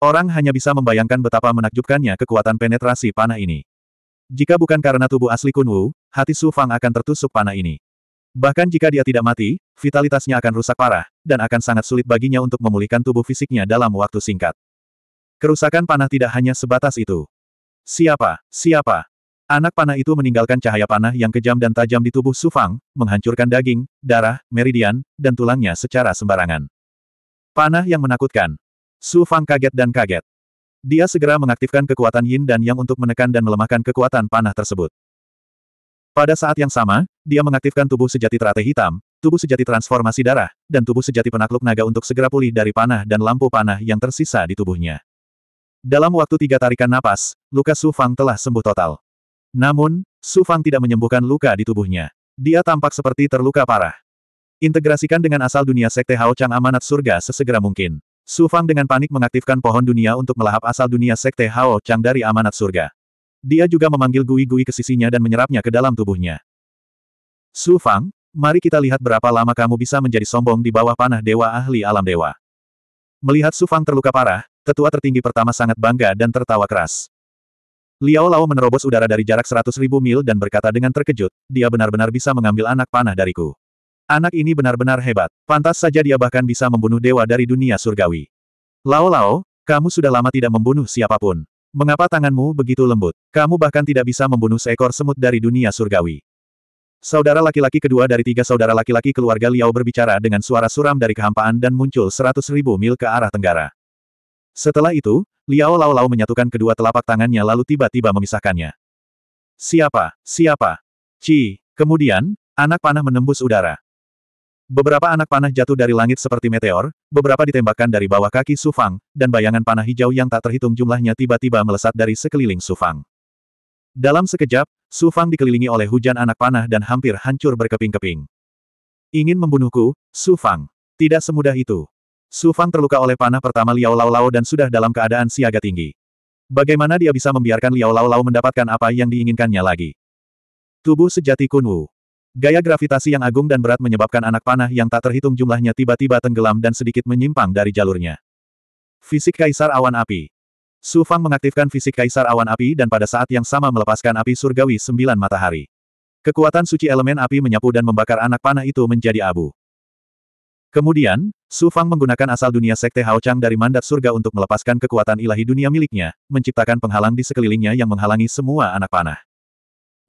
Orang hanya bisa membayangkan betapa menakjubkannya kekuatan penetrasi panah ini. Jika bukan karena tubuh asli Kun Wu, hati Su Fang akan tertusuk panah ini. Bahkan jika dia tidak mati, vitalitasnya akan rusak parah, dan akan sangat sulit baginya untuk memulihkan tubuh fisiknya dalam waktu singkat. Kerusakan panah tidak hanya sebatas itu. Siapa? Siapa? Anak panah itu meninggalkan cahaya panah yang kejam dan tajam di tubuh Sufang, menghancurkan daging, darah, meridian, dan tulangnya secara sembarangan. Panah yang menakutkan. Sufang kaget dan kaget. Dia segera mengaktifkan kekuatan Yin dan Yang untuk menekan dan melemahkan kekuatan panah tersebut. Pada saat yang sama, dia mengaktifkan tubuh sejati terate hitam, tubuh sejati transformasi darah, dan tubuh sejati penakluk naga untuk segera pulih dari panah dan lampu panah yang tersisa di tubuhnya. Dalam waktu tiga tarikan napas, luka Su Fang telah sembuh total. Namun, Su Fang tidak menyembuhkan luka di tubuhnya. Dia tampak seperti terluka parah. Integrasikan dengan asal dunia Sekte Hao Chang Amanat Surga sesegera mungkin. Su Fang dengan panik mengaktifkan pohon dunia untuk melahap asal dunia Sekte Hao Chang dari Amanat Surga. Dia juga memanggil Gui-Gui ke sisinya dan menyerapnya ke dalam tubuhnya. Su Fang, mari kita lihat berapa lama kamu bisa menjadi sombong di bawah panah dewa ahli alam dewa. Melihat Su Fang terluka parah, tetua tertinggi pertama sangat bangga dan tertawa keras. Liao Lao menerobos udara dari jarak seratus ribu mil dan berkata dengan terkejut, dia benar-benar bisa mengambil anak panah dariku. Anak ini benar-benar hebat, pantas saja dia bahkan bisa membunuh dewa dari dunia surgawi. Lao Lao, kamu sudah lama tidak membunuh siapapun. Mengapa tanganmu begitu lembut? Kamu bahkan tidak bisa membunuh seekor semut dari dunia surgawi. Saudara laki-laki kedua dari tiga saudara laki-laki keluarga Liao berbicara dengan suara suram dari kehampaan dan muncul seratus ribu mil ke arah tenggara. Setelah itu, Liao lau lau menyatukan kedua telapak tangannya lalu tiba-tiba memisahkannya. Siapa? Siapa? Ci. Kemudian, anak panah menembus udara. Beberapa anak panah jatuh dari langit seperti meteor, beberapa ditembakkan dari bawah kaki Sufang, dan bayangan panah hijau yang tak terhitung jumlahnya tiba-tiba melesat dari sekeliling Sufang. Dalam sekejap, Sufang dikelilingi oleh hujan anak panah dan hampir hancur berkeping-keping. Ingin membunuhku, Sufang. Tidak semudah itu. Sufang terluka oleh panah pertama Liao Lao Lao dan sudah dalam keadaan siaga tinggi. Bagaimana dia bisa membiarkan Liao Lao Lao mendapatkan apa yang diinginkannya lagi? Tubuh sejati Kunwu. Gaya gravitasi yang agung dan berat menyebabkan anak panah yang tak terhitung jumlahnya tiba-tiba tenggelam dan sedikit menyimpang dari jalurnya. Fisik Kaisar Awan Api Su Fang mengaktifkan fisik Kaisar Awan Api dan pada saat yang sama melepaskan api surgawi sembilan matahari. Kekuatan suci elemen api menyapu dan membakar anak panah itu menjadi abu. Kemudian, Su Fang menggunakan asal dunia Sekte Hao Chang dari mandat surga untuk melepaskan kekuatan ilahi dunia miliknya, menciptakan penghalang di sekelilingnya yang menghalangi semua anak panah.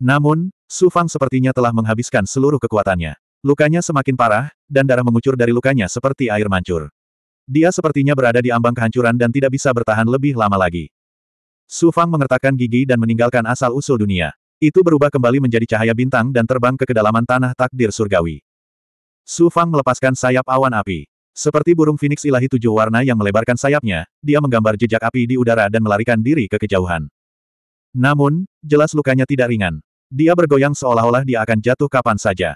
Namun, Su Fang sepertinya telah menghabiskan seluruh kekuatannya. Lukanya semakin parah, dan darah mengucur dari lukanya seperti air mancur. Dia sepertinya berada di ambang kehancuran dan tidak bisa bertahan lebih lama lagi. Su Fang mengertakkan gigi dan meninggalkan asal-usul dunia. Itu berubah kembali menjadi cahaya bintang dan terbang ke kedalaman tanah takdir surgawi. Su Fang melepaskan sayap awan api. Seperti burung Phoenix ilahi tujuh warna yang melebarkan sayapnya, dia menggambar jejak api di udara dan melarikan diri ke kejauhan. Namun, jelas lukanya tidak ringan. Dia bergoyang seolah-olah dia akan jatuh kapan saja.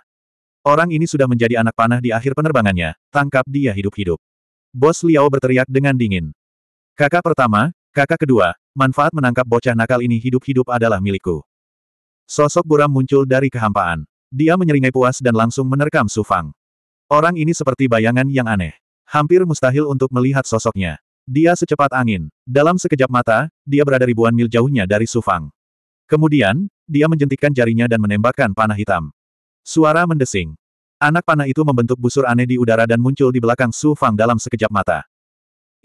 Orang ini sudah menjadi anak panah di akhir penerbangannya, tangkap dia hidup-hidup. Bos Liao berteriak dengan dingin. Kakak pertama, kakak kedua, manfaat menangkap bocah nakal ini hidup-hidup adalah milikku. Sosok buram muncul dari kehampaan. Dia menyeringai puas dan langsung menerkam Sufang. Orang ini seperti bayangan yang aneh. Hampir mustahil untuk melihat sosoknya. Dia secepat angin. Dalam sekejap mata, dia berada ribuan mil jauhnya dari Sufang. Kemudian, dia menjentikkan jarinya dan menembakkan panah hitam. Suara mendesing. Anak panah itu membentuk busur aneh di udara dan muncul di belakang Su Fang dalam sekejap mata.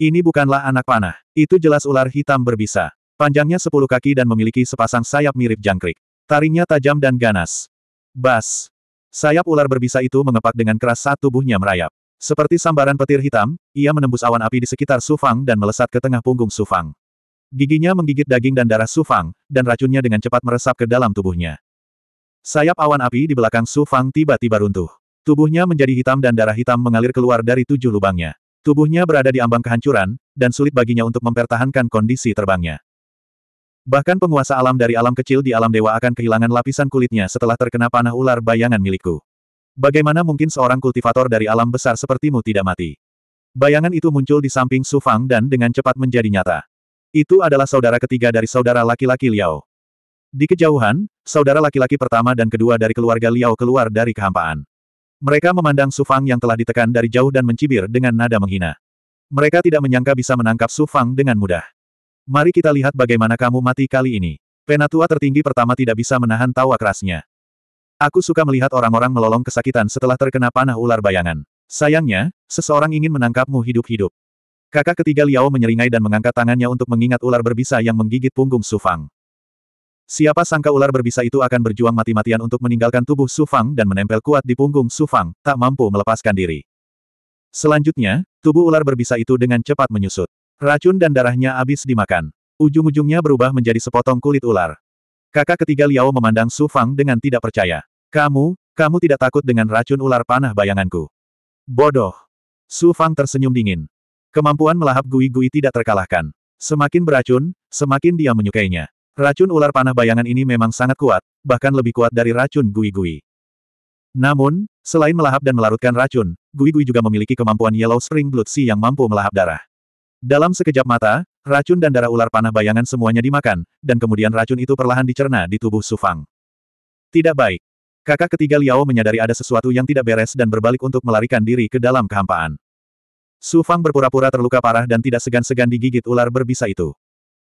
Ini bukanlah anak panah. Itu jelas ular hitam berbisa. Panjangnya sepuluh kaki dan memiliki sepasang sayap mirip jangkrik. Taringnya tajam dan ganas. Bas. Sayap ular berbisa itu mengepak dengan keras saat tubuhnya merayap. Seperti sambaran petir hitam, ia menembus awan api di sekitar Sufang dan melesat ke tengah punggung Sufang. Giginya menggigit daging dan darah Su Fang, dan racunnya dengan cepat meresap ke dalam tubuhnya. Sayap awan api di belakang Su Fang tiba-tiba runtuh. Tubuhnya menjadi hitam dan darah hitam mengalir keluar dari tujuh lubangnya. Tubuhnya berada di ambang kehancuran, dan sulit baginya untuk mempertahankan kondisi terbangnya. Bahkan penguasa alam dari alam kecil di alam dewa akan kehilangan lapisan kulitnya setelah terkena panah ular bayangan milikku. Bagaimana mungkin seorang kultivator dari alam besar sepertimu tidak mati? Bayangan itu muncul di samping Su Fang dan dengan cepat menjadi nyata. Itu adalah saudara ketiga dari saudara laki-laki Liao. Di kejauhan, saudara laki-laki pertama dan kedua dari keluarga Liao keluar dari kehampaan. Mereka memandang Su Fang yang telah ditekan dari jauh dan mencibir dengan nada menghina. Mereka tidak menyangka bisa menangkap Su Fang dengan mudah. Mari kita lihat bagaimana kamu mati kali ini. Penatua tertinggi pertama tidak bisa menahan tawa kerasnya. Aku suka melihat orang-orang melolong kesakitan setelah terkena panah ular bayangan. Sayangnya, seseorang ingin menangkapmu hidup-hidup. Kakak ketiga Liao menyeringai dan mengangkat tangannya untuk mengingat ular berbisa yang menggigit punggung Sufang. Siapa sangka ular berbisa itu akan berjuang mati-matian untuk meninggalkan tubuh Sufang dan menempel kuat di punggung Sufang, tak mampu melepaskan diri. Selanjutnya, tubuh ular berbisa itu dengan cepat menyusut. Racun dan darahnya habis dimakan. Ujung-ujungnya berubah menjadi sepotong kulit ular. Kakak ketiga Liao memandang Sufang dengan tidak percaya. Kamu, kamu tidak takut dengan racun ular panah bayanganku. Bodoh. Su Fang tersenyum dingin. Kemampuan melahap Gui-Gui tidak terkalahkan. Semakin beracun, semakin dia menyukainya. Racun ular panah bayangan ini memang sangat kuat, bahkan lebih kuat dari racun Gui-Gui. Namun, selain melahap dan melarutkan racun, Gui-Gui juga memiliki kemampuan Yellow Spring Blood Sea yang mampu melahap darah. Dalam sekejap mata, racun dan darah ular panah bayangan semuanya dimakan, dan kemudian racun itu perlahan dicerna di tubuh Sufang. Tidak baik. Kakak ketiga Liao menyadari ada sesuatu yang tidak beres dan berbalik untuk melarikan diri ke dalam kehampaan. Su Fang berpura-pura terluka parah dan tidak segan-segan digigit ular berbisa itu.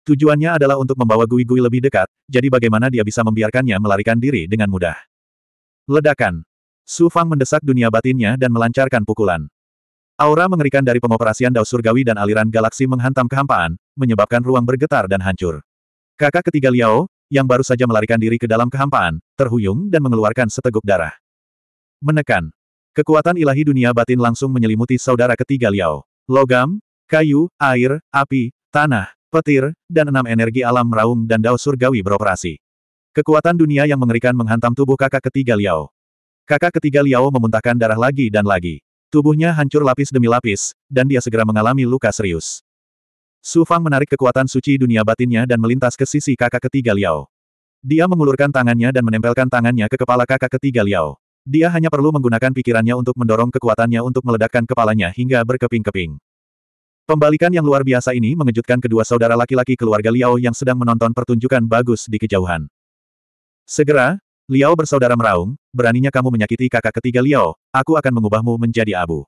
Tujuannya adalah untuk membawa Gui Gui lebih dekat, jadi bagaimana dia bisa membiarkannya melarikan diri dengan mudah. Ledakan. Su Fang mendesak dunia batinnya dan melancarkan pukulan. Aura mengerikan dari pengoperasian Dao Surgawi dan aliran galaksi menghantam kehampaan, menyebabkan ruang bergetar dan hancur. Kakak ketiga Liao, yang baru saja melarikan diri ke dalam kehampaan, terhuyung dan mengeluarkan seteguk darah. Menekan. Kekuatan ilahi dunia batin langsung menyelimuti saudara ketiga Liao. Logam, kayu, air, api, tanah, petir, dan enam energi alam meraung dan dao surgawi beroperasi. Kekuatan dunia yang mengerikan menghantam tubuh kakak ketiga Liao. Kakak ketiga Liao memuntahkan darah lagi dan lagi. Tubuhnya hancur lapis demi lapis, dan dia segera mengalami luka serius. Su Fang menarik kekuatan suci dunia batinnya dan melintas ke sisi kakak ketiga Liao. Dia mengulurkan tangannya dan menempelkan tangannya ke kepala kakak ketiga Liao. Dia hanya perlu menggunakan pikirannya untuk mendorong kekuatannya untuk meledakkan kepalanya hingga berkeping-keping. Pembalikan yang luar biasa ini mengejutkan kedua saudara laki-laki keluarga Liao yang sedang menonton pertunjukan bagus di kejauhan. Segera, Liao bersaudara meraung, beraninya kamu menyakiti kakak ketiga Liao, aku akan mengubahmu menjadi abu.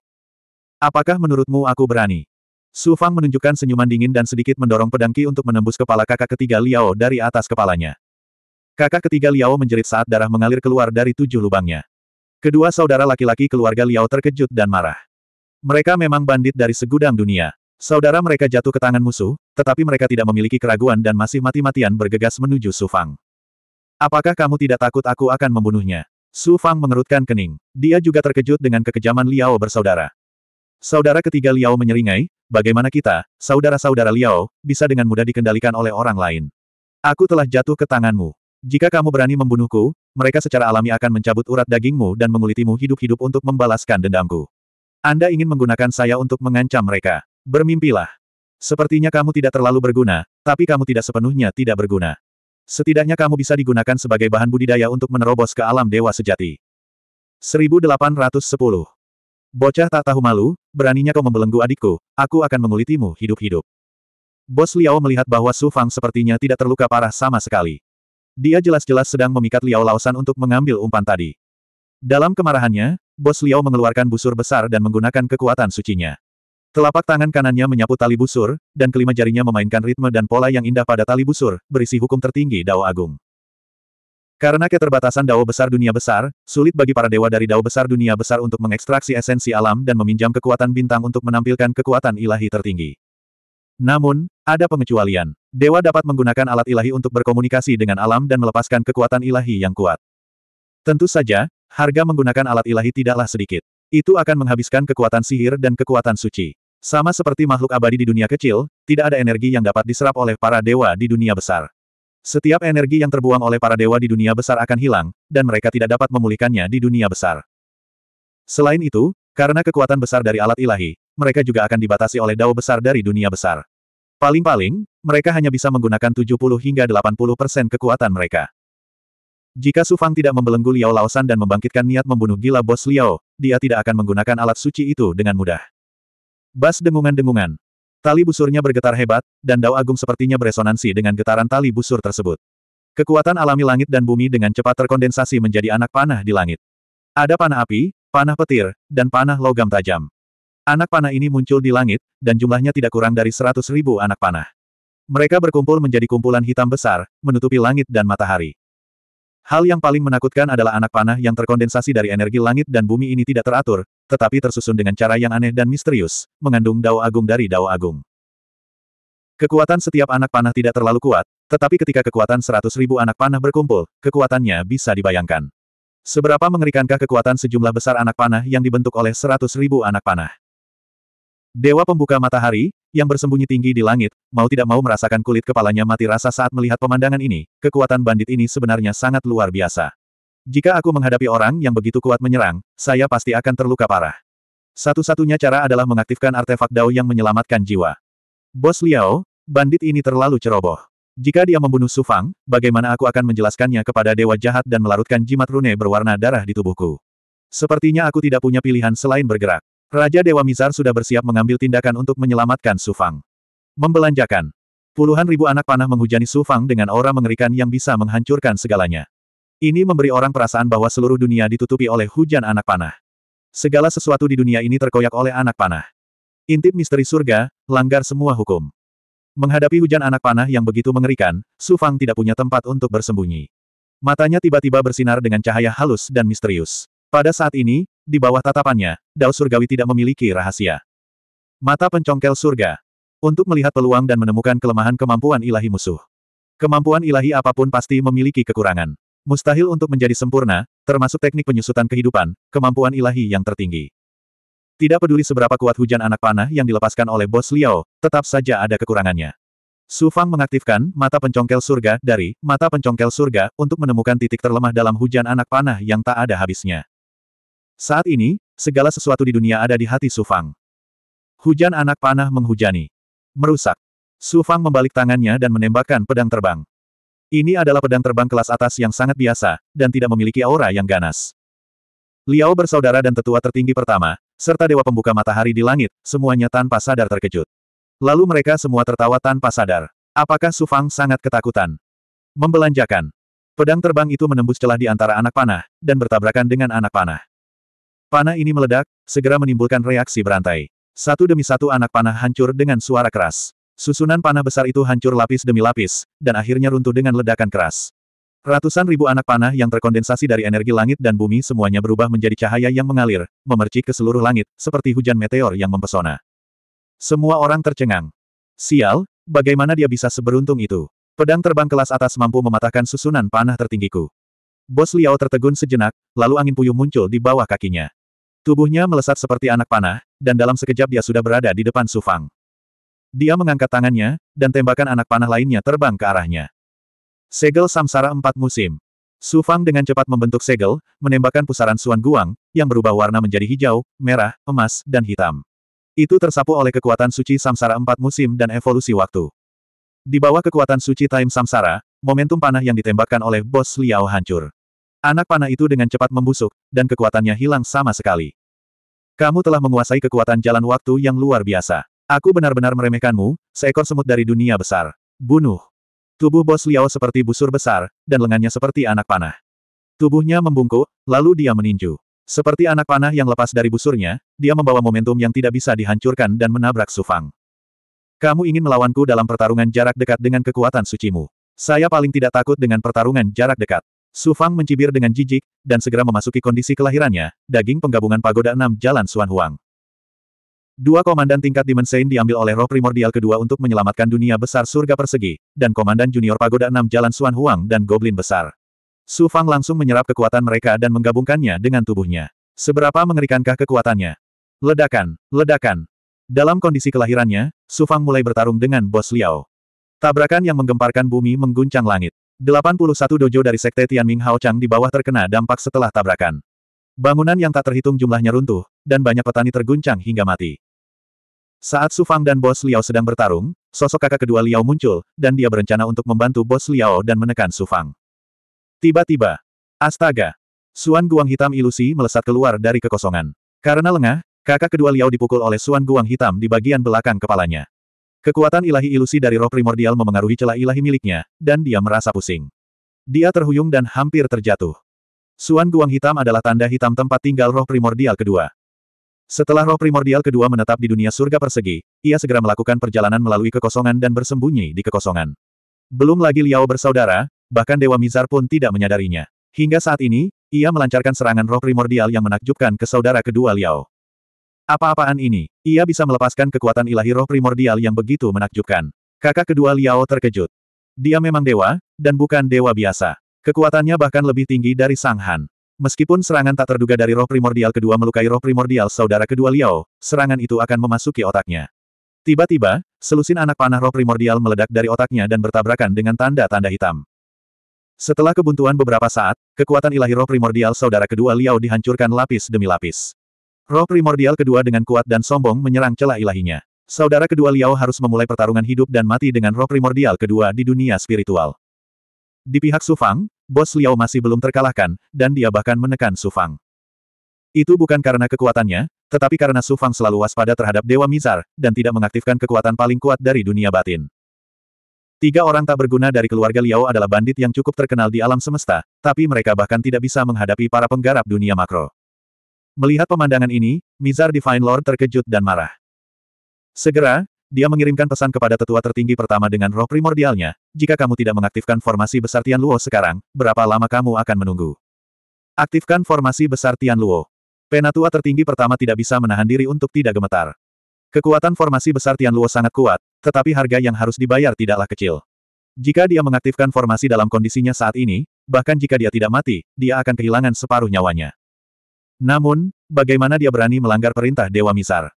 Apakah menurutmu aku berani? Su Fang menunjukkan senyuman dingin dan sedikit mendorong pedang Qi untuk menembus kepala kakak ketiga Liao dari atas kepalanya. Kakak ketiga Liao menjerit saat darah mengalir keluar dari tujuh lubangnya. Kedua saudara laki-laki keluarga Liao terkejut dan marah. Mereka memang bandit dari segudang dunia. Saudara mereka jatuh ke tangan musuh, tetapi mereka tidak memiliki keraguan dan masih mati-matian bergegas menuju Su Fang. Apakah kamu tidak takut aku akan membunuhnya? Su Fang mengerutkan kening. Dia juga terkejut dengan kekejaman Liao bersaudara. Saudara ketiga Liao menyeringai, bagaimana kita, saudara-saudara Liao, bisa dengan mudah dikendalikan oleh orang lain. Aku telah jatuh ke tanganmu. Jika kamu berani membunuhku, mereka secara alami akan mencabut urat dagingmu dan mengulitimu hidup-hidup untuk membalaskan dendamku. Anda ingin menggunakan saya untuk mengancam mereka. Bermimpilah. Sepertinya kamu tidak terlalu berguna, tapi kamu tidak sepenuhnya tidak berguna. Setidaknya kamu bisa digunakan sebagai bahan budidaya untuk menerobos ke alam dewa sejati. 1810. Bocah tak tahu malu, beraninya kau membelenggu adikku, aku akan mengulitimu hidup-hidup. Bos Liao melihat bahwa Su Fang sepertinya tidak terluka parah sama sekali. Dia jelas-jelas sedang memikat Liao Laosan untuk mengambil umpan tadi. Dalam kemarahannya, bos Liao mengeluarkan busur besar dan menggunakan kekuatan sucinya. Telapak tangan kanannya menyapu tali busur, dan kelima jarinya memainkan ritme dan pola yang indah pada tali busur, berisi hukum tertinggi Dao Agung. Karena keterbatasan dao besar dunia besar, sulit bagi para dewa dari dao besar dunia besar untuk mengekstraksi esensi alam dan meminjam kekuatan bintang untuk menampilkan kekuatan ilahi tertinggi. Namun, ada pengecualian. Dewa dapat menggunakan alat ilahi untuk berkomunikasi dengan alam dan melepaskan kekuatan ilahi yang kuat. Tentu saja, harga menggunakan alat ilahi tidaklah sedikit. Itu akan menghabiskan kekuatan sihir dan kekuatan suci. Sama seperti makhluk abadi di dunia kecil, tidak ada energi yang dapat diserap oleh para dewa di dunia besar. Setiap energi yang terbuang oleh para dewa di dunia besar akan hilang, dan mereka tidak dapat memulihkannya di dunia besar. Selain itu, karena kekuatan besar dari alat ilahi, mereka juga akan dibatasi oleh dao besar dari dunia besar. Paling-paling, mereka hanya bisa menggunakan 70 hingga 80 persen kekuatan mereka. Jika Su Fang tidak membelenggu Liao Laosan dan membangkitkan niat membunuh gila bos Liao, dia tidak akan menggunakan alat suci itu dengan mudah. Bas dengungan-dengungan. Tali busurnya bergetar hebat, dan dao agung sepertinya beresonansi dengan getaran tali busur tersebut. Kekuatan alami langit dan bumi dengan cepat terkondensasi menjadi anak panah di langit. Ada panah api, panah petir, dan panah logam tajam. Anak panah ini muncul di langit, dan jumlahnya tidak kurang dari seratus ribu anak panah. Mereka berkumpul menjadi kumpulan hitam besar, menutupi langit dan matahari. Hal yang paling menakutkan adalah anak panah yang terkondensasi dari energi langit dan bumi ini tidak teratur, tetapi tersusun dengan cara yang aneh dan misterius, mengandung dao agung dari dao agung. Kekuatan setiap anak panah tidak terlalu kuat, tetapi ketika kekuatan seratus ribu anak panah berkumpul, kekuatannya bisa dibayangkan. Seberapa mengerikankah kekuatan sejumlah besar anak panah yang dibentuk oleh seratus ribu anak panah? Dewa pembuka matahari, yang bersembunyi tinggi di langit, mau tidak mau merasakan kulit kepalanya mati rasa saat melihat pemandangan ini, kekuatan bandit ini sebenarnya sangat luar biasa. Jika aku menghadapi orang yang begitu kuat menyerang, saya pasti akan terluka parah. Satu-satunya cara adalah mengaktifkan artefak Dao yang menyelamatkan jiwa. Bos Liao, bandit ini terlalu ceroboh. Jika dia membunuh Sufang, bagaimana aku akan menjelaskannya kepada dewa jahat dan melarutkan jimat rune berwarna darah di tubuhku? Sepertinya aku tidak punya pilihan selain bergerak. Raja Dewa Mizar sudah bersiap mengambil tindakan untuk menyelamatkan Sufang. Membelanjakan. Puluhan ribu anak panah menghujani Sufang dengan aura mengerikan yang bisa menghancurkan segalanya. Ini memberi orang perasaan bahwa seluruh dunia ditutupi oleh hujan anak panah. Segala sesuatu di dunia ini terkoyak oleh anak panah. Intip misteri surga, langgar semua hukum. Menghadapi hujan anak panah yang begitu mengerikan, Sufang tidak punya tempat untuk bersembunyi. Matanya tiba-tiba bersinar dengan cahaya halus dan misterius. Pada saat ini, di bawah tatapannya, Dao Surgawi tidak memiliki rahasia. Mata pencongkel surga. Untuk melihat peluang dan menemukan kelemahan kemampuan ilahi musuh. Kemampuan ilahi apapun pasti memiliki kekurangan. Mustahil untuk menjadi sempurna, termasuk teknik penyusutan kehidupan, kemampuan ilahi yang tertinggi. Tidak peduli seberapa kuat hujan anak panah yang dilepaskan oleh bos Liao, tetap saja ada kekurangannya. Su Fang mengaktifkan mata pencongkel surga dari mata pencongkel surga untuk menemukan titik terlemah dalam hujan anak panah yang tak ada habisnya. Saat ini, segala sesuatu di dunia ada di hati Sufang. Hujan anak panah menghujani. Merusak. Sufang membalik tangannya dan menembakkan pedang terbang. Ini adalah pedang terbang kelas atas yang sangat biasa, dan tidak memiliki aura yang ganas. Liao bersaudara dan tetua tertinggi pertama, serta dewa pembuka matahari di langit, semuanya tanpa sadar terkejut. Lalu mereka semua tertawa tanpa sadar. Apakah Su Fang sangat ketakutan? Membelanjakan. Pedang terbang itu menembus celah di antara anak panah, dan bertabrakan dengan anak panah. Panah ini meledak, segera menimbulkan reaksi berantai. Satu demi satu anak panah hancur dengan suara keras. Susunan panah besar itu hancur lapis demi lapis, dan akhirnya runtuh dengan ledakan keras. Ratusan ribu anak panah yang terkondensasi dari energi langit dan bumi semuanya berubah menjadi cahaya yang mengalir, memercik ke seluruh langit, seperti hujan meteor yang mempesona. Semua orang tercengang. Sial, bagaimana dia bisa seberuntung itu? Pedang terbang kelas atas mampu mematahkan susunan panah tertinggiku. Bos Liao tertegun sejenak, lalu angin puyuh muncul di bawah kakinya. Tubuhnya melesat seperti anak panah, dan dalam sekejap dia sudah berada di depan Sufang. Dia mengangkat tangannya, dan tembakan anak panah lainnya terbang ke arahnya. Segel Samsara Empat Musim. Su Fang dengan cepat membentuk segel, menembakkan pusaran Suan Guang, yang berubah warna menjadi hijau, merah, emas, dan hitam. Itu tersapu oleh kekuatan suci Samsara Empat Musim dan evolusi waktu. Di bawah kekuatan suci Time Samsara, momentum panah yang ditembakkan oleh bos Liao hancur. Anak panah itu dengan cepat membusuk, dan kekuatannya hilang sama sekali. Kamu telah menguasai kekuatan jalan waktu yang luar biasa. Aku benar-benar meremehkanmu, seekor semut dari dunia besar. Bunuh. Tubuh bos Liao seperti busur besar, dan lengannya seperti anak panah. Tubuhnya membungkuk, lalu dia meninju. Seperti anak panah yang lepas dari busurnya, dia membawa momentum yang tidak bisa dihancurkan dan menabrak Sufang. Kamu ingin melawanku dalam pertarungan jarak dekat dengan kekuatan sucimu. Saya paling tidak takut dengan pertarungan jarak dekat. Su Fang mencibir dengan jijik, dan segera memasuki kondisi kelahirannya, daging penggabungan pagoda Enam Jalan Suan Huang. Dua komandan tingkat dimensain diambil oleh roh primordial kedua untuk menyelamatkan dunia besar surga persegi, dan komandan junior pagoda Enam Jalan Suan Huang dan Goblin Besar. Su Fang langsung menyerap kekuatan mereka dan menggabungkannya dengan tubuhnya. Seberapa mengerikankah kekuatannya? Ledakan, ledakan. Dalam kondisi kelahirannya, Su Fang mulai bertarung dengan bos Liao. Tabrakan yang menggemparkan bumi mengguncang langit. 81 dojo dari Sekte Tianming Hao Chang di bawah terkena dampak setelah tabrakan. Bangunan yang tak terhitung jumlahnya runtuh, dan banyak petani terguncang hingga mati. Saat Su Fang dan Bos Liao sedang bertarung, sosok kakak kedua Liao muncul, dan dia berencana untuk membantu Bos Liao dan menekan Su Fang. Tiba-tiba, astaga, Suan Guang Hitam ilusi melesat keluar dari kekosongan. Karena lengah, kakak kedua Liao dipukul oleh Suan Guang Hitam di bagian belakang kepalanya. Kekuatan ilahi ilusi dari roh primordial memengaruhi celah ilahi miliknya, dan dia merasa pusing. Dia terhuyung dan hampir terjatuh. Suan Guang Hitam adalah tanda hitam tempat tinggal roh primordial kedua. Setelah roh primordial kedua menetap di dunia surga persegi, ia segera melakukan perjalanan melalui kekosongan dan bersembunyi di kekosongan. Belum lagi Liao bersaudara, bahkan Dewa Mizar pun tidak menyadarinya. Hingga saat ini, ia melancarkan serangan roh primordial yang menakjubkan ke saudara kedua Liao. Apa-apaan ini? Ia bisa melepaskan kekuatan ilahi roh primordial yang begitu menakjubkan. Kakak kedua Liao terkejut. Dia memang dewa, dan bukan dewa biasa. Kekuatannya bahkan lebih tinggi dari Sang Han. Meskipun serangan tak terduga dari roh primordial kedua melukai roh primordial saudara kedua Liao, serangan itu akan memasuki otaknya. Tiba-tiba, selusin anak panah roh primordial meledak dari otaknya dan bertabrakan dengan tanda-tanda hitam. Setelah kebuntuan beberapa saat, kekuatan ilahi roh primordial saudara kedua Liao dihancurkan lapis demi lapis. Roh primordial kedua dengan kuat dan sombong menyerang celah ilahinya. Saudara kedua Liao harus memulai pertarungan hidup dan mati dengan roh primordial kedua di dunia spiritual. Di pihak Sufang, bos Liao masih belum terkalahkan, dan dia bahkan menekan Sufang. Itu bukan karena kekuatannya, tetapi karena Sufang selalu waspada terhadap Dewa Mizar, dan tidak mengaktifkan kekuatan paling kuat dari dunia batin. Tiga orang tak berguna dari keluarga Liao adalah bandit yang cukup terkenal di alam semesta, tapi mereka bahkan tidak bisa menghadapi para penggarap dunia makro. Melihat pemandangan ini, Mizar Divine Lord terkejut dan marah. Segera, dia mengirimkan pesan kepada tetua tertinggi pertama dengan roh primordialnya, jika kamu tidak mengaktifkan formasi besar Tian Luo sekarang, berapa lama kamu akan menunggu? Aktifkan formasi besar Tian Luo. Penatua tertinggi pertama tidak bisa menahan diri untuk tidak gemetar. Kekuatan formasi besar Tian Luo sangat kuat, tetapi harga yang harus dibayar tidaklah kecil. Jika dia mengaktifkan formasi dalam kondisinya saat ini, bahkan jika dia tidak mati, dia akan kehilangan separuh nyawanya. Namun, bagaimana dia berani melanggar perintah Dewa Misar?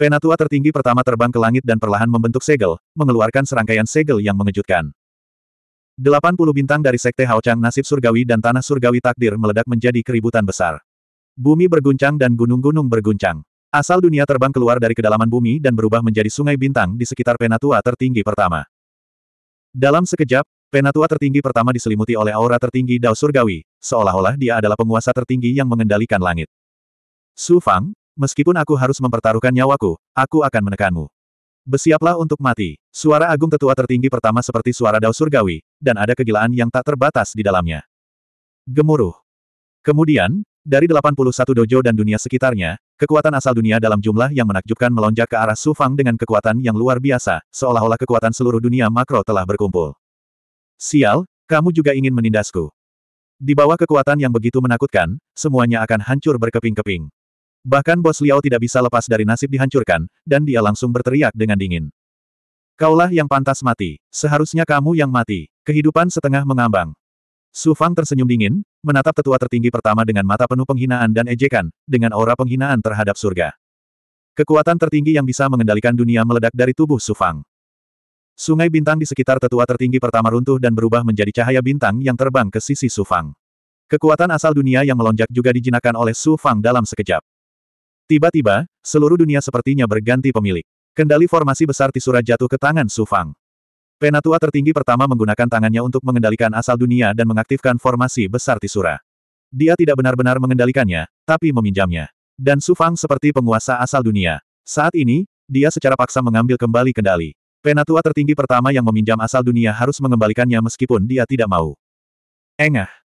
Penatua tertinggi pertama terbang ke langit dan perlahan membentuk segel, mengeluarkan serangkaian segel yang mengejutkan. 80 bintang dari Sekte Haochang nasib surgawi dan tanah surgawi takdir meledak menjadi keributan besar. Bumi berguncang dan gunung-gunung berguncang. Asal dunia terbang keluar dari kedalaman bumi dan berubah menjadi sungai bintang di sekitar penatua tertinggi pertama. Dalam sekejap, Penatua tertinggi pertama diselimuti oleh aura tertinggi Dao Surgawi, seolah-olah dia adalah penguasa tertinggi yang mengendalikan langit. Su Fang, meskipun aku harus mempertaruhkan nyawaku, aku akan menekanmu. Bersiaplah untuk mati. Suara agung tetua tertinggi pertama seperti suara Dao Surgawi, dan ada kegilaan yang tak terbatas di dalamnya. Gemuruh. Kemudian, dari 81 dojo dan dunia sekitarnya, kekuatan asal dunia dalam jumlah yang menakjubkan melonjak ke arah Su Fang dengan kekuatan yang luar biasa, seolah-olah kekuatan seluruh dunia makro telah berkumpul. Sial, kamu juga ingin menindasku. Di bawah kekuatan yang begitu menakutkan, semuanya akan hancur berkeping-keping. Bahkan bos Liao tidak bisa lepas dari nasib dihancurkan, dan dia langsung berteriak dengan dingin. Kaulah yang pantas mati, seharusnya kamu yang mati, kehidupan setengah mengambang. Su Fang tersenyum dingin, menatap tetua tertinggi pertama dengan mata penuh penghinaan dan ejekan, dengan aura penghinaan terhadap surga. Kekuatan tertinggi yang bisa mengendalikan dunia meledak dari tubuh Su Fang. Sungai bintang di sekitar tetua tertinggi pertama runtuh dan berubah menjadi cahaya bintang yang terbang ke sisi Su Fang. Kekuatan asal dunia yang melonjak juga dijinakan oleh Su Fang dalam sekejap. Tiba-tiba, seluruh dunia sepertinya berganti pemilik. Kendali formasi besar Tisura jatuh ke tangan Su Fang. Penatua tertinggi pertama menggunakan tangannya untuk mengendalikan asal dunia dan mengaktifkan formasi besar Tisura. Dia tidak benar-benar mengendalikannya, tapi meminjamnya. Dan Su Fang seperti penguasa asal dunia. Saat ini, dia secara paksa mengambil kembali kendali. Penatua tertinggi pertama yang meminjam asal dunia harus mengembalikannya meskipun dia tidak mau. Engah.